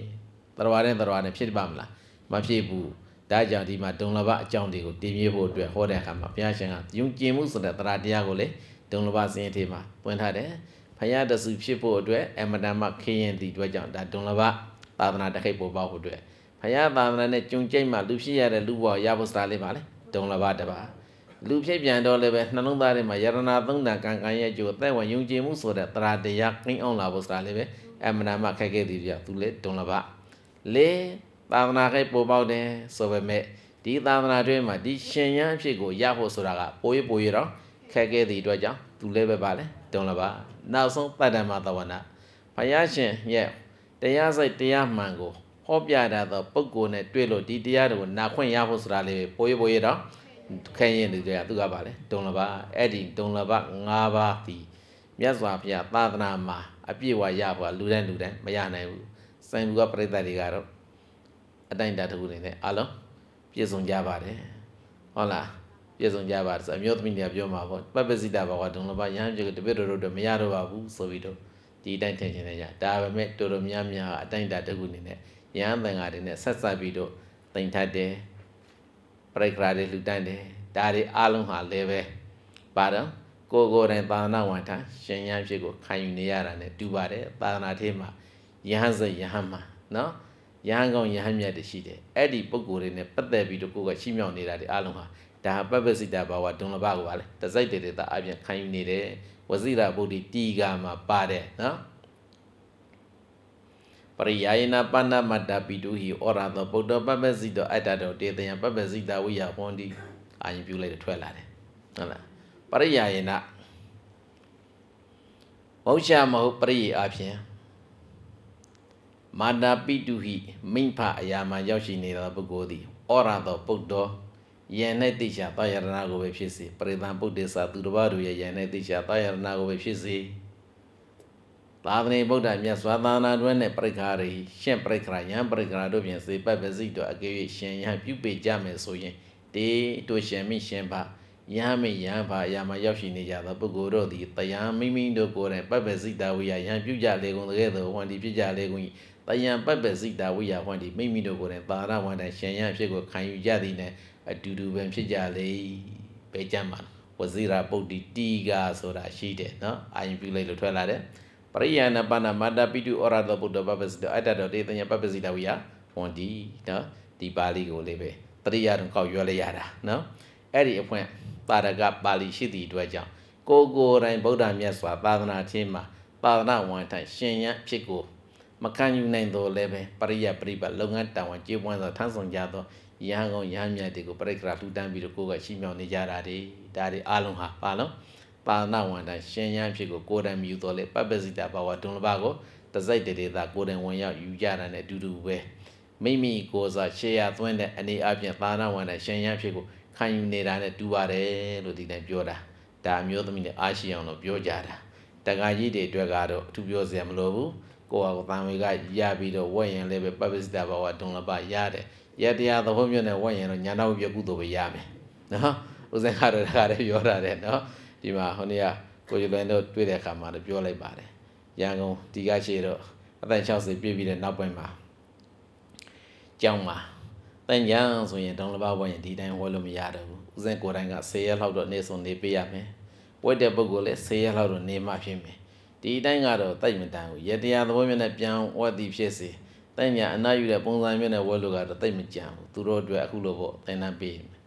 တရဝါနဲ့တရဝါနဲ့ဖြစ်ပါမလားမဖြစ်ဘူးဒါကြောင့်ဒီမှာဒုံလဘအကြောင်းတွေကိုတည်မြင့်ဖို့အတွက်ဟောတဲ့အခါမှာဘုရားရှင်ကယုံကြည်မှုဆိုတဲ့တရာတရားကိုလေဒုံလဘစင်အထေမှာပွင့်ထားတယ်ဘုရားတဆူဖြစ်ဖို့အတွက်အမတန်မှခင်းရင်ဒီအတွက်ကြောင့်ဒါဒုံလဘသာသနာတစ်ခိပ်ပေါ်ပေါက်ဖို့အတွက်ဘုရားသာသနာနဲ့ကြုံကြိတ်မှလူဖြစ်ရတဲ့လူဘဝရဖို့စတာလေးပါလေဒုံလဘတပါလူဖြစ်ပြန်တော့လည်းပဲနှလုံးသားထဲမှာယရနာသုံးတန်ကံကံရဲ့ကြိုသက်ဝင်ယုံကြည်မှုဆိုတဲ့တရားတရားကိန်းအောင်လာဖို့ဆိုတာလည်းပဲအမနာမခက်ခဲသည်ပြသူလည်းတွန်လပါလေသာသနာခဲ့ပေါ်ပေါက်တယ်ဆိုပေမဲ့ဒီသာသနာတွင်းမှာဒီရှင်ရန်အဖြစ်ကိုရဖို့ဆိုတာကပိုးရပိုးရတော့ခက်ခဲသည့်အတွက်ကြောင့်သူလည်းပဲပါလေတွန်လပါနောက်ဆုံးတတ္တမသဝနာဘုရားရှင်ရဲ့တရားစိတ်တရားမှန်ကိုဟောပြတာသောပုဂ္ဂိုလ်နဲ့တွေ့လို့ဒီတရားတွေကိုနာခွင့်ရဖို့ဆိုတာလေးပိုးရပိုးရတော့ခဲရင်တွေကသူကပါလေဒုံလဘအဲ့ဒီဒုံလဘ၅ပါးဒီမြတ်စွာဘုရားသာသနာမှာ အပြည့်ဝရပါလူတိုင်းလူတိုင်းမရနိုင်ဘူးစံလူကပြိတ္တတွေကတော့အတိုင်းတာတစ်ခုနေနဲ့အလုံးပြည့်စုံကြပါတယ်ဟုတ်လားပြည့်စုံကြပါဆိုအမျိုးသမီးတွေကပြောမှာပေါ့ပပ္ပစိတဘာဝဒုံလဘရဟန်းပြေတပည့်တော်တို့တော့မရတော့ပါဘူးဆိုပြီးတော့ဒီအတိုင်းထင်ရှင်နေကြဒါပေမဲ့တော်တော်များများအတိုင်းတာတစ်ခုနေနဲ့ရဟန်းသံဃာတွေနဲ့ဆက်ဆက်ပြီးတော့တင်ထပ်တယ်ပရိက္ခရာတွေလှူဒန်းတယ်ဒါတွေအလုံးဟာလည်းပဲပါတော့ကိုကိုယ်တိုင်သာသနာဝန်ထမ်းရှင်ရန်ဖြစ်ကိုခံယူနေရတာနဲ့တူပါတယ်သာသနာထေးမှာယဟန်စယဟန်မှာ နော်ယဟန်ကောင်ယဟန်မြတ်တရှိတယ်အဲ့ဒီပုံကိုယ်တွေနဲ့ပတ်သက်ပြီးတော့ကိုကရှိမြောက်နေတာတွေအလုံးဟာဒါပပ္ပစိတဘာဝဒုံလဘကိုပါလေတစိုက်တေတအပြင်ခံယူနေတယ်ဝဇိရဗုဒ္ဓတီကာမှာပါတယ်နော်ရိယာယနာပဏမတ္တပိတုဟိဩရာသောဗုဒ္ဓပပ္ပစီတောအတ္တတောတေတယံပပ္ပစီတဝိယဟွန်တိအာယံပြုလိုက်ထွက်လာတယ်ဟုတ်လားပရိယာယနာမောရှမဟုတ်ပရိယေအဖြစ်မာနာပိတုဟိမိမ့်ဖအရာမှာရောက်ရှိနေသောပုဂ္ဂိုလ်သည်ဩရာသော ပုဒ္ဓောယံ၌တိချာတာယရဏကိုပဲဖြစ်စေပရိသံပုဒ္ဒေသသူတော်ဘာတို့ရဲ့ယံ၌တိချာတာယရဏကိုပဲဖြစ်စေသာသနေဗုဒ္ဓမြတ်စွာသာနာတွင်နဲ့ပြိခါရီရှင့်ပြိခါယံပြိခါတို့ဖြင့်စေပတ်ပစိတ်တို့အကဲ၍ရှင်ယံပြုပေကြမယ်ဆိုရင်တေတို့ရှင်မိရှင်ပါယံမိယံပါအရာမှာရောက်ရှိနေကြသော ပုဂ္ဂိုလ်တို့သည်တရားမိမိတို့ကိုယ်တိုင်ပတ်ပစိတ်တဝိယယံပြုကြလေကုန်တကယ်သို့ဝန်ဒီဖြစ်ကြလေကုန်၏တယံပတ်ပစိတ်တဝိယဝန်ဒီမိမိတို့ကိုယ်တိုင်ပါရဝန်တိုင်ရှင်ယံဖြစ်ကိုခံယူကြသည်နဲ့အတူတူပင်ဖြစ်ကြလေပဲကြမှာဝဇိရာပုတ်တီတီကာဆိုတာရှိတယ်နော်အာယံပြုလိုက်လို့ထွက်လာတယ်။ပရိယနာပနာမတာပိတုဩရတောဗုဒ္ဓပပ္ပစီတောအတ္တတောတေတညာပပ္ပစီတောဝိယဝန္တိနော်ဒီပါဠိကိုလေးပဲပရိယတုံကောက်ရွက်လိုက်ရတာနော်အဲ့ဒီအဖွင့်ပါရကပါဠိရှိသည့်အတွက်ကြောင့်ကိုကိုတိုင်းဗုဒ္ဓမြတ်စွာသာသနာချင်းမှာသာသနာဝန်ထမ်းရှင်ရန်ဖြစ်ကိုမခံယူနိုင်တော်လည်းပဲပရိယပရိပတ်လုပ်ငန်းတာဝန်ကျေပွန်းစွာထမ်းဆောင်ကြသောရဟန်းကောင်ရဟန်းမြတ်တွေကိုပရိက္ခရာလှူဒန်းပြီးတော့ကိုယ်ကရှိမြောက်နေကြတာတွေဒါတွေအလုံးဟာပါလုံးပါဏဝန္တရှင်ရန်ဖြစ်ကိုကိုယ်တိုင်မြူတော်လဲပပ္ပစီတာဘာဝဒုံလဘကိုတစိုက်တရေသာကိုယ်တိုင်ဝင်ရောက်ယူကြတာနဲ့အတူတူပဲမိမိကိုယ်စားရှေ့ရသွင်းတဲ့အနေအချင်းပါဏဝန္တရှင်ရန်ဖြစ်ကိုခံယူနေတာနဲ့တူပါတယ်လို့ဒီတိုင်းပြောတာဒါမျိုးသမီးနဲ့အားရှိအောင်လို့ပြောကြတာတက္ကကြီးတွေအတွက်ကတော့အထူးပြောစရာမလိုဘူးကိုယ့်ဟာကိုယ်တန်ဝေကရပြီးတော့ဝက်ရင်လည်းပဲပပ္ပစီတာဘာဝဒုံလဘရတဲ့ရတရားသဘောမျိုးနဲ့ဝက်ရင်တော့ညာနာဝိပ္ပကုသိုလ်ပဲရမယ်နော်ဥစဉ်ကတော့ဒါကြတယ်ပြောတာတဲ့နော်ဒီမှာဟိုနေ့ကကိုရလွင်တို့တွေ့တဲ့အခါမှာလည်းပြောလိုက်ပါတယ်ရန်ကုန်ဒီကရှိတော့အသက်60ပြည့်ပြီးတဲ့နောက်ပိုင်းမှာကြောင်းမှာတန်ကြံဆိုရင်တောင်လဘဝရင်ဒီတိုင်းဝဲလို့မရတော့ဘူးဦးစင်ကိုယ်တိုင်က10ရက်လောက်တော့နေစုံနေပေးရမယ်ပွဲတဲ့ပုဂ္ဂိုလ်လည်း10ရက်လောက်တော့နေမှဖြစ်မယ်ဒီတိုင်းကတော့တိုက်မတန်ဘူးရတရားသဘောမျိုးနဲ့ပြန်ဝတ်တည်ဖြစ်စေတန်ကြံအနားယူတဲ့ပုံစံမျိုးနဲ့ဝဲလို့ကတော့တိုက်မကြံဘူးသူတို့အတွက်အခုလိုပေါ့သင်တန်းပေးမယ်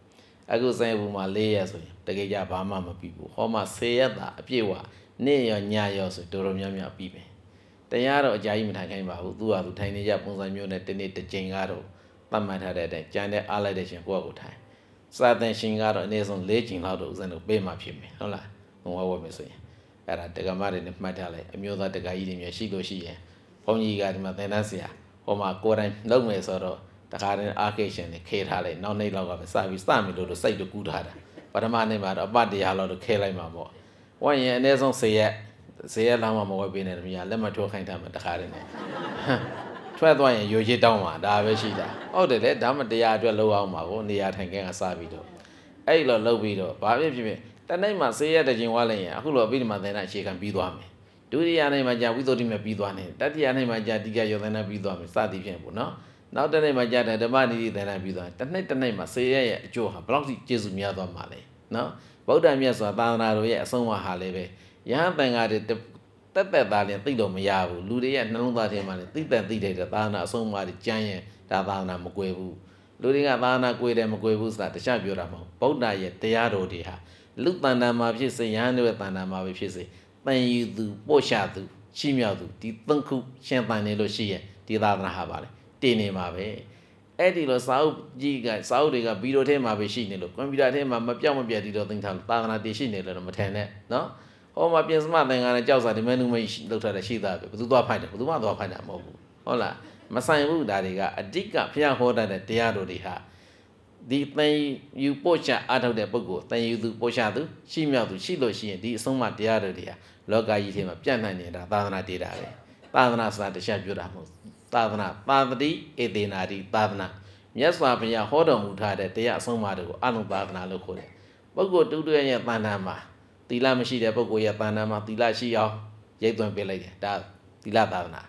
အခုစင်ဘူးမှာ4ရက်ဆိုရင်တကယ်ကြဘာမှမပြီးဘူးဟောမှာ10ရက်သာအပြည့်ဝနေ့ရောညရောဆိုတော်တော်များများပြီးမယ်တရားတော့အကြာကြီးမထိုင်ခိုင်းပါဘူးသူ့ဟာသူထိုင်နေကြပုံစံမျိုးနဲ့တနေ့တစ်ကြိမ်ကတော့သတ်မှတ်ထားတဲ့အတိုင်းကြံတဲ့အားလိုက်တဲ့ရှင်ကိုယ့်ကိုထိုင်စာသင်ရှင်ကတော့အနည်းဆုံး၄ကြိမ်လောက်တော့ဦးဇင်းတို့ပေးမှဖြစ်မယ်ဟုတ်လားဘုံဝဝမယ်ဆိုရင်အဲ့ဒါတက္ကမတွေနဲ့မှတ်ထားလိုက်အမျိုးသားတက္ကကြီးတွေမျိုးရှိလို့ရှိရင်ဘုန်းကြီးကဒီမှာသင်တန်းဆရာဟိုမှာကိုယ်တိုင်လုပ်မယ်ဆိုတော့တခါတည်းအာကေရှင်နဲ့ခေထားလိုက်နောက်နေ့လောက်ကပဲစာပြီးစမယ်လို့လို့စိတ်တကူးထားတာပထမနေ့မှာတော့အပတရားလောက်တော့ခဲလိုက်မှာပေါ့ဝတ်ရင်အနည်းဆုံး၁၀ရက်၁၀ရက်လောက်မှမဝတ်ပေးနဲ့တမီးကလက်မထိုးခိုင်းတာမှတခါတည်းနဲ့ထွက်သွားရင်ရိုရစ်တောင်းမှာဒါပဲရှိတာဟုတ်တယ်လေဒါမှတရားအတွက်လောက်အောင်ပါဘောနေရာထိုင်ခင်းကစပြီးတော့အဲ့လိုလောက်ပြီးတော့ဘာဖြစ်ဖြစ်တနေ့မှာ၁၀ရက်တကြိမ်ဝတ်လိုက်ရင်အခုလိုအပိဓမ္မာသင်္ဍအခြေခံပြီးသွားမယ်ဒုတိယနေ့မှာကြာဝိသုဒ္ဓိမဲ့ပြီးသွားတယ်တတိယနေ့မှာကြာတိကယောသနာပြီးသွားမယ်စသည်ဖြင့်ပေါ့နော်နောက်တစ်နေ့မှကြတဲ့ဓမ္မနိတိတဏ္ဍပြီးသွားတစ်နှစ်တစ်နှစ်မှစေရရဲ့အကျိုးဟာဘယ်လောက်စီကျေစုများသွားမှာလဲနော်ဗုဒ္ဓမြတ်စွာသာသနာတော်ရဲ့အဆုံးအမဟာလည်းပဲယဟန်တန်ဃာတွေတက်တက်သားလည်းသိတော့မရဘူးလူတွေရဲ့နှလုံးသားထဲမှာလည်းသိတဲ့သိတဲ့သာသနာအဆုံးအမတွေကြမ်းရင်ဒါသာသနာမကွယ်ဘူးလူတွေကသာသနာကွယ်တယ်မကွယ်ဘူးဆိုတာတခြားပြောတာမဟုတ်ဗုဒ္ဓရဲ့တရားတော်တွေဟာလူတန်တန်မှာဖြစ်စေယဟန်တွေတန်တန်မှာပဲဖြစ်စေတန်ယူသူပို့ချသူရှိမြောက်သူဒီသုံးခုရှင်ပန်နေလို့ရှိရဲ့ဒီသာသနာဟာပါလေတင်နေမှာပဲအဲ့ဒီလိုစာအုပ်ကြီးကစာအုပ်တွေကဗီဒီယိုထဲမှာပဲရှိနေလို့ကွန်ပျူတာထဲမှာမပြောက်မပြက်ဒီလိုသင်ထားတာကနာတည်ရှိနေလို့မထင်နဲ့နော်ဟောမှာပြင်စမသင်္ကန်းနဲ့ကြောက်စာဒီမဲနုမဲလောက်ထားတာရှိတာပဲဘယ်သူသွားဖိုက်တယ်ဘယ်သူမှသွားဖိုက်တာမဟုတ်ဘူးဟုတ်လားမဆိုင်ဘူးဒါတွေကအဓိကဖျားဟောတတ်တဲ့တရားတော်တွေဟာဒီသင်ယူပို့ချအားထုတ်တဲ့ပုဂ္ဂိုလ်သင်ယူသူပို့ချသူရှိမြောက်သူရှိလို့ရှိရင်ဒီအဆုံးမတရားတွေဟာလောကကြီးထဲမှာပြန့်နှံ့နေတာသာသနာတည်တာပဲသာသနာစာတရားပြောတာမဟုတ်သာသနာပါပတိဧတေနာတိသာသနာမြတ်စွာဘုရားဟောတော်မူထားတဲ့တရားအဆုံးအမတွေကိုအလုံးသာသနာလို့ခေါ်တယ်ပုဂ္ဂိုလ်တုတ္တရရဲ့တဏ္ဍာမှာသီလမရှိတဲ့ပုဂ္ဂိုလ်ရဲ့တဏ္ဍာမှာသီလရှိအောင်ရိပ်သွင်းပေးလိုက်တယ်ဒါသီလသာသနာ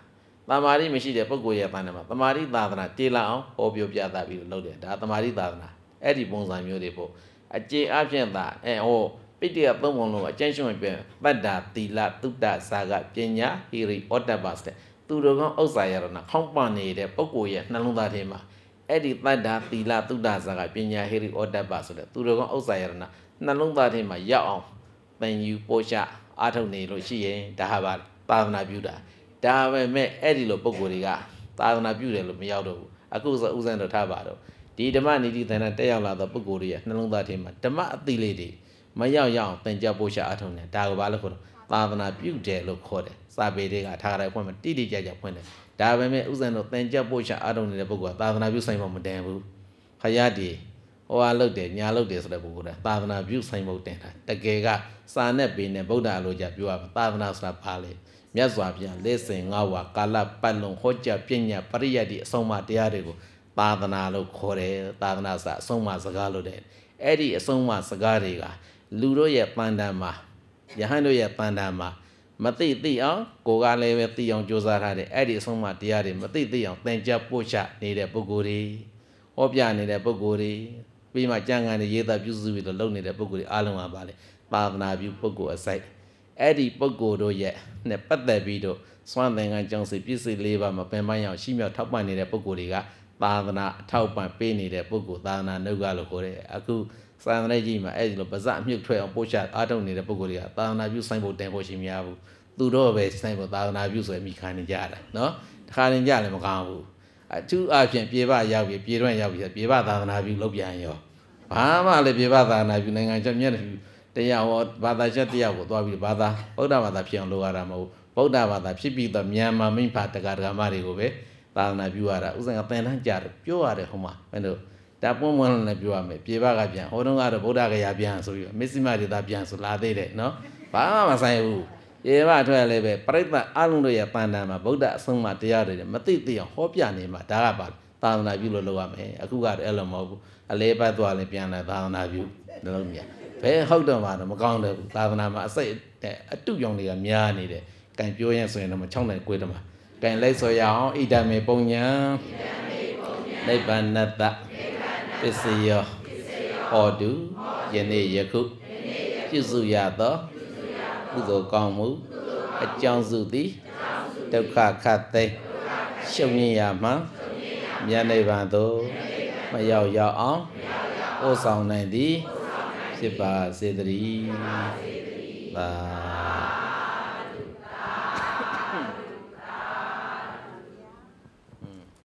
တမာရီမရှိတဲ့ပုဂ္ဂိုလ်ရဲ့တဏ္ဍာမှာတမာရီသာသနာကျေလာအောင်ဟောပြောပြသပြီးလုပ်တယ်ဒါတမာရီသာသနာအဲ့ဒီပုံစံမျိုးတွေပေါ့အကျေအဖြင့်သာအဲဟောပိတ္တိကသုံးပုံလုံးအကျဉ်းရှင်ပြန်ပတ္တာသီလသုတ္တဇာကပညာဟိရိဩတ္တပါစတဲ့သူတော်ကောင်းဥစ္စာရတနာခေါင်းပန်နေတဲ့ပုဂ္ဂိုလ်ရဲ့နှလုံးသားထဲမှာအဲ့ဒီတတ္တာသီလသုဒ္ဓဇာကပညာဟိရိဩတ္တပဆိုတဲ့သူတော်ကောင်းဥစ္စာရတနာနှလုံးသားထဲမှာရောက်အောင်ပန်ယူပို့ချအားထုတ်နေလို့ရှိရင်ဒါဟာပါသာသနာပြုတာဒါပဲမဲ့အဲ့ဒီလိုပုံကိုယ်တွေကသာသနာပြုတယ်လို့မရောက်တော့ဘူးအခုဆိုဥစဉ်တော့ထားပါတော့ဒီဓမ္မနိတိသင်္ဍတက်ရောက်လာတော့ပုံကိုယ်တွေရဲ့နှလုံးသားထဲမှာဓမ္မအသီလေးတွေမရောက်ရအောင်သင်ကြားပို့ချအားထုတ်နေဒါကိုဘာလို့ခေါ်တော့သာသနာပြုတယ်လို့ခေါ်တယ်စာပေတွေကထာဂရဖွင့်မှာတိတိကျကျဖွင့်တယ်ဒါပေမဲ့ဥစဉ်တို့သင်ကြပို့ချအားထုတ်နေတဲ့ပုဂ္ဂိုလ်ကသာသနာပြုဆိုင်ဖို့မတန်ဘူးခရတည်းဟောအားလုပ်တယ်ညာလုပ်တယ်ဆိုတဲ့ပုဂ္ဂိုလ်ကသာသနာပြုဆိုင်ဖို့တန်တာတကယ်ကစာနဲ့ပေနဲ့ဗုဒ္ဓအလိုကြပြောရမှာသာသနာဆိုတာဘာလဲမြတ်စွာဘုရားလက်စင်ငါဝါကာလပတ်လုံးဟောကြားပညာပရိယတ်ဒီအဆုံးအမတရားတွေကိုသာသနာလို့ခေါ်တယ်သာသနာစာအဆုံးအမစကားလို့တဲ့အဲ့ဒီအဆုံးအမစကားတွေကလူတို့ရဲ့ပန္တန်မှာယဟန်တို့ရဲ့ပန္တာမှာမသိသိအောင်ကိုကလည်းပဲသိအောင်ကြိုးစားထားတယ်အဲ့ဒီအဆုံးမတရားတွေမသိသိအောင်သင်ကြားပို့ချနေတဲ့ပုဂ္ဂိုလ်တွေဟောပြနေတဲ့ပုဂ္ဂိုလ်တွေပြီးမှကြံငန်းတွေရေးသားပြုစုပြီးတော့လုပ်နေတဲ့ပုဂ္ဂိုလ်တွေအားလုံးကပါလေပါဒနာပြုပုဂ္ဂိုလ်အစိုက်အဲ့ဒီပုဂ္ဂိုလ်တို့ရဲ့နဲ့ပတ်သက်ပြီးတော့စွမ်းသင်္ကန်းကြောင့်စီပြည့်စုံလေးပါမပင်ပန်းအောင်ရှိမြောက်ထောက်ပံ့နေတဲ့ပုဂ္ဂိုလ်တွေကပါဒနာအထောက်ပံ့ပေးနေတဲ့ပုဂ္ဂိုလ်သာသနာနှုတ်ကလို့ခေါ်တယ်အခုစာသနာကြီးမှာအဲ့ဒီလိုပါဇက်အမြုပ်ထွက်အောင်ပို့ချအားထုတ်နေတဲ့ပုံကိုယ်တွေကသာသနာပြုဆိုင်ဖို့တင်ဖို့ရှိမရဘူးသူတော့ပဲဆိုင်ဖို့သာသနာပြုဆိုရင်မိခံနေကြတာနော်တခါရင်ကြလည်းမကောင်းဘူးအထူးအဖြင့်ပြေပရောက်ပြီပြေတွန့်ရောက်ပြီပြေပသာသနာပြုလုပ်ပြန်ရောဘာမှလည်းပြေပသာသနာပြုနိုင်ငံချက်မျက်နှာတရားဟောဘာသာချက်တရားကိုသွားပြီးဘာသာဗုဒ္ဓဘာသာဖြစ်အောင်လုပ်ရတာမဟုတ်ဗုဒ္ဓဘာသာဖြစ်ပြီးတော့မြန်မာမိဖတက္ကရာမတွေကိုပဲသာသနာပြုရတာဥစဉ်ကပင်တန်းကြတယ်ပြောရတယ်ဟိုမှာမင်းတို့ဒါပွန်းပွန်းလည်းပြောရမယ်ပြေဘကပြန်ဟိုတုန်းကတော့ဗုဒ္ဓဂယာပြန်ဆိုပြီးမစ္စည်းမဒေတာပြန်ဆိုလာသေးတယ်နော်ဘာမှမဆိုင်ဘူးပြေဘထွက်လည်းပဲပြိဿအလုံးတို့ရဲ့ပန္တန်မှာဗုဒ္ဓအဆုံးမတရားတွေမသိသိအောင်ဟောပြနေမှာဒါကပါသာသနာပြုလို့လုပ်ရမယ်အခုကတော့အဲ့လိုမဟုတ်ဘူးအလဲပတ်သွားလည်းပြန်လာသာသနာပြုနှလုံးမြဘယ်ဟုတ်တော့မှာတော့မကောင်းတော့ဘူးသာသနာမှာအစိတ်အတုကြောင့်တွေကများနေတယ်ကံပြောရင်ဆိုရင်တော့မချောင်းနိုင်ကိုယ်တမှာကံလိုက်ဆိုရအောင်ဣဒံမေပုံညာဣဒံမေပုံညာနိဗ္ဗာန်တ္တပစ္စယောဟောတုယနေ့ယခုပြုစုရသောကုသိုလ်ကောင်းမှုအကြောင်းစုသည်ဒုက္ခခတ်သိရှုံရင်ရမှမြတ်နိဗ္ဗာန်သို့မရောက်ရောက်အောင်ပို့ဆောင်နိုင်သည်ဖြစ်ပါစေတည်းသာ